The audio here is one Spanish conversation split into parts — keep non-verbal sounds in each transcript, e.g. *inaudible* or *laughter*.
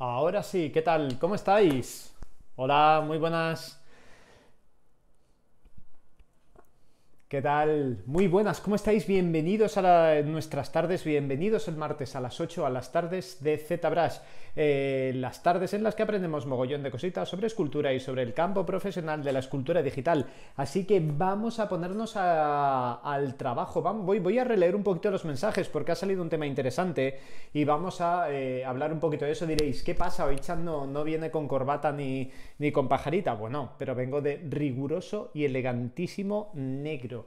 Ahora sí, ¿qué tal? ¿Cómo estáis? Hola, muy buenas. ¿Qué tal? Muy buenas, ¿cómo estáis? Bienvenidos a nuestras tardes, bienvenidos el martes a las 8 a las tardes de ZBrush. Eh, las tardes en las que aprendemos mogollón de cositas sobre escultura y sobre el campo profesional de la escultura digital. Así que vamos a ponernos al trabajo. voy, a releer un poquito los mensajes porque ha salido un tema interesante y vamos a eh, hablar un poquito de eso. Diréis, ¿qué pasa? Hoy Chan no, viene con corbata ni con pajarita. Bueno, pero vengo de riguroso y elegantísimo negro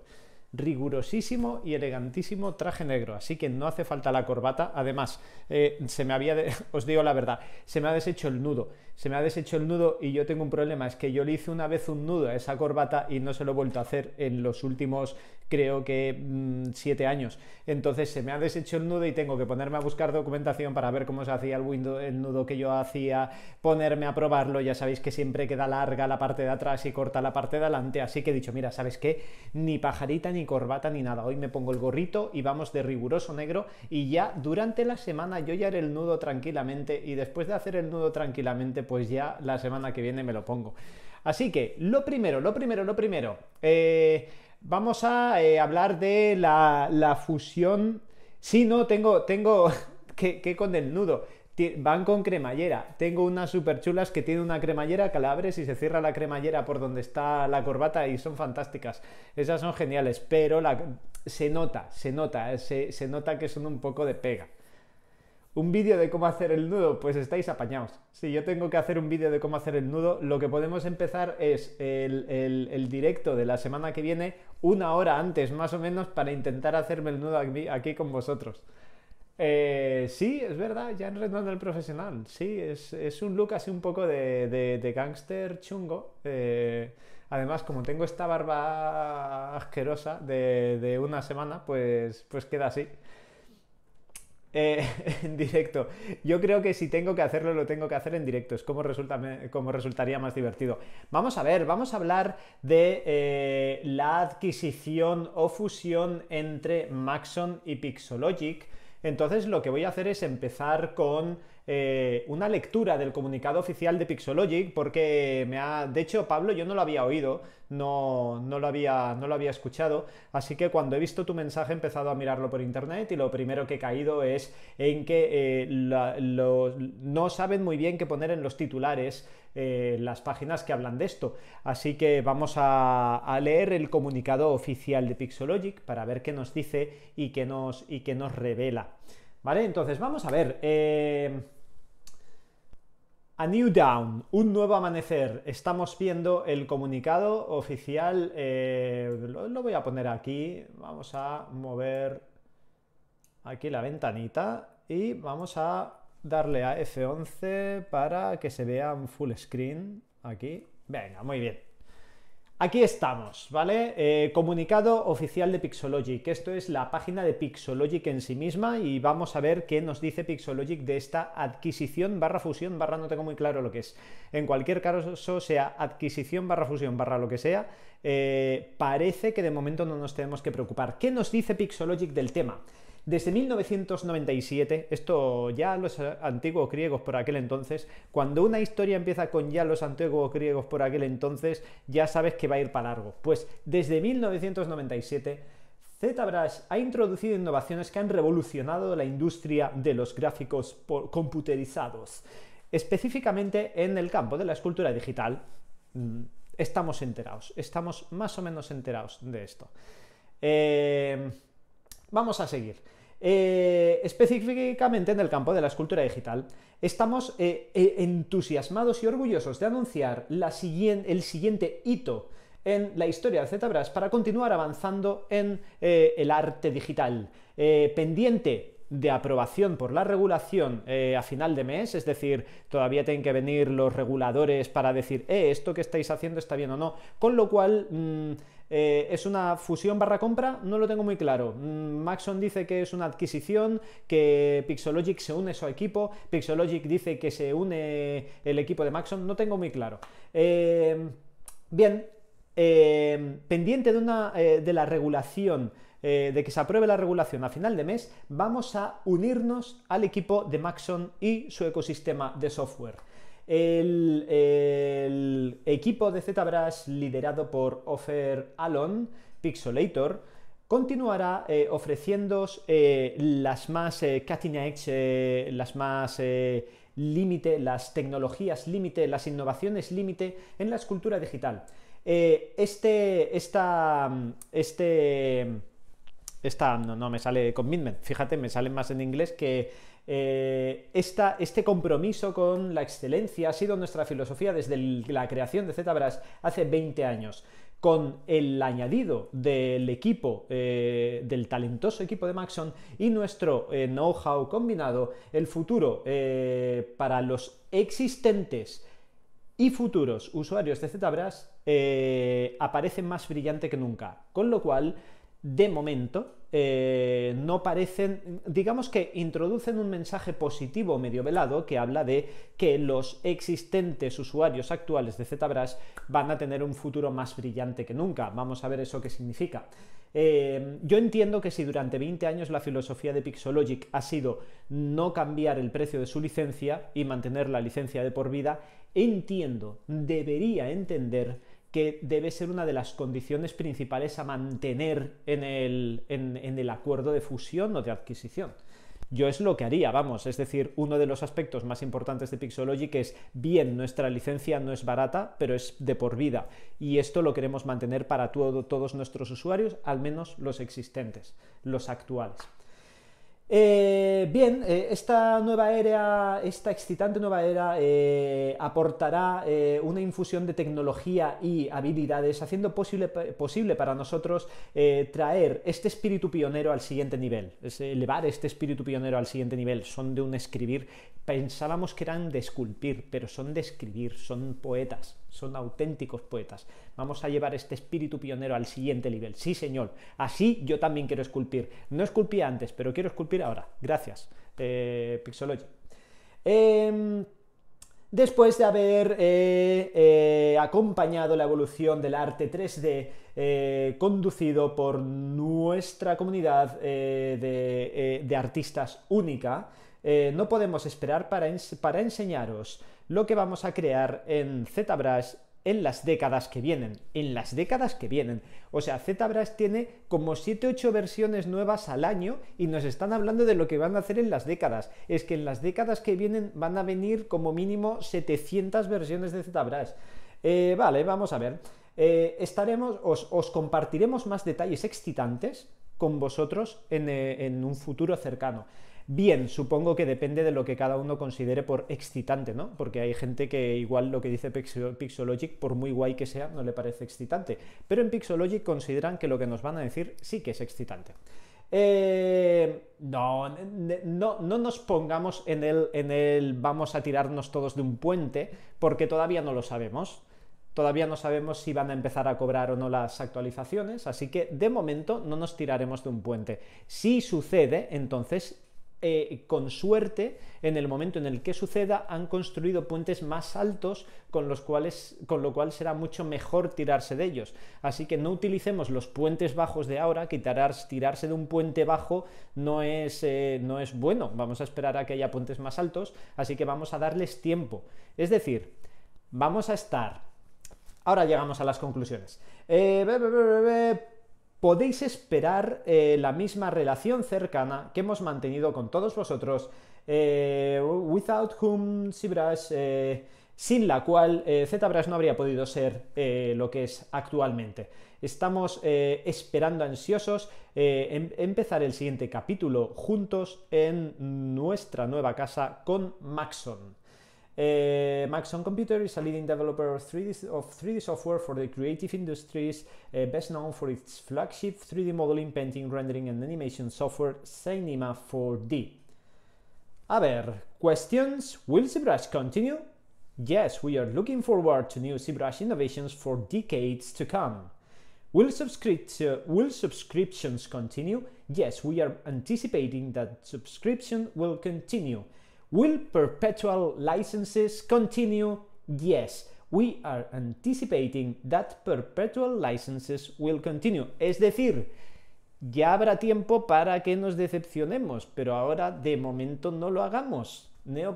rigurosísimo y elegantísimo traje negro, así que no hace falta la corbata. Además, eh, se me había, *laughs* os digo la verdad, se me ha deshecho el nudo se me ha deshecho el nudo y yo tengo un problema, es que yo le hice una vez un nudo a esa corbata y no se lo he vuelto a hacer en los últimos, creo que, mm, siete años. Entonces se me ha deshecho el nudo y tengo que ponerme a buscar documentación para ver cómo se hacía el, el nudo que yo hacía, ponerme a probarlo, ya sabéis que siempre queda larga la parte de atrás y corta la parte de adelante, así que he dicho, mira, ¿sabes qué? Ni pajarita, ni corbata, ni nada, hoy me pongo el gorrito y vamos de riguroso negro y ya durante la semana yo ya haré el nudo tranquilamente y después de hacer el nudo tranquilamente pues ya la semana que viene me lo pongo. Así que, lo primero, lo primero, lo primero. Eh, vamos a eh, hablar de la, la, fusión. Sí, no, tengo, tengo, *laughs* que, con el nudo van con cremallera. Tengo unas super chulas que tienen una cremallera que la abres y se cierra la cremallera por donde está la corbata y son fantásticas. Esas son geniales, pero se nota, se nota, eh, se nota que son un poco de pega. ¿Un vídeo de cómo hacer el nudo? Pues estáis apañados. Si yo tengo que hacer un vídeo de cómo hacer el nudo, lo que podemos empezar es el, directo de la semana que viene, una hora antes más o menos, para intentar hacerme el nudo aquí, con vosotros. Eh, sí, es verdad, ya enredando el profesional. Sí, es, un look así un poco de, de, gángster chungo. Eh, además, como tengo esta barba asquerosa de, de, una semana, pues, pues queda así. Eh, *laughs* en directo. Yo creo que si tengo que hacerlo, lo tengo que hacer en directo. Es como, resultaría más divertido. Vamos a ver, vamos a hablar de eh, la adquisición o fusión entre Maxon y Pixologic. Entonces lo que voy a hacer es empezar con eh, una lectura del comunicado oficial de Pixologic porque me ha... De hecho, Pablo, yo no lo había oído, no, no, lo había, no lo había escuchado, así que cuando he visto tu mensaje he empezado a mirarlo por internet y lo primero que he caído es en que eh, no saben muy bien qué poner en los titulares eh, las páginas que hablan de esto. Así que vamos a, leer el comunicado oficial de Pixologic para ver qué nos dice y y qué nos revela. ¿Vale? Entonces, vamos a ver. Eh, a New Down, un nuevo amanecer. Estamos viendo el comunicado oficial. Eh, lo, voy a poner aquí. Vamos a mover aquí la ventanita y vamos a darle a F11 para que se vea un full screen. Aquí. Venga, muy bien. Aquí estamos, ¿vale? Eh, comunicado oficial de Pixologic. Esto es la página de Pixologic en sí misma y vamos a ver qué nos dice Pixologic de esta adquisición barra fusión barra no tengo muy claro lo que es. En cualquier caso, sea adquisición barra fusión barra lo que sea, eh, parece que de momento no nos tenemos que preocupar. ¿Qué nos dice Pixologic del tema? Desde 1997, esto ya los antiguos griegos por aquel entonces, cuando una historia empieza con ya los antiguos griegos por aquel entonces, ya sabes que va a ir para largo. Pues desde 1997, ZBrush ha introducido innovaciones que han revolucionado la industria de los gráficos computerizados, específicamente en el campo de la escultura digital. Mm, estamos enterados, estamos más o menos enterados de esto. Eh, vamos a seguir. Eh, específicamente en el campo de la escultura digital, estamos eh, eh, entusiasmados y orgullosos de anunciar el siguiente hito en la historia de ZBrush para continuar avanzando en el arte digital. pendiente de aprobación por la regulación a final de mes, es decir, todavía tienen que venir los reguladores para decir, esto que estáis haciendo está bien o no, con lo cual... Mm, eh, ¿Es una fusión barra compra? No lo tengo muy claro. Mm, Maxon dice que es una adquisición, que Pixologic se une a su equipo, Pixologic dice que se une el equipo de Maxon, no tengo muy claro. Eh, bien, eh, pendiente de, la regulación. de que se apruebe la regulación a final de mes, vamos a unirnos al equipo de Maxon y su ecosistema de software. El, equipo de ZBrush liderado por Offer Alon, Pixelator, continuará eh, ofreciendo eh, las más eh, cutting edge, eh, las más límite, las tecnologías límite, las innovaciones límite en la escultura digital. este, esta, este, esta, no, no me sale commitment, fíjate, me sale más en inglés que eh, este compromiso con la excelencia ha sido nuestra filosofía desde la creación de ZBrush hace 20 años. Con el añadido del equipo, eh, del talentoso equipo de Maxon y nuestro eh, know-how combinado, el futuro para los existentes y futuros usuarios de ZBrush aparece más brillante que nunca. Con lo cual, de momento, eh, no parecen, digamos que introducen un mensaje positivo medio velado que habla de que los existentes usuarios actuales de ZBrush van a tener un futuro más brillante que nunca. Vamos a ver eso qué significa. Eh, yo entiendo que si durante 20 años la filosofía de Pixologic ha sido no cambiar el precio de su licencia y mantener la licencia de por vida, entiendo, debería entender que debe ser una de las condiciones principales a mantener en el, acuerdo de fusión o de adquisición. Yo es lo que haría, vamos, es decir, uno de los aspectos más importantes de que es, bien, nuestra licencia no es barata, pero es de por vida, y esto lo queremos mantener para todos nuestros usuarios, al menos los existentes, los actuales. Eh, bien, eh, esta nueva era, esta excitante nueva era, eh, aportará una infusión de tecnología y habilidades, haciendo posible, para nosotros traer este espíritu pionero al siguiente nivel, elevar este espíritu pionero al siguiente nivel. Son de un escribir, pensábamos que eran de esculpir, pero son de escribir, son poetas son auténticos poetas. Vamos a llevar este espíritu pionero al siguiente nivel. Sí, señor. Así yo también quiero esculpir. No esculpí antes, pero quiero esculpir ahora. Gracias, eh, Pixology. Em, después de haber eh, eh, acompañado la evolución del arte 3D, eh, conducido por nuestra comunidad de artistas única, eh, no podemos esperar para, enseñaros lo que vamos a crear en ZBrush en las décadas que vienen, en las décadas que vienen. O sea, ZBrush tiene como 7-8 versiones nuevas al año y nos están hablando de lo que van a hacer en las décadas. Es que en las décadas que vienen van a venir como mínimo 700 versiones de ZBrush. Eh, vale, vamos a ver. Eh, estaremos, os, compartiremos más detalles excitantes con vosotros en un futuro cercano. Bien, supongo que depende de lo que cada uno considere por excitante, ¿no? Porque hay gente que igual lo que dice Pixologic, por muy guay que sea, no le parece excitante. Pero en Pixologic consideran que lo que nos van a decir sí que es excitante. Eh, no, no, no, nos pongamos en el, en el vamos a tirarnos todos de un puente, porque todavía no lo sabemos. Todavía no sabemos si van a empezar a cobrar o no las actualizaciones, así que de momento no nos tiraremos de un puente. Si sucede, entonces eh, con suerte, en el momento en el que suceda, han construido puentes más altos con, los cuales, con lo cual será mucho mejor tirarse de ellos. Así que no utilicemos los puentes bajos de ahora, que tirarse de un puente bajo no es, eh, no es bueno. Vamos a esperar a que haya puentes más altos, así que vamos a darles tiempo. Es decir, vamos a estar... Ahora llegamos a las conclusiones. Eh, podéis esperar eh, la misma relación cercana que hemos mantenido con todos vosotros, eh, without whom ZBrush, eh, sin la cual ZBrush no habría podido ser lo que es actualmente. Estamos esperando ansiosos em, empezar el siguiente capítulo juntos en nuestra nueva casa con Maxon. Uh, eh, Maxon Computer is a leading developer of 3D, of 3D software for the creative industries, uh, best known for its flagship 3D modeling, painting, rendering, and animation software, Cinema 4D. A ver, questions? Will ZBrush continue? Yes, we are looking forward to new ZBrush innovations for decades to come. Will, uh, will, subscriptions continue? Yes, we are anticipating that subscription will continue Will perpetual licenses continue? Yes. We are anticipating that perpetual licenses will continue. Es decir, ya habrá tiempo para que nos decepcionemos, pero ahora de momento no lo hagamos. Neo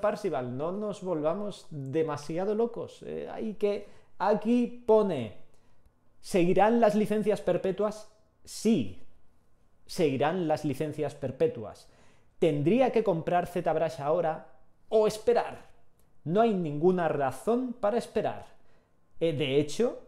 no nos volvamos demasiado locos. Eh, hay que. Aquí pone. ¿Seguirán las licencias perpetuas? Sí. Seguirán las licencias perpetuas. ¿Tendría que comprar ZBrush ahora o esperar? No hay ninguna razón para esperar. Eh, de hecho,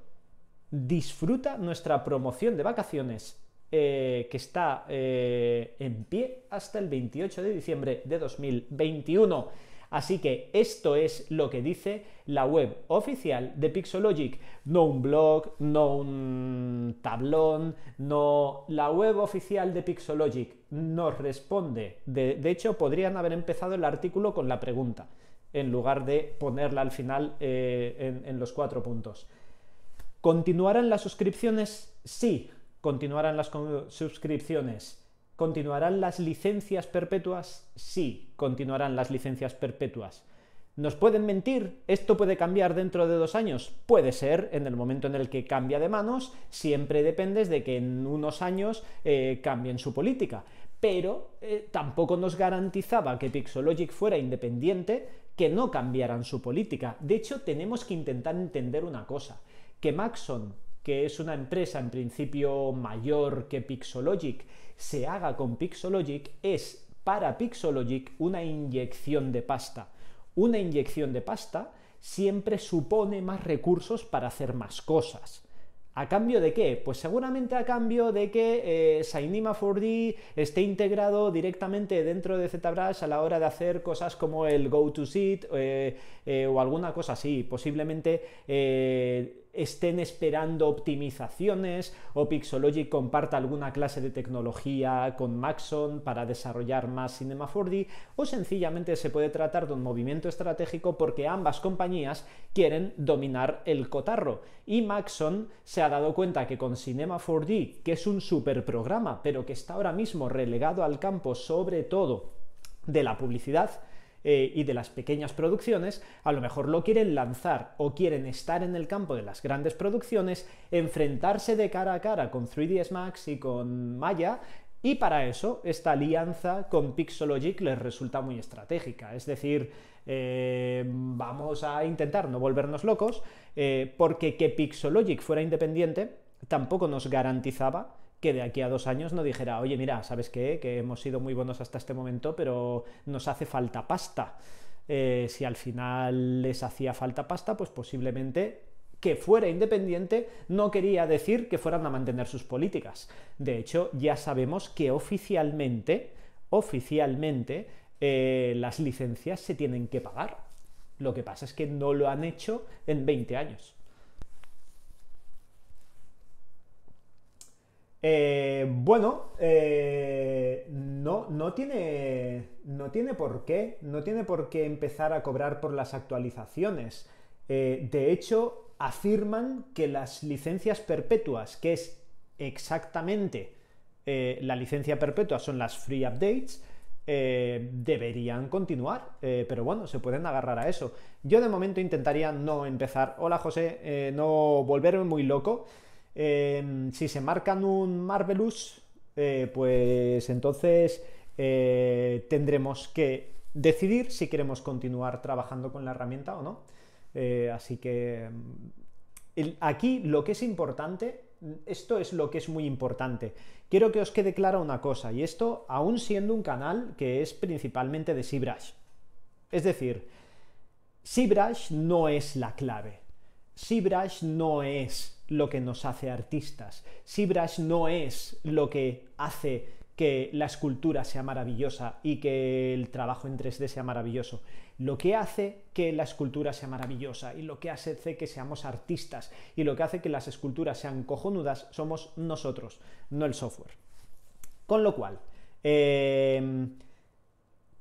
disfruta nuestra promoción de vacaciones eh, que está eh, en pie hasta el 28 de diciembre de 2021. Así que esto es lo que dice la web oficial de Pixologic, no un blog, no un tablón, no la web oficial de Pixologic, nos responde. De, hecho, podrían haber empezado el artículo con la pregunta, en lugar de ponerla al final eh, en, los cuatro puntos. ¿Continuarán las suscripciones? Sí, continuarán las suscripciones. ¿Continuarán las licencias perpetuas? Sí, continuarán las licencias perpetuas. ¿Nos pueden mentir? ¿Esto puede cambiar dentro de dos años? Puede ser, en el momento en el que cambia de manos, siempre dependes de que en unos años eh, cambien su política. Pero eh, tampoco nos garantizaba que Pixologic fuera independiente, que no cambiaran su política. De hecho, tenemos que intentar entender una cosa, que Maxon, que es una empresa en principio mayor que Pixologic, se haga con Pixologic es para Pixologic una inyección de pasta una inyección de pasta siempre supone más recursos para hacer más cosas. ¿A cambio de qué? Pues seguramente a cambio de que eh, Sainima 4D esté integrado directamente dentro de ZBrush a la hora de hacer cosas como el Go to Seat eh, eh, o alguna cosa así. Posiblemente estén esperando optimizaciones o Pixologic comparta alguna clase de tecnología con Maxon para desarrollar más Cinema 4D o sencillamente se puede tratar de un movimiento estratégico porque ambas compañías quieren dominar el cotarro y Maxon se ha dado cuenta que con Cinema 4D, que es un super programa pero que está ahora mismo relegado al campo sobre todo de la publicidad, eh, y de las pequeñas producciones, a lo mejor lo quieren lanzar o quieren estar en el campo de las grandes producciones, enfrentarse de cara a cara con 3ds Max y con Maya, y para eso esta alianza con Pixologic les resulta muy estratégica. Es decir, eh, vamos a intentar no volvernos locos, eh, porque que Pixologic fuera independiente tampoco nos garantizaba que de aquí a dos años no dijera, oye, mira, ¿sabes qué? Que hemos sido muy buenos hasta este momento, pero nos hace falta pasta. Eh, si al final les hacía falta pasta, pues posiblemente que fuera independiente no quería decir que fueran a mantener sus políticas. De hecho, ya sabemos que oficialmente, oficialmente, eh, las licencias se tienen que pagar. Lo que pasa es que no lo han hecho en 20 años. Eh, bueno, eh, no, no, tiene, no tiene por qué, no tiene por qué empezar a cobrar por las actualizaciones. Eh, de hecho, afirman que las licencias perpetuas, que es exactamente la licencia perpetua, son las free updates, deberían continuar, pero bueno, se pueden agarrar a eso. Yo de momento intentaría no empezar, hola José, no volverme muy loco. Em, si se marcan un Marvelous, eh, pues entonces eh, tendremos que decidir si queremos continuar trabajando con la herramienta o no. Eh, así que mm, aquí lo que es importante, mm, esto es lo que es muy importante. Quiero que os quede clara una cosa, y esto aún siendo un canal que es principalmente de ZBrush. Es decir, ZBrush no es la clave. ZBrush no es lo que nos hace artistas. Sibras no es lo que hace que la escultura sea maravillosa y que el trabajo en 3D sea maravilloso. Lo que hace que la escultura sea maravillosa y lo que hace que seamos artistas y lo que hace que las esculturas sean cojonudas somos nosotros, no el software. Con lo cual, em,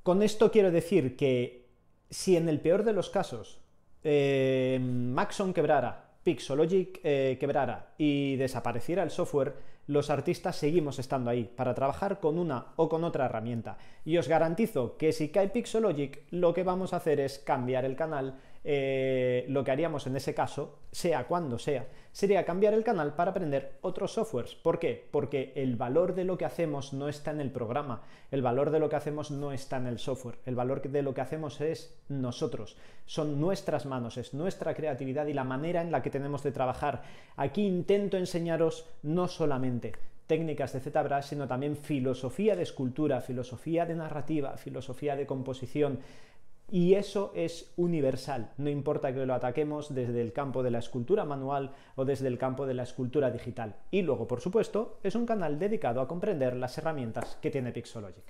con esto quiero decir que si en el peor de los casos em, Maxon quebrara Pixologic eh, quebrara y desapareciera el software, los artistas seguimos estando ahí para trabajar con una o con otra herramienta. Y os garantizo que si cae Pixologic, lo que vamos a hacer es cambiar el canal eh, lo que haríamos en ese caso, sea cuando sea, sería cambiar el canal para aprender otros softwares. ¿Por qué? Porque el valor de lo que hacemos no está en el programa, el valor de lo que hacemos no está en el software, el valor de lo que hacemos es nosotros, son nuestras manos, es nuestra creatividad y la manera en la que tenemos de trabajar. Aquí intento enseñaros no solamente técnicas de ZBrush, sino también filosofía de escultura, filosofía de narrativa, filosofía de composición, y eso es universal, no importa que lo ataquemos desde el campo de la escultura manual o desde el campo de la escultura digital. Y luego, por supuesto, es un canal dedicado a comprender las herramientas que tiene Pixologic.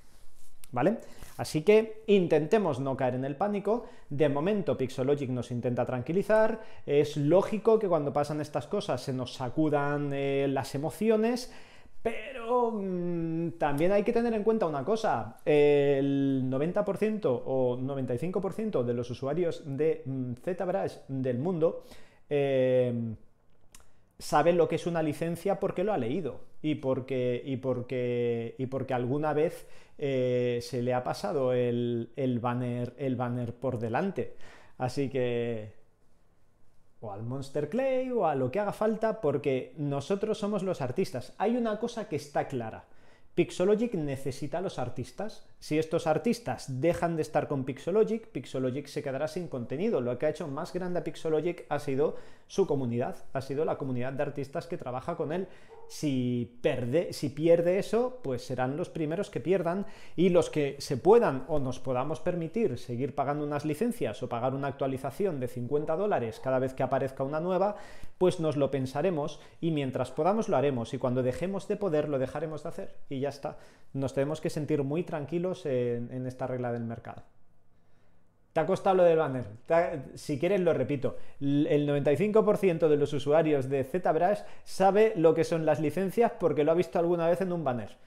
¿Vale? Así que intentemos no caer en el pánico. De momento Pixologic nos intenta tranquilizar. Es lógico que cuando pasan estas cosas se nos sacudan eh, las emociones. Pero mm, también hay que tener en cuenta una cosa, el 90% o 95% de los usuarios de mm, ZBrush del mundo em, saben lo que es una licencia porque lo ha leído y porque, y porque, y porque alguna vez eh, se le ha pasado banner, el banner por delante. Así que o al Monster Clay o a lo que haga falta porque nosotros somos los artistas. Hay una cosa que está clara. Pixologic necesita a los artistas. Si estos artistas dejan de estar con Pixologic, Pixologic se quedará sin contenido. Lo que ha hecho más grande a Pixologic ha sido su comunidad, ha sido la comunidad de artistas que trabaja con él. Si, pierde eso, pues serán los primeros que pierdan y los que se puedan o nos podamos permitir seguir pagando unas licencias o pagar una actualización de 50 dólares cada vez que aparezca una nueva, pues nos lo pensaremos y mientras podamos lo haremos y cuando dejemos de poder lo dejaremos de hacer y ya está. Nos tenemos que sentir muy tranquilos en esta regla del mercado. Te ha costado lo del banner. si quieres, lo repito. El 95% de los usuarios de ZBrush sabe lo que son las licencias porque lo ha visto alguna vez en un banner.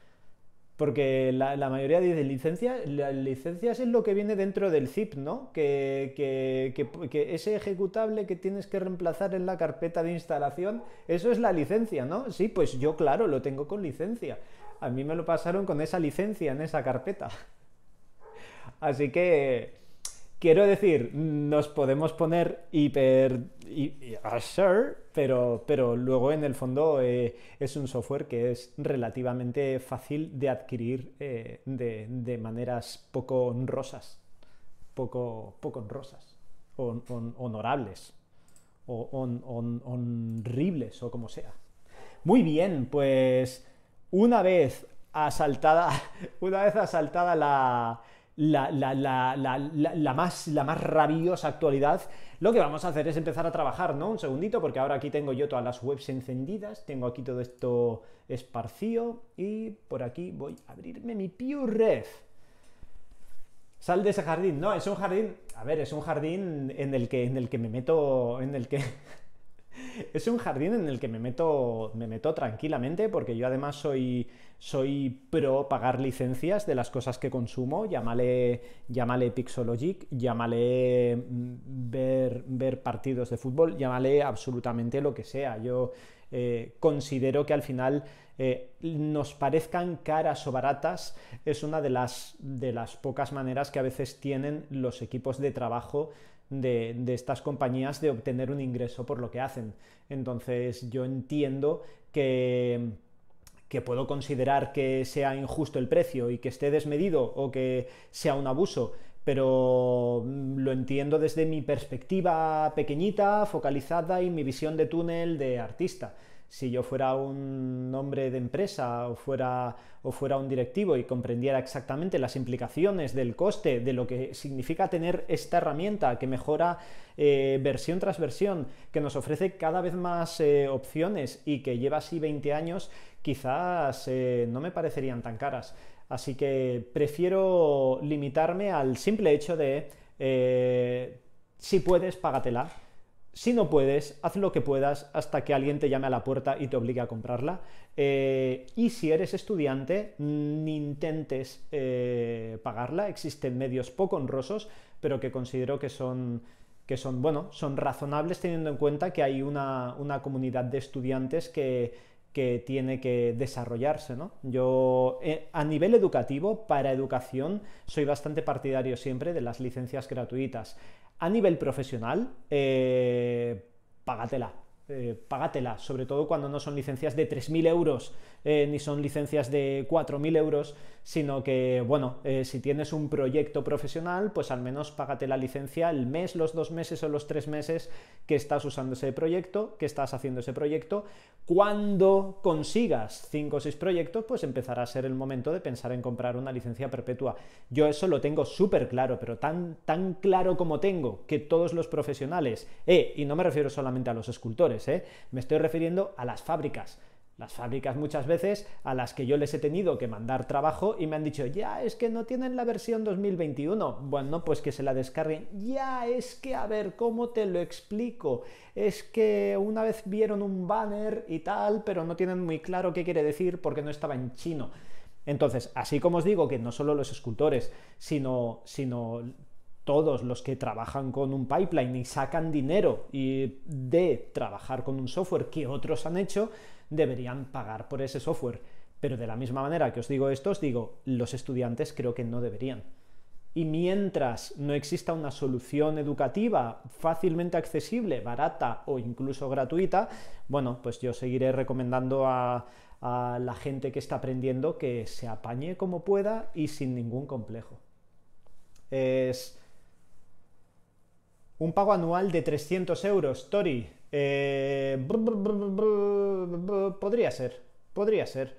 Porque la, mayoría dice licencias, las licencias es lo que viene dentro del zip, ¿no? que, ese ejecutable que tienes que reemplazar en la carpeta de instalación, eso es la licencia, ¿no? Sí, pues yo, claro, lo tengo con licencia. A mí me lo pasaron con esa licencia en esa carpeta. *laughs* Así que Quiero decir, nos podemos poner hiper y, pero, pero luego en el fondo eh, es un software que es relativamente fácil de adquirir eh, de, maneras poco honrosas, poco, poco honrosas, o honorables, o on, o como sea. Muy bien, pues una vez asaltada, *laughs* una vez asaltada la, la, la, más, la más rabiosa actualidad, lo que vamos a hacer es empezar a trabajar, ¿no? Un segundito, porque ahora aquí tengo yo todas las webs encendidas, tengo aquí todo esto esparcido y por aquí voy a abrirme mi PewRef. Sal de ese jardín, no, es un jardín, a ver, es un jardín en el que, en el que me meto, en el que *laughs* es un jardín en el que me meto, tranquilamente porque yo además soy, soy pro pagar licencias de las cosas que consumo, llámale, llámale Pixologic, llámale mm, ver, ver partidos de fútbol, llámale absolutamente lo que sea. Yo eh, considero que al final eh, nos parezcan caras o baratas es una de las, de las pocas maneras que a veces tienen los equipos de trabajo de, estas compañías de obtener un ingreso por lo que hacen. Entonces yo entiendo que, que puedo considerar que sea injusto el precio y que esté desmedido o que sea un abuso, pero mm, lo entiendo desde mi perspectiva pequeñita, focalizada y mi visión de túnel de artista si yo fuera un hombre de empresa o fuera, o fuera un directivo y comprendiera exactamente las implicaciones del coste, de lo que significa tener esta herramienta que mejora eh, versión tras versión, que nos ofrece cada vez más eh, opciones y que lleva así 20 años, quizás eh, no me parecerían tan caras. Así que prefiero limitarme al simple hecho de, si puedes, págatela si no puedes, haz lo que puedas hasta que alguien te llame a la puerta y te obligue a comprarla. Eh, y si eres estudiante, ni intentes eh, pagarla. Existen medios poco honrosos, pero que considero que son, que son, bueno, son razonables teniendo en cuenta que hay una, comunidad de estudiantes que, tiene que desarrollarse. ¿no? Yo, eh, a nivel educativo, para educación, soy bastante partidario siempre de las licencias gratuitas. A nivel profesional, eh, págatela. Eh, págatela, sobre todo cuando no son licencias de 3.000 euros eh, ni son licencias de 4.000 euros, sino que, bueno, eh, si tienes un proyecto profesional, pues al menos págate la licencia el mes, los dos meses o los tres meses que estás usando ese proyecto, que estás haciendo ese proyecto. Cuando consigas 5 o 6 proyectos, pues empezará a ser el momento de pensar en comprar una licencia perpetua. Yo eso lo tengo súper claro, pero tan, tan claro como tengo que todos los profesionales, eh, y no me refiero solamente a los escultores, eh, me estoy refiriendo a las fábricas las fábricas muchas veces a las que yo les he tenido que mandar trabajo y me han dicho, ya, es que no tienen la versión 2021. Bueno, pues que se la descarguen. Ya, es que, a ver, ¿cómo te lo explico? Es que una vez vieron un banner y tal, pero no tienen muy claro qué quiere decir porque no estaba en chino. Entonces, así como os digo que no solo los escultores, sino, sino todos los que trabajan con un pipeline y sacan dinero y de trabajar con un software que otros han hecho, deberían pagar por ese software. Pero de la misma manera que os digo esto, os digo, los estudiantes creo que no deberían. Y mientras no exista una solución educativa fácilmente accesible, barata o incluso gratuita, bueno, pues yo seguiré recomendando a, la gente que está aprendiendo que se apañe como pueda y sin ningún complejo. Es un pago anual de 300 euros, Tori. Eh, podría ser, podría ser.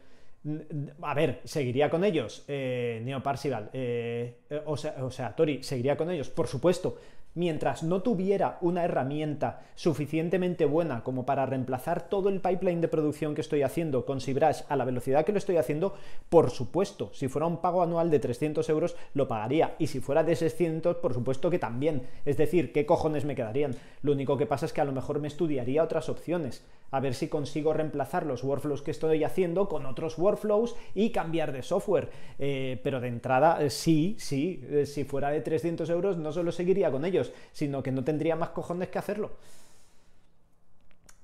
A ver, seguiría con ellos, eh, Neo Parsival. Eh, eh, o sea, Tori, seguiría con ellos, por supuesto mientras no tuviera una herramienta suficientemente buena como para reemplazar todo el pipeline de producción que estoy haciendo con Cibrash a la velocidad que lo estoy haciendo, por supuesto, si fuera un pago anual de 300 euros, lo pagaría. Y si fuera de 600, por supuesto que también. Es decir, ¿qué cojones me quedarían? Lo único que pasa es que a lo mejor me estudiaría otras opciones a ver si consigo reemplazar los workflows que estoy haciendo con otros workflows y cambiar de software. Eh, pero de entrada, eh, sí, sí, eh, si fuera de 300 euros no solo seguiría con ellos, sino que no tendría más cojones que hacerlo.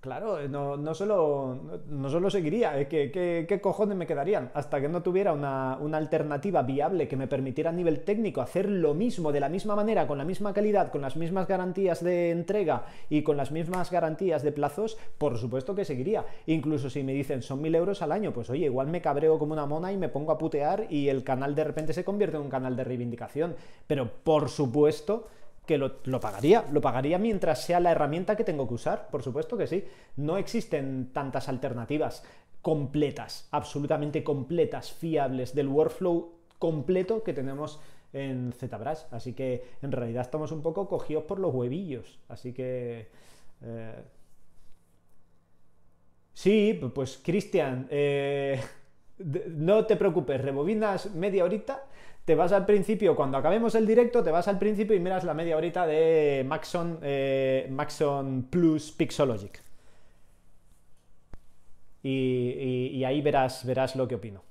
Claro, no, no, solo, seguiría, ¿qué, cojones me quedarían? Hasta que no tuviera una, una, alternativa viable que me permitiera a nivel técnico hacer lo mismo, de la misma manera, con la misma calidad, con las mismas garantías de entrega y con las mismas garantías de plazos, por supuesto que seguiría. Incluso si me dicen son mil euros al año, pues oye, igual me cabreo como una mona y me pongo a putear y el canal de repente se convierte en un canal de reivindicación. Pero por supuesto que lo, pagaría, lo pagaría mientras sea la herramienta que tengo que usar, por supuesto que sí. No existen tantas alternativas completas, absolutamente completas, fiables del workflow completo que tenemos en ZBrush. Así que en realidad estamos un poco cogidos por los huevillos. Así que... Eh, sí, pues Cristian, eh, *laughs* no te preocupes, rebobinas media horita te vas al principio, cuando acabemos el directo, te vas al principio y miras la media horita de Maxon, eh, Maxon Plus Pixologic. Y, ahí verás, verás lo que opino.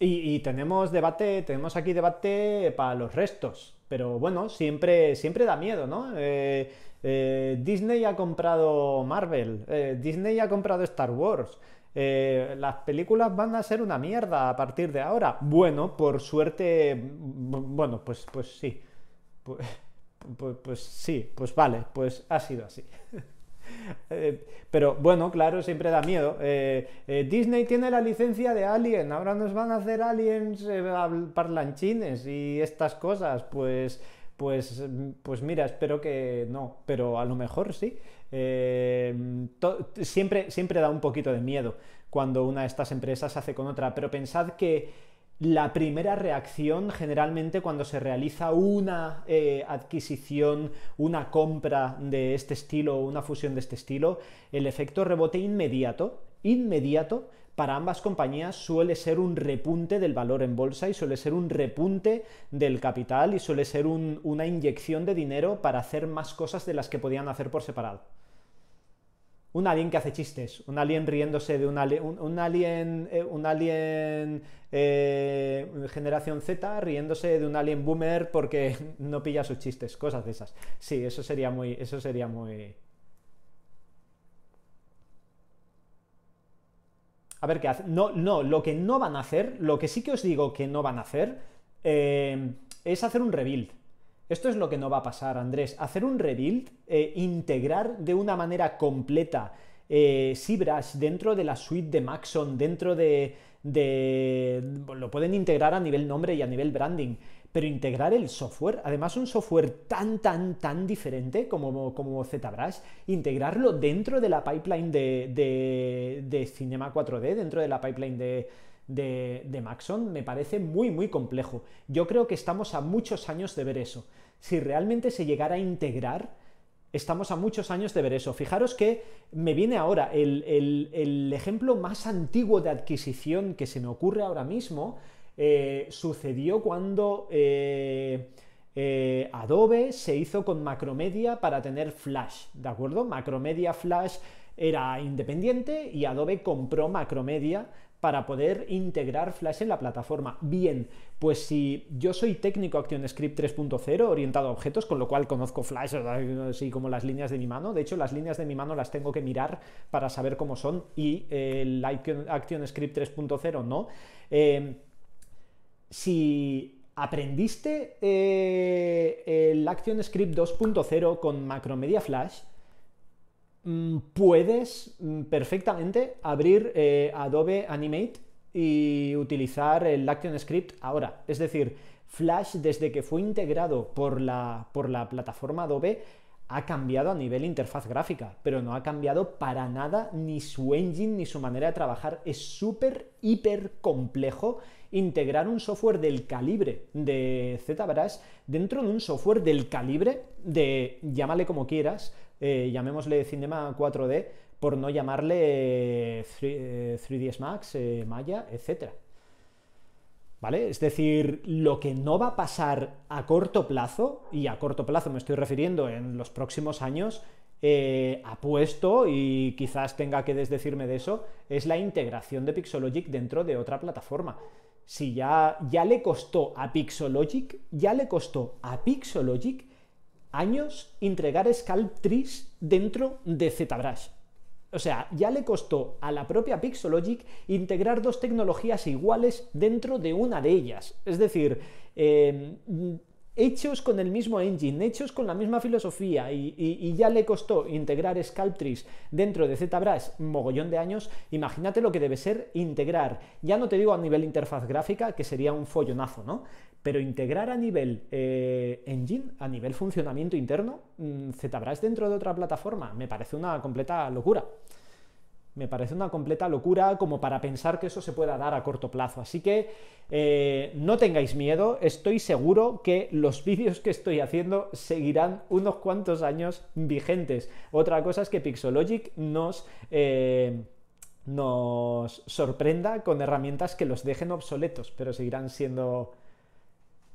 Y, tenemos debate, tenemos aquí debate para los restos. Pero bueno, siempre, siempre da miedo, ¿no? Eh, eh, Disney ha comprado Marvel, Disney ha comprado Star Wars. Eh, las películas van a ser una mierda a partir de ahora. Bueno, por suerte, mm, mm, bueno, pues, pues sí. *laughs* Pues, sí, pues vale, pues ha sido así. *laughs* Eh, pero bueno, claro, siempre da miedo. Eh, Disney tiene la licencia de Alien, ahora nos van a hacer aliens parlanchines y estas cosas. Pues, pues, mm, pues mira, espero que no, pero a lo mejor sí. Eh, siempre, da un poquito de miedo cuando una de estas empresas hace con otra, pero pensad que la primera reacción generalmente cuando se realiza una eh, adquisición, una compra de este estilo, una fusión de este estilo, el efecto rebote inmediato, inmediato para ambas compañías suele ser un repunte del valor en bolsa y suele ser un repunte del capital y suele ser una inyección de dinero para hacer más cosas de las que podían hacer por separado. Un alien que hace chistes, un alien riéndose de un alien, un, alien, eh, un alien eh, generación Z riéndose de un alien boomer porque *laughs* no pilla sus chistes, cosas de esas. Sí, eso sería muy, eso sería muy, a ver qué hacen. No, no, lo que no van a hacer, lo que sí que os digo que no van a hacer, eh, es hacer un rebuild. Esto es lo que no va a pasar, Andrés. Hacer un rebuild, eh, integrar de una manera completa eh, dentro de la suite de Maxon, dentro de, de... Lo pueden integrar a nivel nombre y a nivel branding pero integrar el software, además un software tan, tan, tan diferente como, como ZBrush, integrarlo dentro de la pipeline de, de, de Cinema 4D, dentro de la pipeline de, de, Maxon me parece muy, muy complejo. Yo creo que estamos a muchos años de ver eso. Si realmente se llegara a integrar, estamos a muchos años de ver eso. Fijaros que me viene ahora el, el ejemplo más antiguo de adquisición que se me ocurre ahora mismo eh, sucedió cuando eh, eh, Adobe se hizo con Macromedia para tener Flash, ¿de acuerdo? Macromedia Flash era independiente y Adobe compró Macromedia para poder integrar Flash en la plataforma. Bien, pues si yo soy técnico ActionScript 3.0 orientado a objetos, con lo cual conozco Flash así como las líneas de mi mano. De hecho, las líneas de mi mano las tengo que mirar para saber cómo son y el ActionScript 3.0 no si aprendiste eh, el ActionScript 2.0 con Macromedia Flash, mm, puedes mm, perfectamente abrir eh, Adobe Animate y utilizar el ActionScript ahora. Es decir, Flash desde que fue integrado por la, por la plataforma Adobe ha cambiado a nivel interfaz gráfica, pero no ha cambiado para nada ni su engine ni su manera de trabajar. Es súper, hiper complejo integrar un software del calibre de ZBrush dentro de un software del calibre de, llámale como quieras, eh, llamémosle Cinema 4D, por no llamarle 3ds eh, eh, Max, Maya, etc. ¿Vale? Es decir, lo que no va a pasar a corto plazo, y a corto plazo me estoy refiriendo en los próximos años, apuesto y quizás tenga que desdecirme de eso, es la integración de Pixologic dentro de otra plataforma si ya, ya le costó a Pixologic, ya le costó a Pixologic años entregar Scalp dentro de ZBrush. O sea, ya le costó a la propia Pixologic integrar dos tecnologías iguales dentro de una de ellas. Es decir, eh, hechos con el mismo engine, hechos con la misma filosofía, y, ya le costó integrar Sculptris dentro de ZBrush mogollón de años, imagínate lo que debe ser integrar, ya no te digo a nivel interfaz gráfica, que sería un follonazo, ¿no? Pero integrar a nivel eh, engine, a nivel funcionamiento interno, mm, ZBrush dentro de otra plataforma, me parece una completa locura me parece una completa locura como para pensar que eso se pueda dar a corto plazo. Así que eh, no tengáis miedo, estoy seguro que los *laughs* vídeos que estoy haciendo seguirán unos cuantos años vigentes. Otra cosa es que Pixologic nos... Eh, nos sorprenda con herramientas que los dejen obsoletos, pero seguirán siendo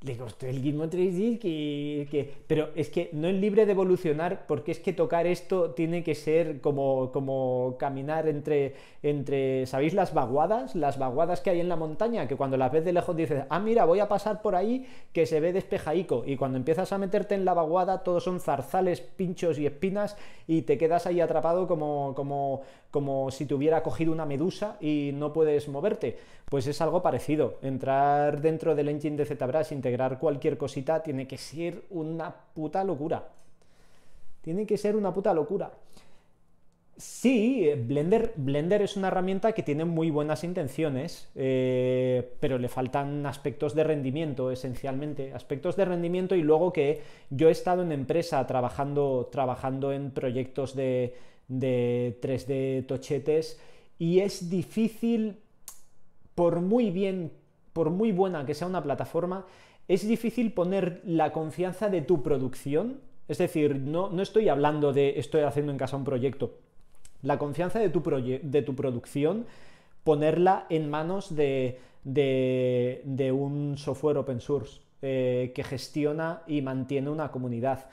le el 3 D que... Pero es que no es libre de evolucionar porque es que tocar esto tiene que ser como, como caminar entre, entre... ¿Sabéis las vaguadas? Las vaguadas que hay en la montaña, que cuando las ves de lejos dices, ah, mira, voy a pasar por ahí que se ve despejaico. Y cuando empiezas a meterte en la vaguada, todos son zarzales, pinchos y espinas y te quedas ahí atrapado como, como, como si te hubiera cogido una medusa y no puedes moverte. Pues es algo parecido. Entrar dentro del engine de ZBrush, integrar cualquier cosita tiene que ser una puta locura. Tiene que ser una puta locura. Sí, eh, Blender, Blender es una herramienta que tiene muy buenas intenciones, eh, pero le faltan aspectos de rendimiento, esencialmente. Aspectos de rendimiento y luego que yo he estado en empresa trabajando, trabajando en proyectos de, de 3D tochetes y es difícil, por muy bien, por muy buena que sea una plataforma, es difícil poner la confianza de tu producción, es decir, no, no estoy hablando de estoy haciendo en casa un proyecto, la confianza de tu, de tu producción, ponerla en manos de, de, un software open source eh, que gestiona y mantiene una comunidad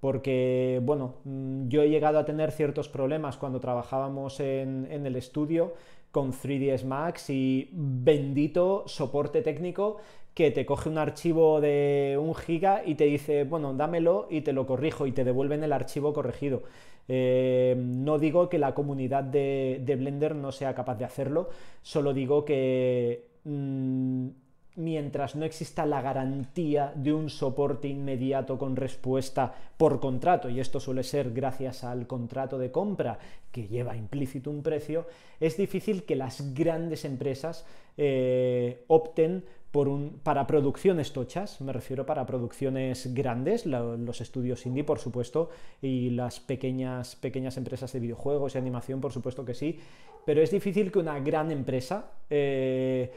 porque, bueno, mm, yo he llegado a tener ciertos problemas cuando trabajábamos en, en, el estudio con 3ds Max y bendito soporte técnico que te coge un archivo de un giga y te dice, bueno, dámelo y te lo corrijo y te devuelven el archivo corregido. Eh, no digo que la comunidad de, Blender no sea capaz de hacerlo, solo digo que mm, mientras no exista la garantía de un soporte inmediato con respuesta por contrato, y esto suele ser gracias al contrato de compra que lleva implícito un precio, es difícil que las grandes empresas eh, opten para producciones tochas, me refiero para producciones grandes, los estudios indie, por supuesto, y las pequeñas, empresas de videojuegos y animación, por supuesto que sí, pero es difícil que una gran empresa eh,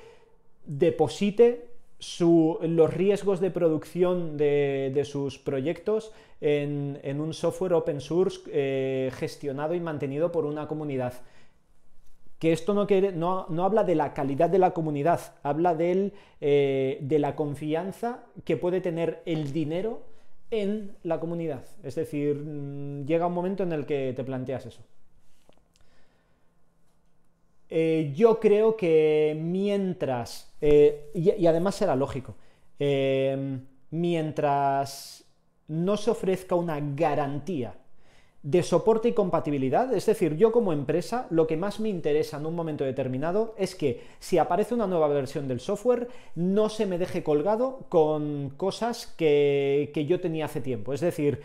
deposite los riesgos de producción de, sus proyectos en, un software open source eh, gestionado y mantenido por una comunidad que esto no, quiere, no, habla de la calidad de la comunidad, habla eh, de la confianza que puede tener el dinero en la comunidad. Es decir, mm, llega un momento en el que te planteas eso. Eh, yo creo que mientras, eh, y, además será lógico, mientras no se ofrezca una garantía de soporte y compatibilidad. Es decir, yo como empresa lo que más me interesa en un momento determinado es que si aparece una nueva versión del software no se me deje colgado con cosas que, yo tenía hace tiempo. Es decir,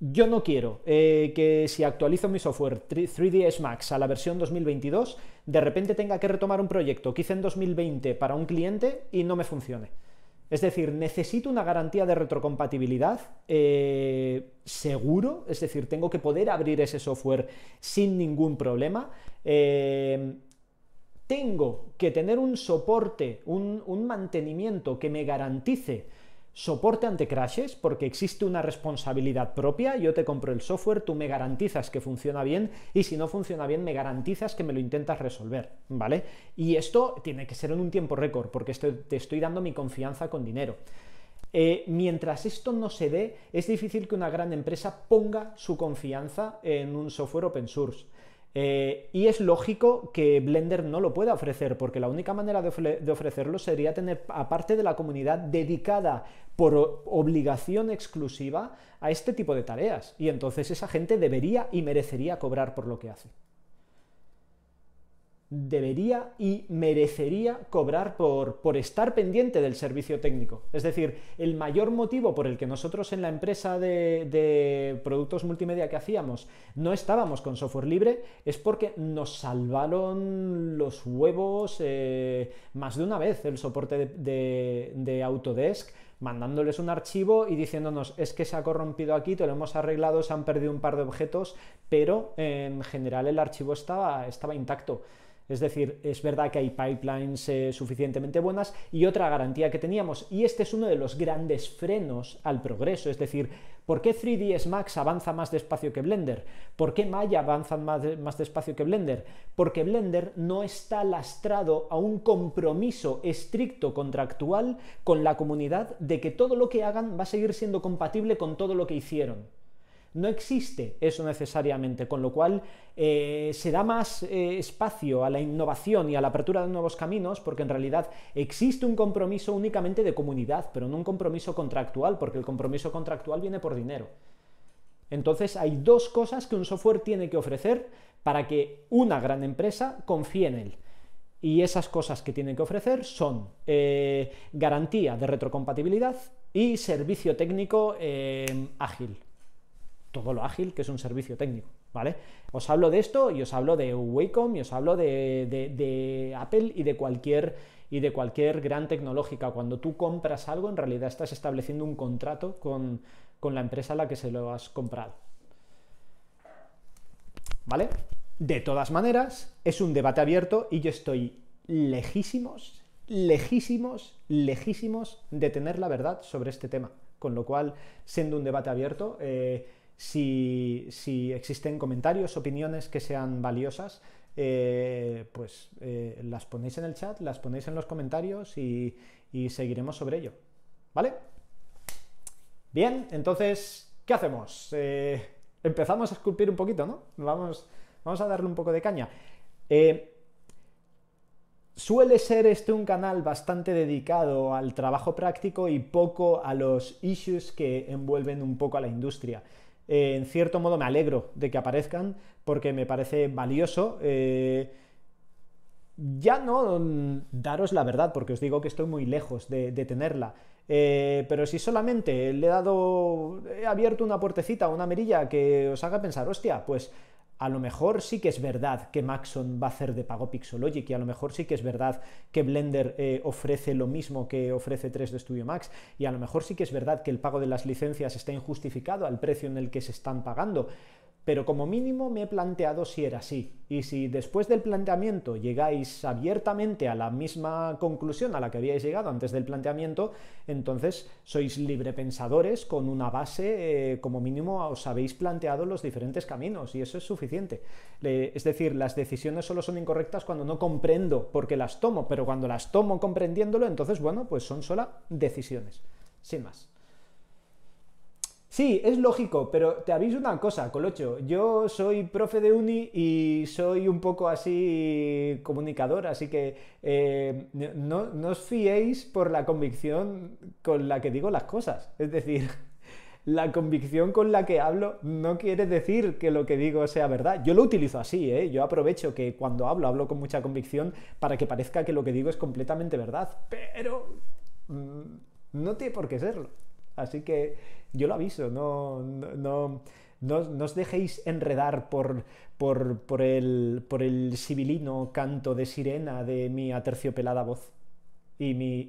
yo no quiero eh, que si actualizo mi software 3ds Max a la versión 2022, de repente tenga que retomar un proyecto que hice en 2020 para un cliente y no me funcione. Es decir, necesito una garantía de retrocompatibilidad eh, seguro, es decir, tengo que poder abrir ese software sin ningún problema. Eh, tengo que tener un soporte, un mantenimiento que me garantice soporte ante crashes, porque existe una responsabilidad propia, yo te compro el software, tú me garantizas que funciona bien y si no funciona bien me garantizas que me lo intentas resolver, ¿vale? Y esto tiene que ser en un tiempo récord, porque te estoy dando mi confianza con dinero. Eh, mientras esto no se dé, es difícil que una gran empresa ponga su confianza en un software open source. Eh, y es lógico que Blender no lo pueda ofrecer, porque la única manera de, ofrecerlo sería tener, parte de la comunidad dedicada por obligación exclusiva a este tipo de tareas. Y entonces esa gente debería y merecería cobrar por lo que hace debería y merecería cobrar por, estar pendiente del servicio técnico. Es decir, el mayor motivo por el que nosotros en la empresa de, productos multimedia que hacíamos no estábamos con software libre es porque nos salvaron los huevos eh, más de una vez el soporte de, Autodesk mandándoles un archivo y diciéndonos es que se ha corrompido aquí, te lo hemos arreglado, se han perdido un par de objetos, pero en general el archivo estaba intacto. Es decir, es verdad que hay pipelines eh, suficientemente buenas y otra garantía que teníamos, y este es uno de los grandes frenos al progreso, es decir, ¿por qué 3ds Max avanza más despacio que Blender? ¿Por qué Maya avanza más despacio que Blender? Porque Blender no está lastrado a un compromiso estricto contractual con la comunidad de que todo lo que hagan va a seguir siendo compatible con todo lo que hicieron. No existe eso necesariamente, con lo cual eh, se da más eh, espacio a la innovación y a la apertura de nuevos caminos, porque en realidad existe un compromiso únicamente de comunidad, pero no un compromiso contractual, porque el compromiso contractual viene por dinero. Entonces hay dos cosas que un software tiene que ofrecer para que una gran empresa confíe en él. Y esas cosas que tiene que ofrecer son eh, garantía de retrocompatibilidad y servicio técnico ágil todo lo ágil que es un servicio técnico, ¿vale? Os hablo de esto y os hablo de Wacom y os hablo de, Apple y de cualquier y de cualquier gran tecnológica. Cuando tú compras algo, en realidad estás estableciendo un contrato con, la empresa a la que se lo has comprado. ¿Vale? De todas maneras, es un debate abierto y yo estoy lejísimos, lejísimos, lejísimos de tener la verdad sobre este tema. Con lo cual, siendo un debate abierto, eh, si, existen comentarios, opiniones que sean valiosas, eh, pues eh, las ponéis en el chat, las ponéis en los comentarios y, seguiremos sobre ello. ¿Vale? Bien, entonces, ¿qué hacemos? Eh, empezamos a esculpir un poquito, ¿no? vamos a darle un poco de caña. suele ser este un canal bastante dedicado al trabajo práctico y poco a los issues que envuelven un poco a la industria. Eh, en cierto modo me alegro de que aparezcan porque me parece valioso. Eh, ya no mm, daros la verdad, porque os digo que estoy muy lejos de, tenerla. Eh, pero si solamente le he dado, he abierto una puertecita, una merilla que os haga pensar, hostia, pues a lo mejor sí que es verdad que Maxon va a hacer de pago Pixologic y a lo mejor sí que es verdad que Blender eh, ofrece lo mismo que ofrece 3D Studio Max y a lo mejor sí que es verdad que el pago de las licencias está injustificado al precio en el que se están pagando pero como mínimo me he planteado si era así. Y si después del planteamiento llegáis abiertamente a la misma conclusión a la que habíais llegado antes del planteamiento, entonces sois librepensadores con una base, eh, como mínimo os habéis planteado los diferentes caminos y eso es suficiente. es decir, las decisiones solo son incorrectas cuando no comprendo por qué las tomo, pero cuando las tomo comprendiéndolo, entonces bueno, pues son solo decisiones. Sin más. Sí, es lógico, pero te aviso una cosa, Colocho. Yo soy profe de uni y soy un poco así comunicador, así que eh, no, os fiéis por la convicción con la que digo las cosas. Es decir, *laughs* la convicción con la que hablo no quiere decir que lo que digo sea verdad. Yo lo utilizo así, ¿eh? yo aprovecho que cuando hablo hablo con mucha convicción para que parezca que lo que digo es completamente verdad, pero mm, no tiene por qué serlo. Así que yo lo aviso, no, os dejéis enredar por, el, por sibilino canto de sirena de mi aterciopelada voz. Y mi,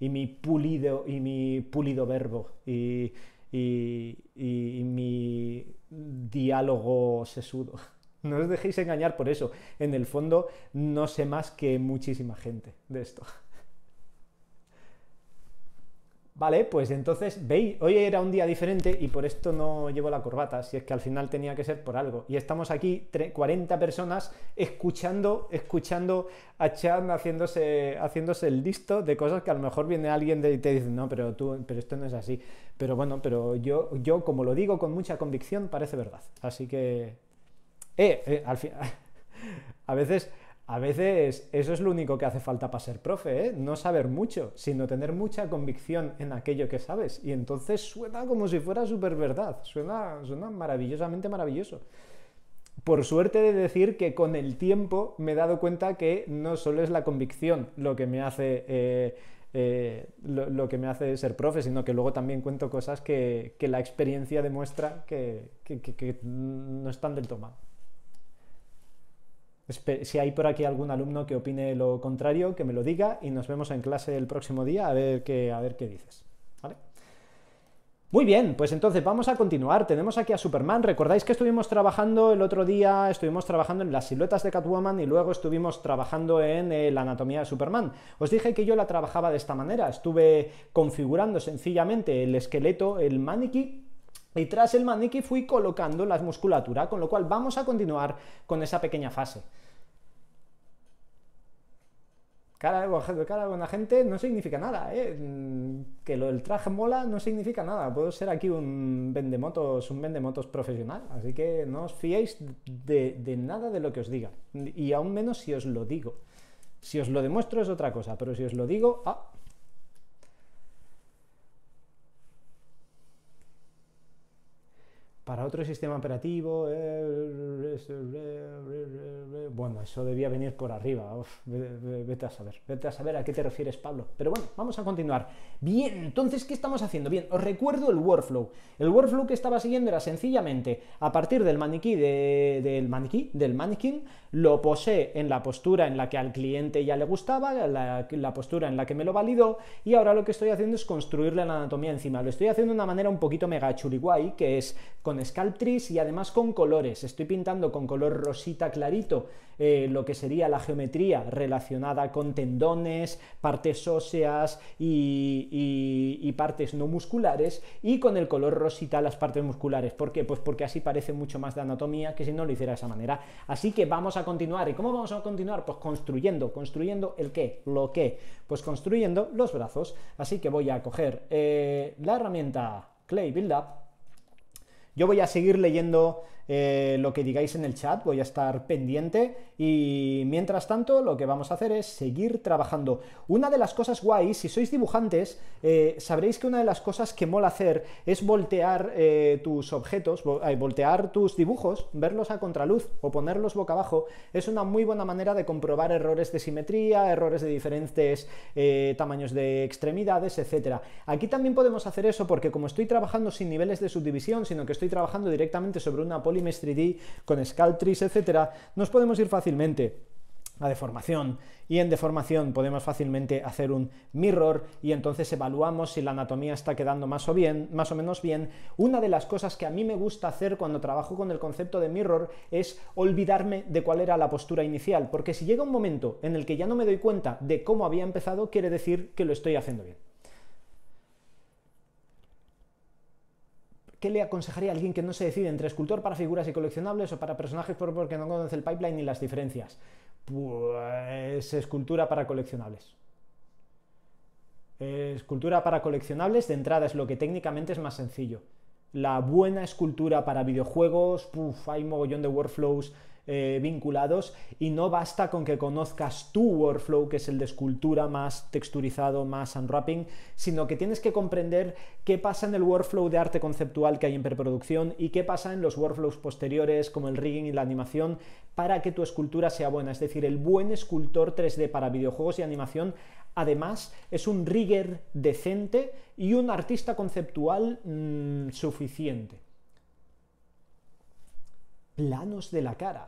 y pulido y mi pulido verbo y, mi diálogo sesudo. *laughs* No os dejéis engañar por eso. En el fondo, no sé más que muchísima gente de esto. Vale, pues entonces, veis, hoy era un día diferente y por esto no llevo la corbata, si es que al final tenía que ser por algo. Y estamos aquí 40 personas escuchando, escuchando a Chan haciéndose, haciéndose el listo de cosas que a lo mejor viene alguien y te dice, no, pero tú, pero esto no es así. Pero bueno, pero yo, yo como lo digo con mucha convicción, parece verdad. Así que... Eh, eh al final... *laughs* a veces a veces eso es lo único que hace falta para ser profe, ¿eh? no saber mucho, sino tener mucha convicción en aquello que sabes. Y entonces suena como si fuera súper verdad, suena, maravillosamente maravilloso. Por suerte de decir que con el tiempo me he dado cuenta que no solo es la convicción lo que me hace, eh, eh, lo, que me hace ser profe, sino que luego también cuento cosas que, la experiencia demuestra que, que no están del todo si hay por aquí algún alumno que opine lo contrario, que me lo diga y nos vemos en clase el próximo día a ver qué, a ver qué dices. Muy bien, pues entonces vamos a continuar. Tenemos aquí a Superman. Recordáis que estuvimos trabajando el otro día, estuvimos trabajando en las siluetas de Catwoman y luego estuvimos trabajando en eh, la anatomía de Superman. Os dije que yo la trabajaba de esta manera. Estuve configurando sencillamente el esqueleto, el maniquí y tras el maniquí fui colocando la musculatura, con lo cual vamos a continuar con esa pequeña fase. Cara de, buena gente no significa nada, ¿eh? Mm, que lo, el traje mola no significa nada. Puedo ser aquí un vendemotos, un vendemotos profesional, así que no os fiéis de, nada de lo que os diga, y aún menos si os lo digo. Si os lo demuestro es otra cosa, pero si os lo digo, ah, para otro sistema operativo, eh, eh, eh, bueno, eso debía venir por arriba, vete a saber, vete a saber a qué te refieres, Pablo. Pero bueno, vamos a continuar. Bien, entonces, ¿qué estamos haciendo? Bien, os recuerdo el workflow. El workflow que estaba siguiendo era sencillamente, a partir del maniquí, del maniquí, del mannequin, lo posé en la postura en la que al cliente ya le gustaba, la, la postura en la que me lo validó, y ahora lo que estoy haciendo es construirle la anatomía encima. Lo estoy haciendo de una manera un poquito mega chuliguay, que es con scalp y además con colores. Estoy pintando con color rosita clarito eh, lo que sería la geometría relacionada con tendones, partes óseas y, partes no musculares, y con el color rosita las partes musculares. ¿Por qué? Pues porque así parece mucho más de anatomía que si no lo hiciera de esa manera. Así que vamos continuar. ¿Y cómo vamos a continuar? Pues construyendo. ¿Construyendo el qué? ¿Lo qué? Pues construyendo los brazos. Así que voy a coger eh, la herramienta Clay Build Up. Yo voy a seguir leyendo eh, lo que digáis en el chat, voy a estar pendiente y mientras tanto lo que vamos a hacer es seguir trabajando. Una de las cosas guay si sois dibujantes, eh, sabréis que una de las cosas que mola hacer es voltear eh, tus objetos, voltear tus dibujos, verlos a contraluz o ponerlos boca abajo, es una muy buena manera de comprobar errores de simetría, errores de diferentes tamaños de extremidades, etcétera, Aquí también podemos hacer eso porque como estoy trabajando sin niveles de subdivisión, sino que estoy trabajando directamente sobre una poli 3D, con Scaltris, etcétera, nos podemos ir fácilmente a deformación y en deformación podemos fácilmente hacer un mirror y entonces evaluamos si la anatomía está quedando más o, bien, más o menos bien. Una de las cosas que a mí me gusta hacer cuando trabajo con el concepto de mirror es olvidarme de cuál era la postura inicial, porque si llega un momento en el que ya no me doy cuenta de cómo había empezado, quiere decir que lo estoy haciendo bien. le aconsejaría a alguien que no se decide entre escultor para figuras y coleccionables o para personajes porque no conoce el pipeline ni las diferencias? Pues escultura para coleccionables. Escultura para coleccionables de entrada es lo que técnicamente es más sencillo. La buena escultura para videojuegos, puff, hay mogollón de workflows eh, vinculados y no basta con que conozcas tu workflow, que es el de escultura más texturizado, más unwrapping, sino que tienes que comprender qué pasa en el workflow de arte conceptual que hay en preproducción y qué pasa en los workflows posteriores como el rigging y la animación para que tu escultura sea buena. Es decir, el buen escultor 3D para videojuegos y animación además es un rigger decente y un artista conceptual mm, suficiente planos de la cara.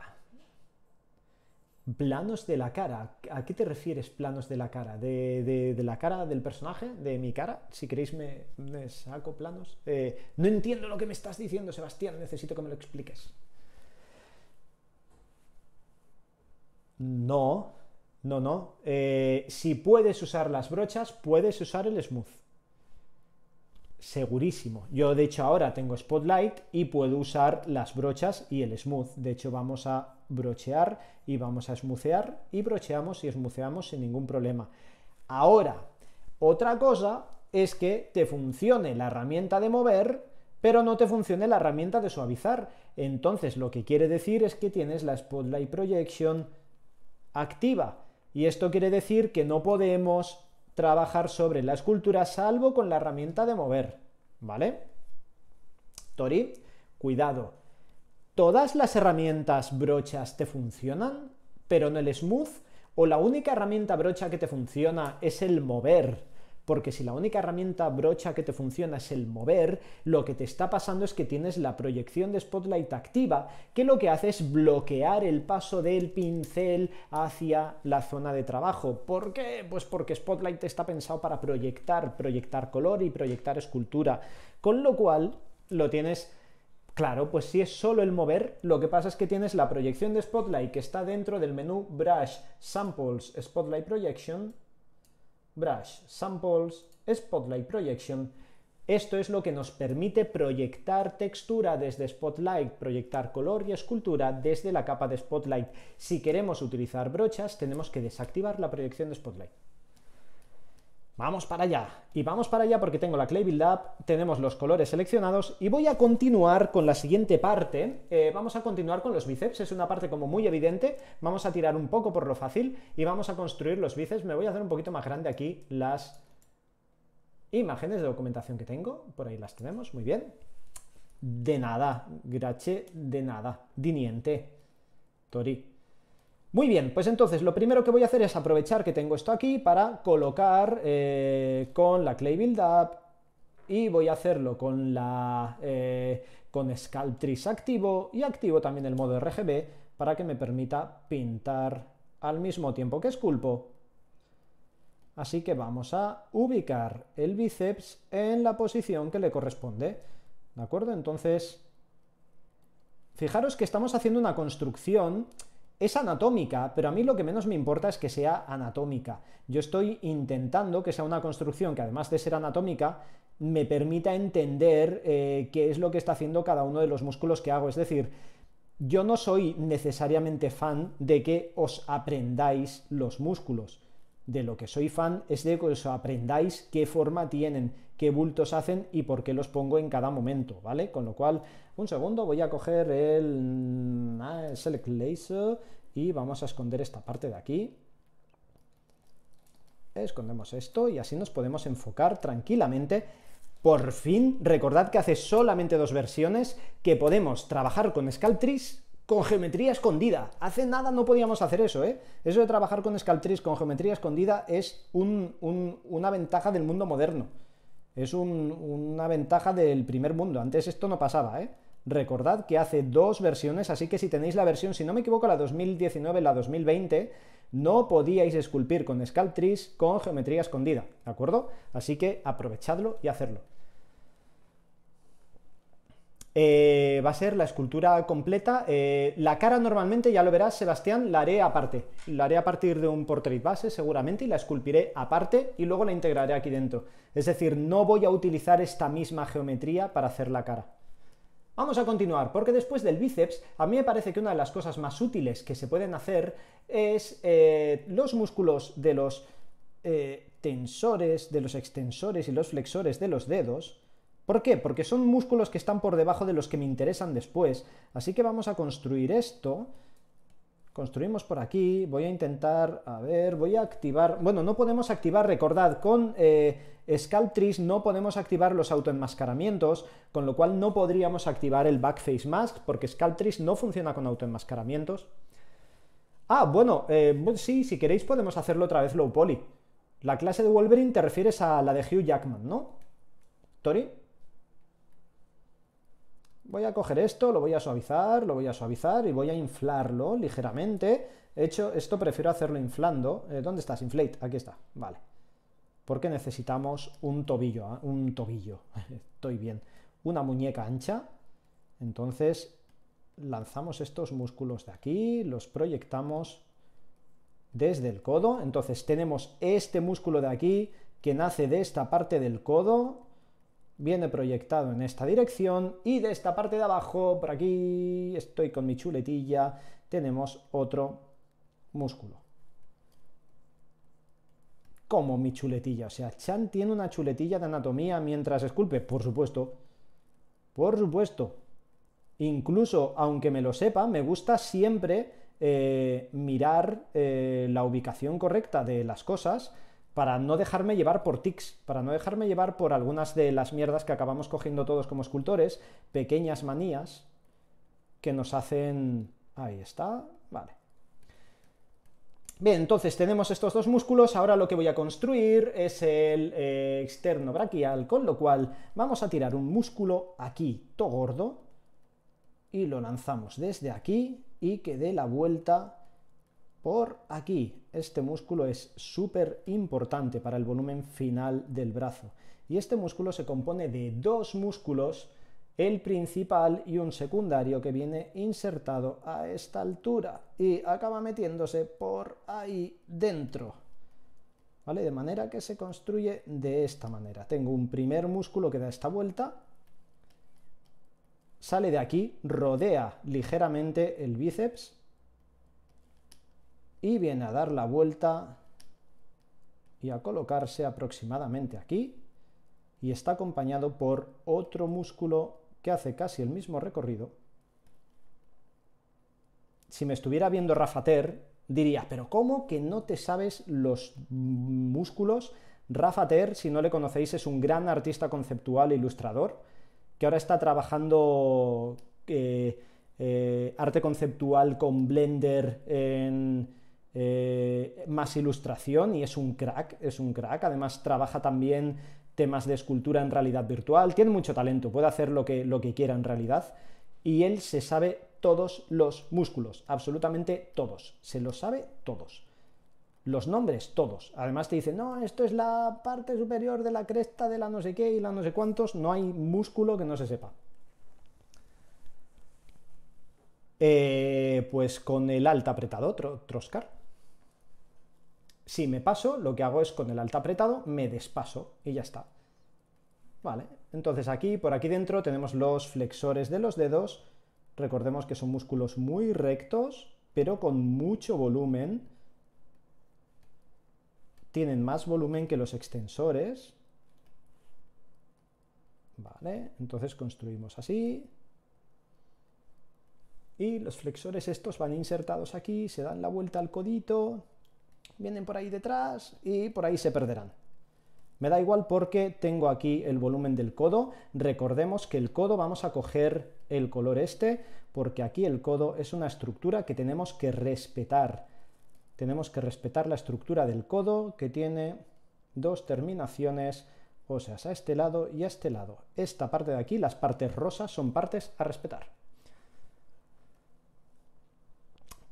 Planos de la cara. ¿A qué te refieres planos de la cara? ¿De, la cara del personaje? ¿De mi cara? Si queréis me, saco planos. Eh, no entiendo lo que me estás diciendo, Sebastián. Necesito que me lo expliques. No, no, no. Eh, si puedes usar las brochas, puedes usar el smooth segurísimo. Yo de hecho ahora tengo Spotlight y puedo usar las brochas y el smooth. De hecho vamos a brochear y vamos a esmucear y brocheamos y esmuceamos sin ningún problema. Ahora, otra cosa es que te funcione la herramienta de mover, pero no te funcione la herramienta de suavizar. Entonces lo que quiere decir es que tienes la Spotlight Projection activa. Y esto quiere decir que no podemos trabajar sobre la escultura salvo con la herramienta de mover, ¿vale? Tori, cuidado. Todas las herramientas brochas te funcionan, pero en el smooth o la única herramienta brocha que te funciona es el mover porque si la única herramienta brocha que te funciona es el mover, lo que te está pasando es que tienes la proyección de Spotlight activa, que lo que hace es bloquear el paso del pincel hacia la zona de trabajo. ¿Por qué? Pues porque Spotlight está pensado para proyectar, proyectar color y proyectar escultura. Con lo cual, lo tienes... Claro, pues si es solo el mover, lo que pasa es que tienes la proyección de Spotlight que está dentro del menú Brush Samples Spotlight Projection Brush Samples, Spotlight Projection. Esto es lo que nos permite proyectar textura desde Spotlight, proyectar color y escultura desde la capa de Spotlight. Si queremos utilizar brochas, tenemos que desactivar la proyección de Spotlight. Vamos para allá. Y vamos para allá porque tengo la Clay Build Up, tenemos los colores seleccionados y voy a continuar con la siguiente parte. Eh, vamos a continuar con los bíceps, es una parte como muy evidente. Vamos a tirar un poco por lo fácil y vamos a construir los bíceps. Me voy a hacer un poquito más grande aquí las imágenes de documentación que tengo. Por ahí las tenemos, muy bien. De nada, grache de nada, diniente, tori. Muy bien, pues entonces lo primero que voy a hacer es aprovechar que tengo esto aquí para colocar eh, con la Clay Build Up y voy a hacerlo con la eh, con activo y activo también el modo RGB para que me permita pintar al mismo tiempo que esculpo. Así que vamos a ubicar el bíceps en la posición que le corresponde. ¿De acuerdo? Entonces, fijaros que estamos haciendo una construcción es anatómica, pero a mí lo que menos me importa es que sea anatómica. Yo estoy intentando que sea una construcción que además de ser anatómica, me permita entender eh, qué es lo que está haciendo cada uno de los músculos que hago. Es decir, yo no soy necesariamente fan de que os aprendáis los músculos. De lo que soy fan es de que os aprendáis qué forma tienen, qué bultos hacen y por qué los pongo en cada momento, ¿vale? Con lo cual, un segundo, voy a coger mm, ah, el Select Laser y vamos a esconder esta parte de aquí. Escondemos esto y así nos podemos enfocar tranquilamente por fin, recordad que hace solamente dos versiones que podemos trabajar con Scaltris con geometría escondida. Hace nada no podíamos hacer eso, ¿eh? Eso de trabajar con Scaltris con geometría escondida es una ventaja del mundo moderno. Es una ventaja del primer mundo. Antes esto no pasaba, ¿eh? Recordad que hace dos versiones, así que si tenéis la versión, si no me equivoco, la 2019, la 2020, no podíais esculpir con Scalp con geometría escondida, ¿de acuerdo? Así que aprovechadlo y hacerlo eh, va a ser la escultura completa. Eh, la cara normalmente, ya lo verás, Sebastián, la haré aparte. La haré a partir de un portrait base seguramente y la esculpiré aparte y luego la integraré aquí dentro. Es decir, no voy a utilizar esta misma geometría para hacer la cara. Vamos a continuar, porque después del bíceps, a mí me parece que una de las cosas más útiles que se pueden hacer es eh, los músculos de los tensores, de los extensores y los flexores de los dedos, ¿Por qué? Porque son músculos que están por debajo de los que me interesan después. Así que vamos a construir esto. Construimos por aquí, voy a intentar, a ver, voy a activar, bueno, no podemos activar, recordad, con eh, Scaltris no podemos activar los autoenmascaramientos, con lo cual no podríamos activar el Backface Mask, porque Scaltris no funciona con autoenmascaramientos. Ah, bueno, eh, sí, si queréis podemos hacerlo otra vez low poly. La clase de Wolverine te refieres a la de Hugh Jackman, ¿no? ¿Tori? voy a coger esto, lo voy a suavizar, lo voy a suavizar y voy a inflarlo ligeramente. De hecho, esto prefiero hacerlo inflando. Eh, ¿Dónde estás? Inflate. Aquí está. Vale. Porque necesitamos un tobillo, ah, un tobillo. *laughs* Estoy bien. Una muñeca ancha. Entonces, lanzamos estos músculos de aquí, los proyectamos desde el codo. Entonces, tenemos este músculo de aquí que nace de esta parte del codo viene proyectado en esta dirección y de esta parte de abajo, por aquí, estoy con mi chuletilla, tenemos otro músculo. Como mi chuletilla, o sea, Chan tiene una chuletilla de anatomía mientras esculpe, por supuesto, por supuesto. Incluso, aunque me lo sepa, me gusta siempre eh, mirar eh, la ubicación correcta de las cosas para no dejarme llevar por tics, para no dejarme llevar por algunas de las mierdas que acabamos cogiendo todos como escultores, pequeñas manías que nos hacen... Ahí está, vale. Bien, entonces tenemos estos dos músculos, ahora lo que voy a construir es el eh, externo brachial, con lo cual vamos a tirar un músculo aquí, todo gordo, y lo lanzamos desde aquí y que dé la vuelta por aquí este músculo es súper importante para el volumen final del brazo. Y este músculo se compone de dos músculos, el principal y un secundario que viene insertado a esta altura y acaba metiéndose por ahí dentro. ¿Vale? De manera que se construye de esta manera. Tengo un primer músculo que da esta vuelta, sale de aquí, rodea ligeramente el bíceps y viene a dar la vuelta y a colocarse aproximadamente aquí y está acompañado por otro músculo que hace casi el mismo recorrido. Si me estuviera viendo Rafater, diría, pero ¿cómo que no te sabes los músculos? Rafater, si no le conocéis, es un gran artista conceptual e ilustrador que ahora está trabajando eh, eh, arte conceptual con Blender en, eh, más ilustración y es un crack, es un crack. Además trabaja también temas de escultura en realidad virtual, tiene mucho talento, puede hacer lo que, lo que quiera en realidad y él se sabe todos los músculos, absolutamente todos, se los sabe todos. Los nombres, todos. Además te dicen, no, esto es la parte superior de la cresta de la no sé qué y la no sé cuántos, no hay músculo que no se sepa. Eh, pues con el alta apretado, Troscar, si me paso, lo que hago es con el alta apretado me despaso y ya está. Vale, entonces aquí, por aquí dentro, tenemos los flexores de los dedos. Recordemos que son músculos muy rectos, pero con mucho volumen. Tienen más volumen que los extensores. Vale, entonces construimos así. Y los flexores estos van insertados aquí, se dan la vuelta al codito, vienen por ahí detrás y por ahí se perderán. Me da igual porque tengo aquí el volumen del codo. Recordemos que el codo vamos a coger el color este porque aquí el codo es una estructura que tenemos que respetar. Tenemos que respetar la estructura del codo que tiene dos terminaciones o sea, a este lado y a este lado. Esta parte de aquí, las partes rosas, son partes a respetar.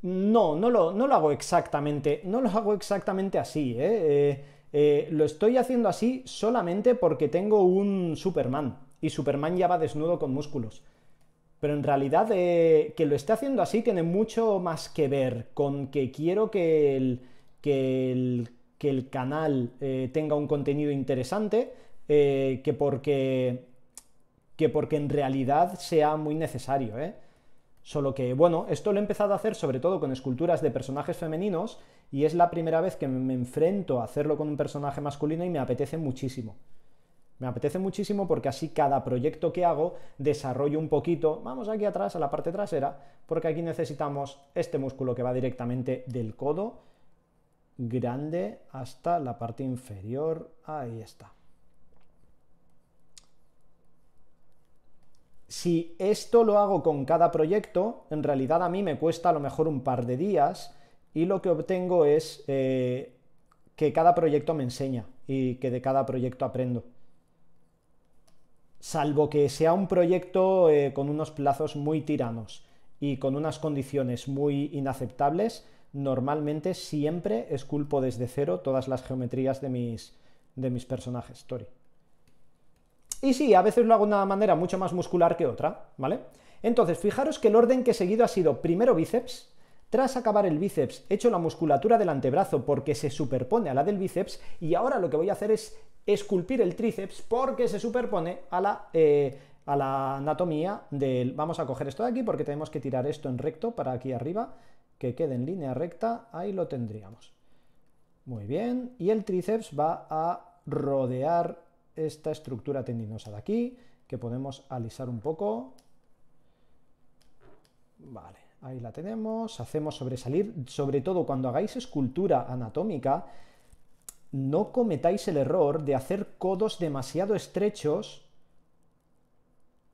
No, no lo, no lo hago exactamente, no lo hago exactamente así, ¿eh? Eh, eh, lo estoy haciendo así solamente porque tengo un Superman y Superman ya va desnudo con músculos. Pero en realidad que lo esté haciendo así tiene mucho más que ver con que quiero que el, que el, canal tenga un contenido interesante que porque que porque en realidad sea muy necesario, ¿eh? Solo que, bueno, esto lo he empezado a hacer sobre todo con esculturas de personajes femeninos y es la primera vez que me enfrento a hacerlo con un personaje masculino y me apetece muchísimo. Me apetece muchísimo porque así cada proyecto que hago desarrollo un poquito, vamos aquí atrás, a la parte trasera, porque aquí necesitamos este músculo que va directamente del codo grande hasta la parte inferior, ahí está. si esto lo hago con cada proyecto, en realidad a mí me cuesta a lo mejor un par de días y lo que obtengo es eh, que cada proyecto me enseña y que de cada proyecto aprendo. Salvo que sea un proyecto eh, con unos plazos muy tiranos y con unas condiciones muy inaceptables, normalmente siempre esculpo desde cero todas las geometrías de mis, de mis personajes, Tori. Y sí, a veces lo hago de una manera mucho más muscular que otra, ¿vale? Entonces, fijaros que el orden que he seguido ha sido primero bíceps, tras acabar el bíceps, he hecho la musculatura del antebrazo porque se superpone a la del bíceps y ahora lo que voy a hacer es esculpir el tríceps porque se superpone a la, eh, a la anatomía del... Vamos a coger esto de aquí porque tenemos que tirar esto en recto para aquí arriba, que quede en línea recta, ahí lo tendríamos. Muy bien, y el tríceps va a rodear esta estructura tendinosa de aquí, que podemos alisar un poco. Vale, ahí la tenemos. Hacemos sobresalir, sobre todo cuando hagáis escultura anatómica, no cometáis el error de hacer codos demasiado estrechos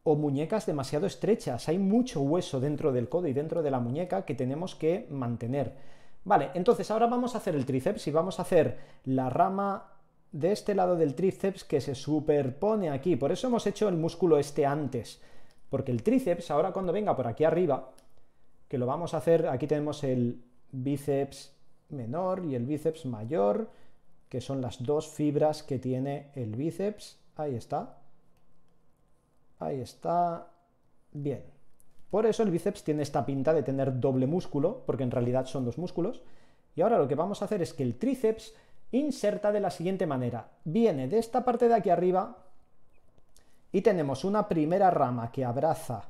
o muñecas demasiado estrechas. Hay mucho hueso dentro del codo y dentro de la muñeca que tenemos que mantener. Vale, entonces ahora vamos a hacer el tríceps y vamos a hacer la rama de este lado del tríceps que se superpone aquí. Por eso hemos hecho el músculo este antes, porque el tríceps ahora cuando venga por aquí arriba, que lo vamos a hacer, aquí tenemos el bíceps menor y el bíceps mayor, que son las dos fibras que tiene el bíceps. Ahí está. Ahí está. Bien. Por eso el bíceps tiene esta pinta de tener doble músculo, porque en realidad son dos músculos. Y ahora lo que vamos a hacer es que el tríceps inserta de la siguiente manera. Viene de esta parte de aquí arriba y tenemos una primera rama que abraza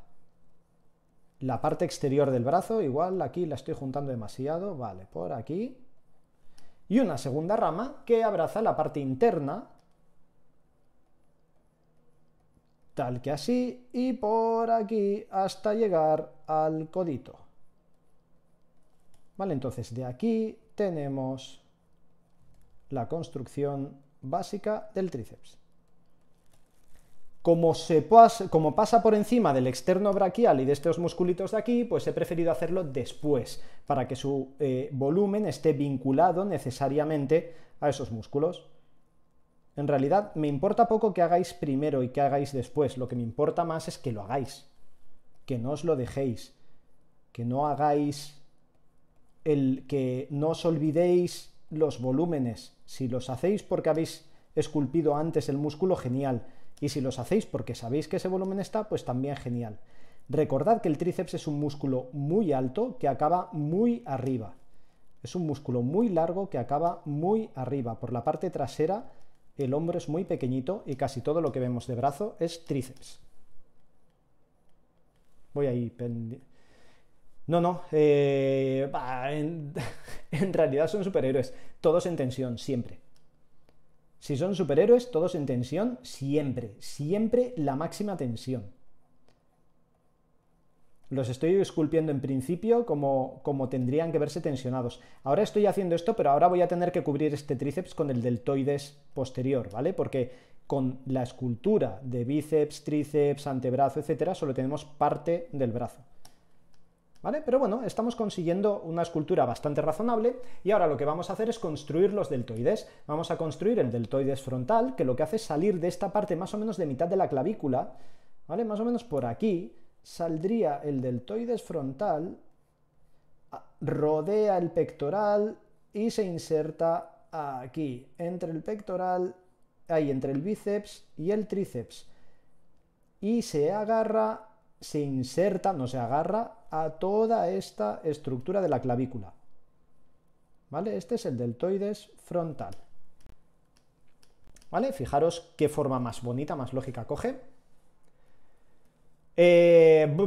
la parte exterior del brazo, igual aquí la estoy juntando demasiado, vale, por aquí. Y una segunda rama que abraza la parte interna, tal que así, y por aquí hasta llegar al codito. Vale, entonces de aquí tenemos la construcción básica del tríceps. Como, se pasa, como, pasa por encima del externo braquial y de estos musculitos de aquí, pues he preferido hacerlo después, para que su eh, volumen esté vinculado necesariamente a esos músculos. En realidad, me importa poco que hagáis primero y que hagáis después, lo que me importa más es que lo hagáis, que no os lo dejéis, que no hagáis el que no os olvidéis los volúmenes. Si los hacéis porque habéis esculpido antes el músculo, genial. Y si los hacéis porque sabéis que ese volumen está, pues también genial. Recordad que el tríceps es un músculo muy alto que acaba muy arriba. Es un músculo muy largo que acaba muy arriba. Por la parte trasera el hombro es muy pequeñito y casi todo lo que vemos de brazo es tríceps. Voy ahí. No, no. Eh, *laughs* En realidad son superhéroes, todos en tensión, siempre. Si son superhéroes, todos en tensión, siempre, siempre la máxima tensión. Los estoy esculpiendo en principio como, como tendrían que verse tensionados. Ahora estoy haciendo esto, pero ahora voy a tener que cubrir este tríceps con el deltoides posterior, ¿vale? Porque con la escultura de bíceps, tríceps, antebrazo, etcétera, solo tenemos parte del brazo. Pero bueno, estamos consiguiendo una escultura bastante razonable y ahora lo que vamos a hacer es construir los deltoides. Vamos a construir el deltoides frontal, que lo que hace es salir de esta parte más o menos de mitad de la clavícula, ¿vale? Más o menos por aquí saldría el deltoides frontal, rodea el pectoral y se inserta aquí, entre el pectoral, ahí, entre el bíceps y el tríceps. Y se agarra, se inserta, no se agarra, a toda esta estructura de la clavícula. ¿Vale? Este es el deltoides frontal. ¿Vale? Fijaros qué forma más bonita, más lógica coge. Eh,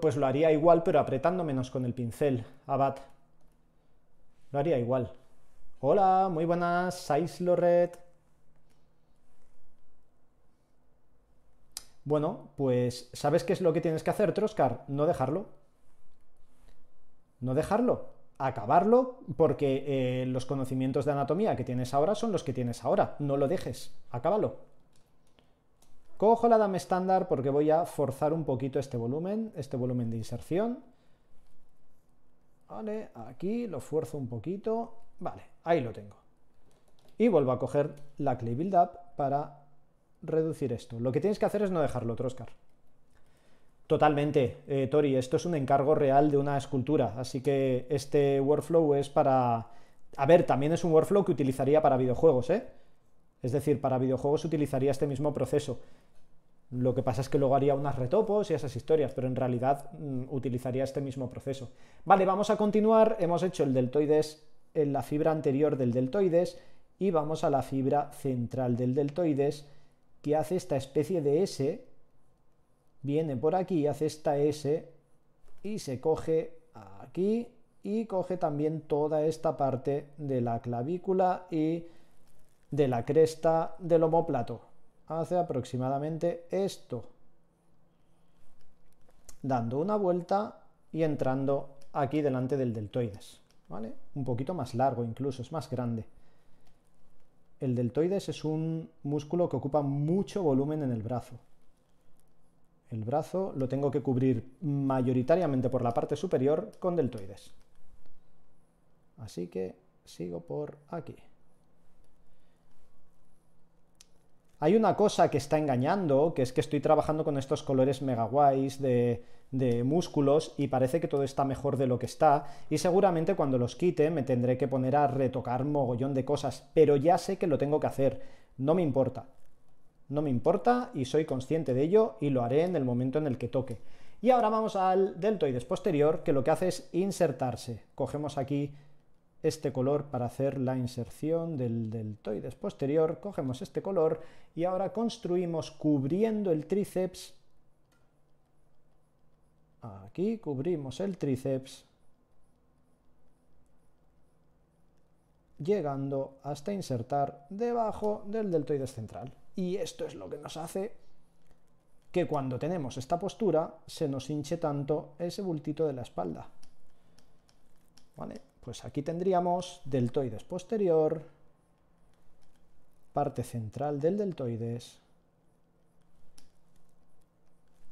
pues lo haría igual, pero apretando menos con el pincel, Abad. Lo haría igual. Hola, muy buenas, lo Red. Bueno, pues ¿sabes qué es lo que tienes que hacer, Troscar? No dejarlo. No dejarlo. Acabarlo porque eh, los conocimientos de anatomía que tienes ahora son los que tienes ahora. No lo dejes. Acábalo. Cojo la dama estándar porque voy a forzar un poquito este volumen, este volumen de inserción. Vale, aquí lo fuerzo un poquito. Vale, ahí lo tengo. Y vuelvo a coger la clay build up para reducir esto. Lo que tienes que hacer es no dejarlo Troscar Oscar. Totalmente, eh, Tori, esto es un encargo real de una escultura, así que este workflow es para... A ver, también es un workflow que utilizaría para videojuegos, ¿eh? Es decir, para videojuegos utilizaría este mismo proceso. Lo que pasa es que luego haría unas retopos y esas historias, pero en realidad mm, utilizaría este mismo proceso. Vale, vamos a continuar. Hemos hecho el deltoides en la fibra anterior del deltoides y vamos a la fibra central del deltoides que hace esta especie de S, viene por aquí, hace esta S y se coge aquí y coge también toda esta parte de la clavícula y de la cresta del homóplato, Hace aproximadamente esto, dando una vuelta y entrando aquí delante del deltoides, Un poquito más largo incluso, es más grande el deltoides es un músculo que ocupa mucho volumen en el brazo. El brazo lo tengo que cubrir mayoritariamente por la parte superior con deltoides. Así que sigo por aquí. hay una cosa que está engañando, que es que estoy trabajando con estos colores mega guays de, de músculos y parece que todo está mejor de lo que está y seguramente cuando los quite me tendré que poner a retocar mogollón de cosas, pero ya sé que lo tengo que hacer, no me importa. No me importa y soy consciente de ello y lo haré en el momento en el que toque. Y ahora vamos al deltoides posterior que lo que hace es insertarse. Cogemos aquí este color para hacer la inserción del deltoides posterior, cogemos este color y ahora construimos cubriendo el tríceps, aquí cubrimos el tríceps, llegando hasta insertar debajo del deltoides central. Y esto es lo que nos hace que cuando tenemos esta postura se nos hinche tanto ese bultito de la espalda. Pues aquí tendríamos deltoides posterior, parte central del deltoides,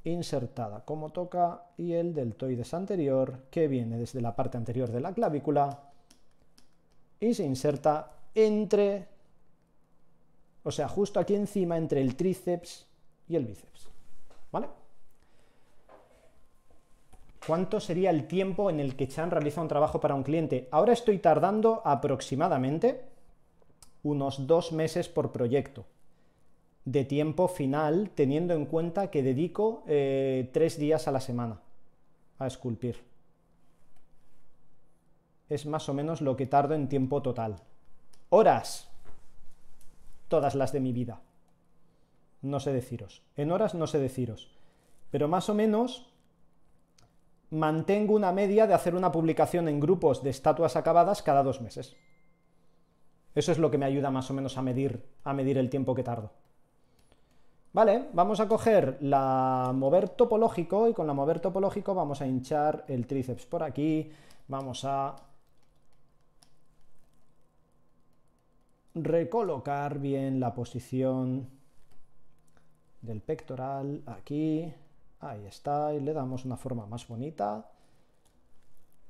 insertada como toca y el deltoides anterior que viene desde la parte anterior de la clavícula y se inserta entre, o sea, justo aquí encima entre el tríceps y el bíceps. ¿Vale? ¿Cuánto sería el tiempo en el que Chan realiza un trabajo para un cliente? Ahora estoy tardando aproximadamente unos dos meses por proyecto de tiempo final, teniendo en cuenta que dedico eh, tres días a la semana a esculpir. Es más o menos lo que tardo en tiempo total. Horas. Todas las de mi vida. No sé deciros. En horas no sé deciros. Pero más o menos mantengo una media de hacer una publicación en grupos de estatuas acabadas cada dos meses. Eso es lo que me ayuda más o menos a medir, a medir el tiempo que tardo. Vale, vamos a coger la mover topológico y con la mover topológico vamos a hinchar el tríceps por aquí, vamos a recolocar bien la posición del pectoral aquí, Ahí está, y le damos una forma más bonita.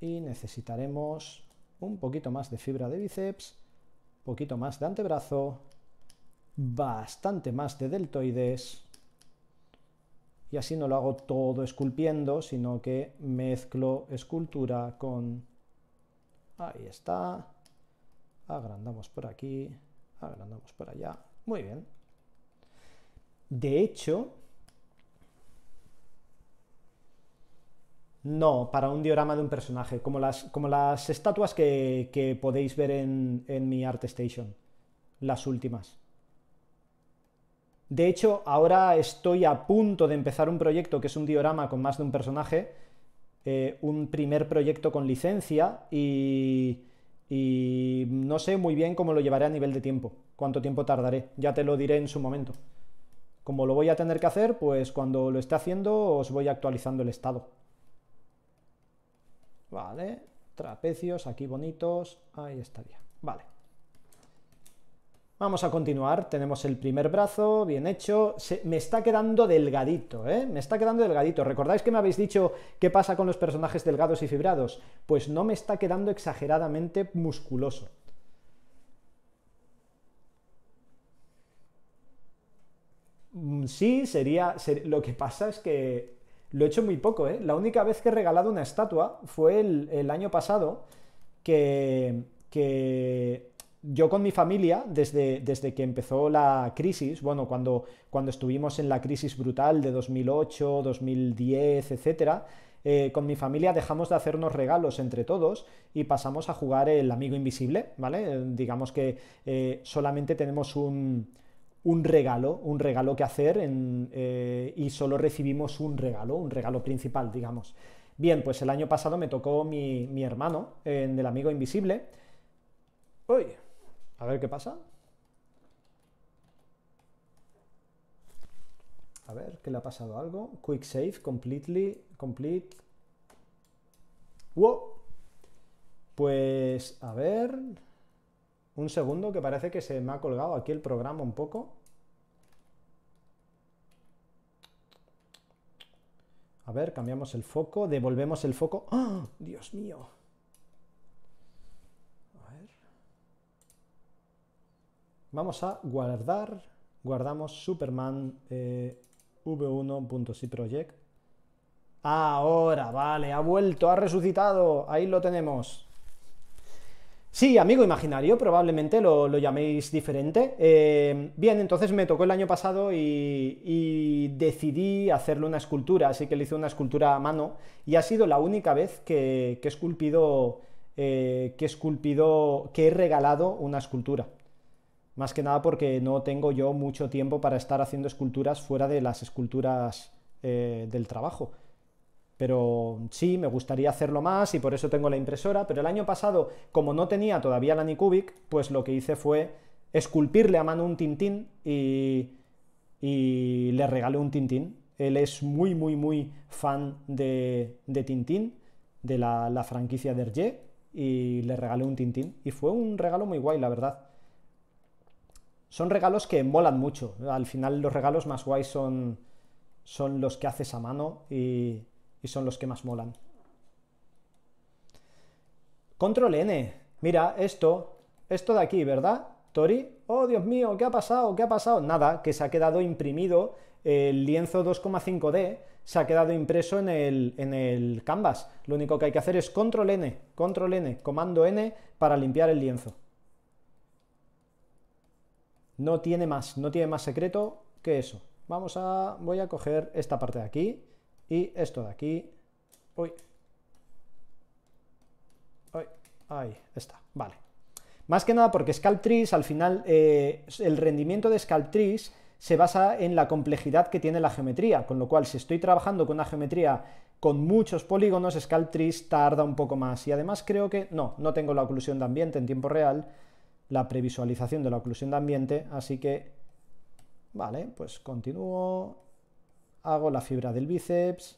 Y necesitaremos un poquito más de fibra de bíceps, poquito más de antebrazo, bastante más de deltoides. Y así no lo hago todo esculpiendo, sino que mezclo escultura con... Ahí está. Agrandamos por aquí, agrandamos por allá. Muy bien. De hecho, No, para un diorama de un personaje, como las, como las estatuas que, podéis ver en, mi Art Station, las últimas. De hecho, ahora estoy a punto de empezar un proyecto que es un diorama con más de un personaje, eh, un primer proyecto con licencia y, y no sé muy bien cómo lo llevaré a nivel de tiempo, cuánto tiempo tardaré, ya te lo diré en su momento. Como lo voy a tener que hacer, pues cuando lo esté haciendo os voy actualizando el estado. Vale, trapecios aquí bonitos, ahí estaría. Vale. Vamos a continuar, tenemos el primer brazo, bien hecho, Se, me está quedando delgadito, ¿eh? me está quedando delgadito. ¿Recordáis que me habéis dicho qué pasa con los personajes delgados y fibrados? Pues no me está quedando exageradamente musculoso. Mm, sí, sería, lo que pasa es que lo he hecho muy poco, ¿eh? La única vez que he regalado una estatua fue el, año pasado que, yo con mi familia, desde, desde que empezó la crisis, bueno, cuando, cuando estuvimos en la crisis brutal de 2008, 2010, etcétera, eh, con mi familia dejamos de hacernos regalos entre todos y pasamos a jugar el amigo invisible, ¿vale? Eh, digamos que eh, solamente tenemos un, un regalo, un regalo que hacer eh, y solo recibimos un regalo, un regalo principal, digamos. Bien, pues el año pasado me tocó mi, mi hermano en del amigo invisible. Uy, a ver qué pasa. A ver, ¿qué le ha pasado algo? Quick save, completely, complete. ¡Wow! Pues, a ver, un segundo, que parece que se me ha colgado aquí el programa un poco. A ver, cambiamos el foco, devolvemos el foco. ¡Oh, Dios mío! A ver. Vamos a guardar. Guardamos Superman eh, V1.si Project. Ahora, vale, ha vuelto, ha resucitado. Ahí lo tenemos. Sí, amigo imaginario, probablemente lo, llaméis diferente. Eh, bien, entonces me tocó el año pasado y, decidí hacerle una escultura, así que le hice una escultura a mano y ha sido la única vez que, he esculpido, eh, que he esculpido, que he regalado una escultura. Más que nada porque no tengo yo mucho tiempo para estar haciendo esculturas fuera de las esculturas eh, del trabajo. Pero sí, me gustaría hacerlo más y por eso tengo la impresora, pero el año pasado, como no tenía todavía la Nicubic, pues lo que hice fue esculpirle a mano un tintín y, y le regalé un tintín. Él es muy, muy, muy fan de, de Tintín, de la, franquicia de Hergé, y le regalé un tintín. Y fue un regalo muy guay, la verdad. Son regalos que molan mucho. Al final los regalos más guays son, son los que haces a mano y, y son los que más molan. Control N. Mira, esto, esto de aquí, ¿verdad? Tori, oh Dios mío, ¿qué ha pasado? ¿Qué ha pasado? Nada, que se ha quedado imprimido el lienzo 2,5D, se ha quedado impreso en el, en el canvas. Lo único que hay que hacer es control N, control N, comando N para limpiar el lienzo. No tiene más, no tiene más secreto que eso. Vamos a, voy a coger esta parte de aquí, y esto de aquí, uy, uy, ahí está, vale. Más que nada porque Scaltris al final, eh, el rendimiento de Scaltris se basa en la complejidad que tiene la geometría, con lo cual si estoy trabajando con una geometría con muchos polígonos, Scaltris tarda un poco más. Y además creo que, no, no tengo la oclusión de ambiente en tiempo real, la previsualización de la oclusión de ambiente, así que, vale, pues continúo, hago la fibra del bíceps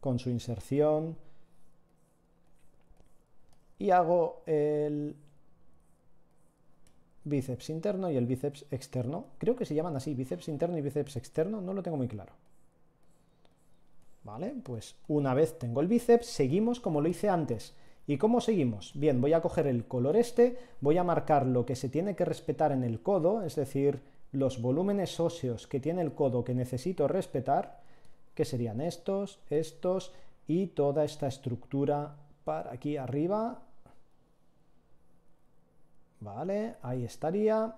con su inserción y hago el bíceps interno y el bíceps externo. Creo que se llaman así, bíceps interno y bíceps externo, no lo tengo muy claro. Vale, pues una vez tengo el bíceps, seguimos como lo hice antes. ¿Y cómo seguimos? Bien, voy a coger el color este, voy a marcar lo que se tiene que respetar en el codo, es decir, los volúmenes óseos que tiene el codo que necesito respetar, que serían estos, estos y toda esta estructura para aquí arriba. Vale, ahí estaría.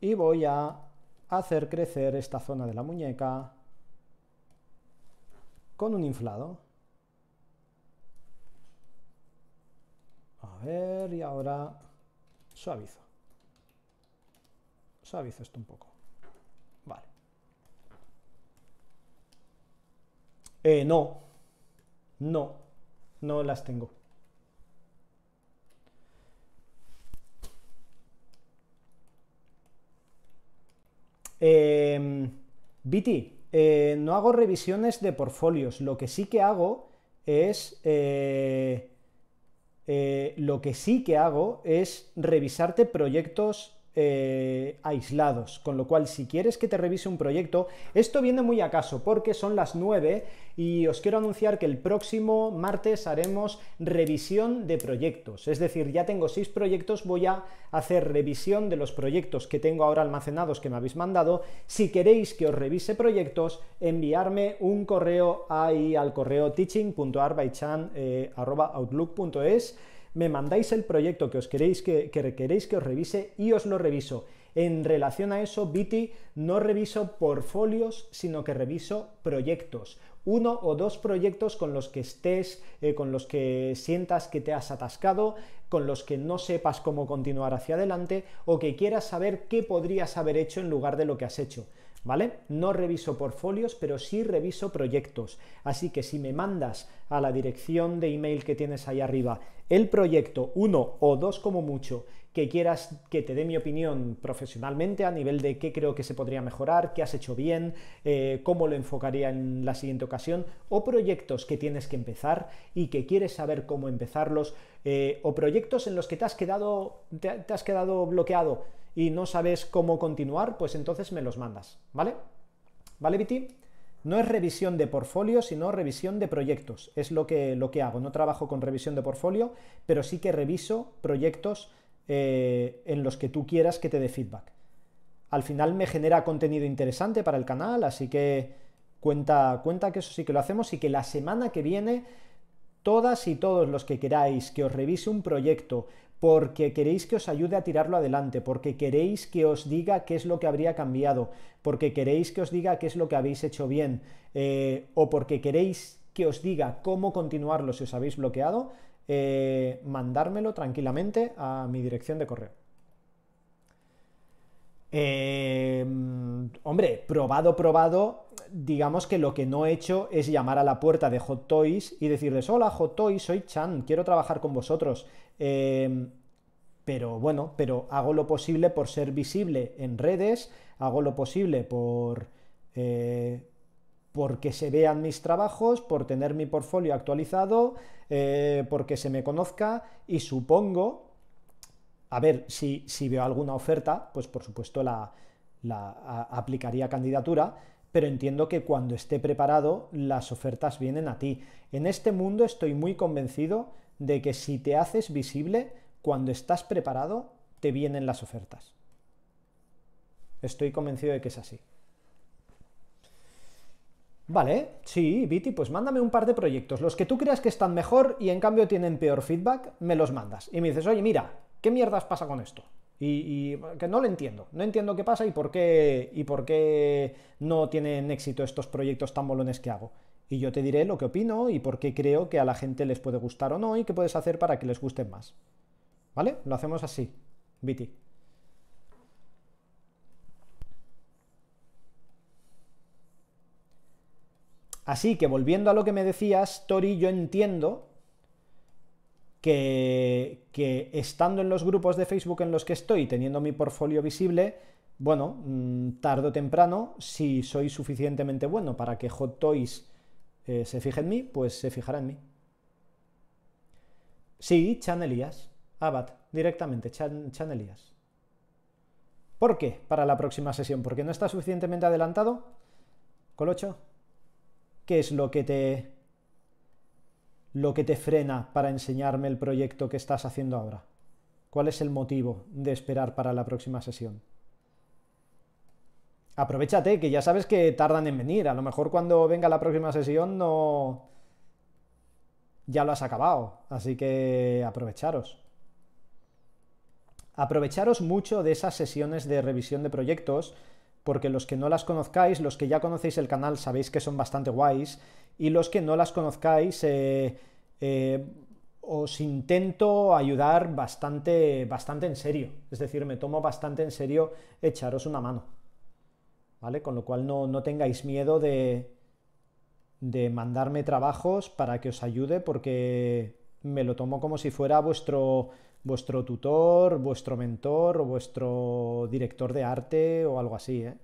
Y voy a hacer crecer esta zona de la muñeca con un inflado. A ver, y ahora suavizo. Suavizo esto un poco. Eh, no, no, no las tengo. Em, Viti, eh, no hago revisiones de portfolios. Lo que sí que hago es. Eh, lo que sí que hago es revisarte proyectos eh, aislados, con lo cual si quieres que te revise un proyecto, esto viene muy a caso porque son las 9 y os quiero anunciar que el próximo martes haremos revisión de proyectos, es decir, ya tengo 6 proyectos, voy a hacer revisión de los proyectos que tengo ahora almacenados que me habéis mandado, si queréis que os revise proyectos, enviarme un correo ahí al correo teaching.arbaichan.outlook.es me mandáis el proyecto que os queréis que, que os revise y os lo reviso. En relación a eso, Viti, no reviso portfolios, sino que reviso proyectos. Uno o dos proyectos con los que estés, eh, con los que sientas que te has atascado, con los que no sepas cómo continuar hacia adelante o que quieras saber qué podrías haber hecho en lugar de lo que has hecho. ¿vale? No reviso portfolios, pero sí reviso proyectos. Así que si me mandas a la dirección de email que tienes ahí arriba el proyecto, uno o dos como mucho, que quieras que te dé mi opinión profesionalmente a nivel de qué creo que se podría mejorar, qué has hecho bien, eh, cómo lo enfocaría en la siguiente ocasión, o proyectos que tienes que empezar y que quieres saber cómo empezarlos, eh, o proyectos en los que te has quedado, te has quedado bloqueado y no sabes cómo continuar, pues entonces me los mandas, ¿vale? ¿Vale, Viti? No es revisión de portfolio, sino revisión de proyectos. Es lo que, lo que hago. No trabajo con revisión de portfolio, pero sí que reviso proyectos eh, en los que tú quieras que te dé feedback. Al final me genera contenido interesante para el canal, así que cuenta, cuenta que eso sí que lo hacemos y que la semana que viene todas y todos los que queráis que os revise un proyecto porque queréis que os ayude a tirarlo adelante, porque queréis que os diga qué es lo que habría cambiado, porque queréis que os diga qué es lo que habéis hecho bien, eh, o porque queréis que os diga cómo continuarlo si os habéis bloqueado, eh, mandármelo tranquilamente a mi dirección de correo. Em, hombre, probado, probado, digamos que lo que no he hecho es llamar a la puerta de Hot Toys y decirles, hola Hot Toys, soy Chan, quiero trabajar con vosotros. Em, pero bueno, pero hago lo posible por ser visible en redes, hago lo posible por... que eh, porque se vean mis trabajos, por tener mi portfolio actualizado, eh, porque se me conozca y supongo, a ver, si, si veo alguna oferta, pues por supuesto la, aplicaría candidatura, pero entiendo que cuando esté preparado las ofertas vienen a ti. En este mundo estoy muy convencido de que si te haces visible, cuando estás preparado, te vienen las ofertas. Estoy convencido de que es así. Vale, sí, Viti, pues mándame un par de proyectos. Los que tú creas que están mejor y en cambio tienen peor feedback, me los mandas. Y me dices, oye, mira, ¿qué mierdas pasa con esto? Y, que no lo entiendo. No entiendo qué pasa y por qué, y por qué no tienen éxito estos proyectos tan bolones que hago y yo te diré lo que opino y por qué creo que a la gente les puede gustar o no y qué puedes hacer para que les gusten más. ¿Vale? Lo hacemos así, Viti. Así que volviendo a lo que me decías, Tori, yo entiendo que, que estando en los grupos de Facebook en los que estoy, teniendo mi portfolio visible, bueno, mm, tarde o temprano, si soy suficientemente bueno para que Hot Toys eh, se fija en mí, pues se fijará en mí. Sí, Chanelías, Elías. Abad, directamente, Chanelías. ¿Por qué? Para la próxima sesión, porque no está suficientemente adelantado. Colocho, ¿qué es lo que te lo que te frena para enseñarme el proyecto que estás haciendo ahora? ¿Cuál es el motivo de esperar para la próxima sesión? aprovechate, que ya sabes que tardan en venir. A lo mejor cuando venga la próxima sesión no... Ya lo has acabado, así que aprovecharos. Aprovecharos mucho de esas sesiones de revisión de proyectos, porque los que no las conozcáis, los que ya conocéis el canal sabéis que son bastante guays, y los que no las conozcáis... Eh, eh, os intento ayudar bastante, bastante en serio. Es decir, me tomo bastante en serio echaros una mano. ¿vale? Con lo cual no, tengáis miedo de, mandarme trabajos para que os ayude porque me lo tomo como si fuera vuestro, vuestro tutor, vuestro mentor o vuestro director de arte o algo así. ¿eh?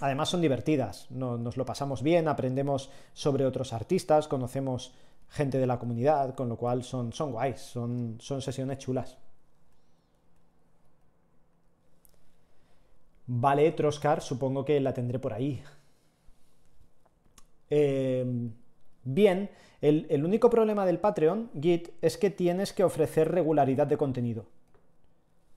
Además son divertidas, nos lo pasamos bien, aprendemos sobre otros artistas, conocemos gente de la comunidad, con lo cual son, son guays, son, son sesiones chulas. Vale, Troscar, supongo que la tendré por ahí. Em, bien, el, único problema del Patreon, Git, es que tienes que ofrecer regularidad de contenido.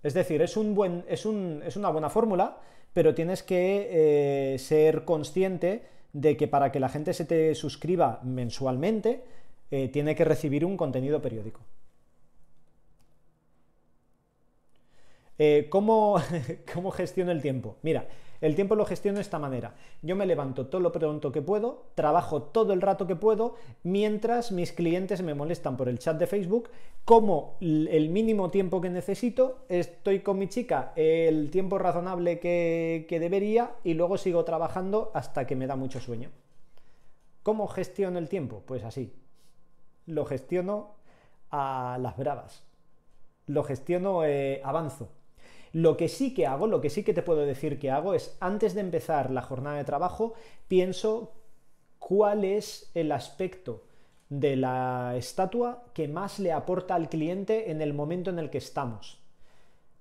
Es decir, es, un buen, es, una buena fórmula, pero tienes que eh, ser consciente de que para que la gente se te suscriba mensualmente, eh, tiene que recibir un contenido periódico. Eh, *laughs* ¿cómo, gestiono el tiempo? Mira, el tiempo lo gestiono de esta manera. Yo me levanto todo lo pronto que puedo, trabajo todo el rato que puedo, mientras mis clientes me molestan por el chat de Facebook, como el mínimo tiempo que necesito, estoy con mi chica el tiempo razonable que, debería y luego sigo trabajando hasta que me da mucho sueño. ¿Cómo gestiono el tiempo? Pues así. Lo gestiono a las bravas. Lo gestiono, eh, avanzo. Lo que sí que hago, lo que sí que te puedo decir que hago es, antes de empezar la jornada de trabajo, pienso cuál es el aspecto de la estatua que más le aporta al cliente en el momento en el que estamos.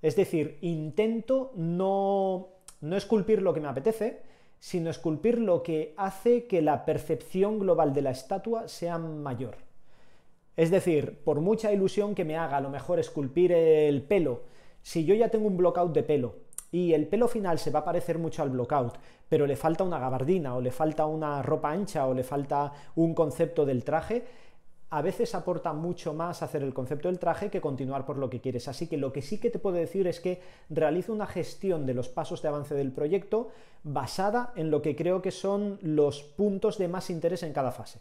Es decir, intento no, esculpir lo que me apetece, sino esculpir lo que hace que la percepción global de la estatua sea mayor. Es decir, por mucha ilusión que me haga a lo mejor esculpir el pelo si yo ya tengo un blockout de pelo y el pelo final se va a parecer mucho al blockout, pero le falta una gabardina o le falta una ropa ancha o le falta un concepto del traje, a veces aporta mucho más hacer el concepto del traje que continuar por lo que quieres. Así que lo que sí que te puedo decir es que realiza una gestión de los pasos de avance del proyecto basada en lo que creo que son los puntos de más interés en cada fase.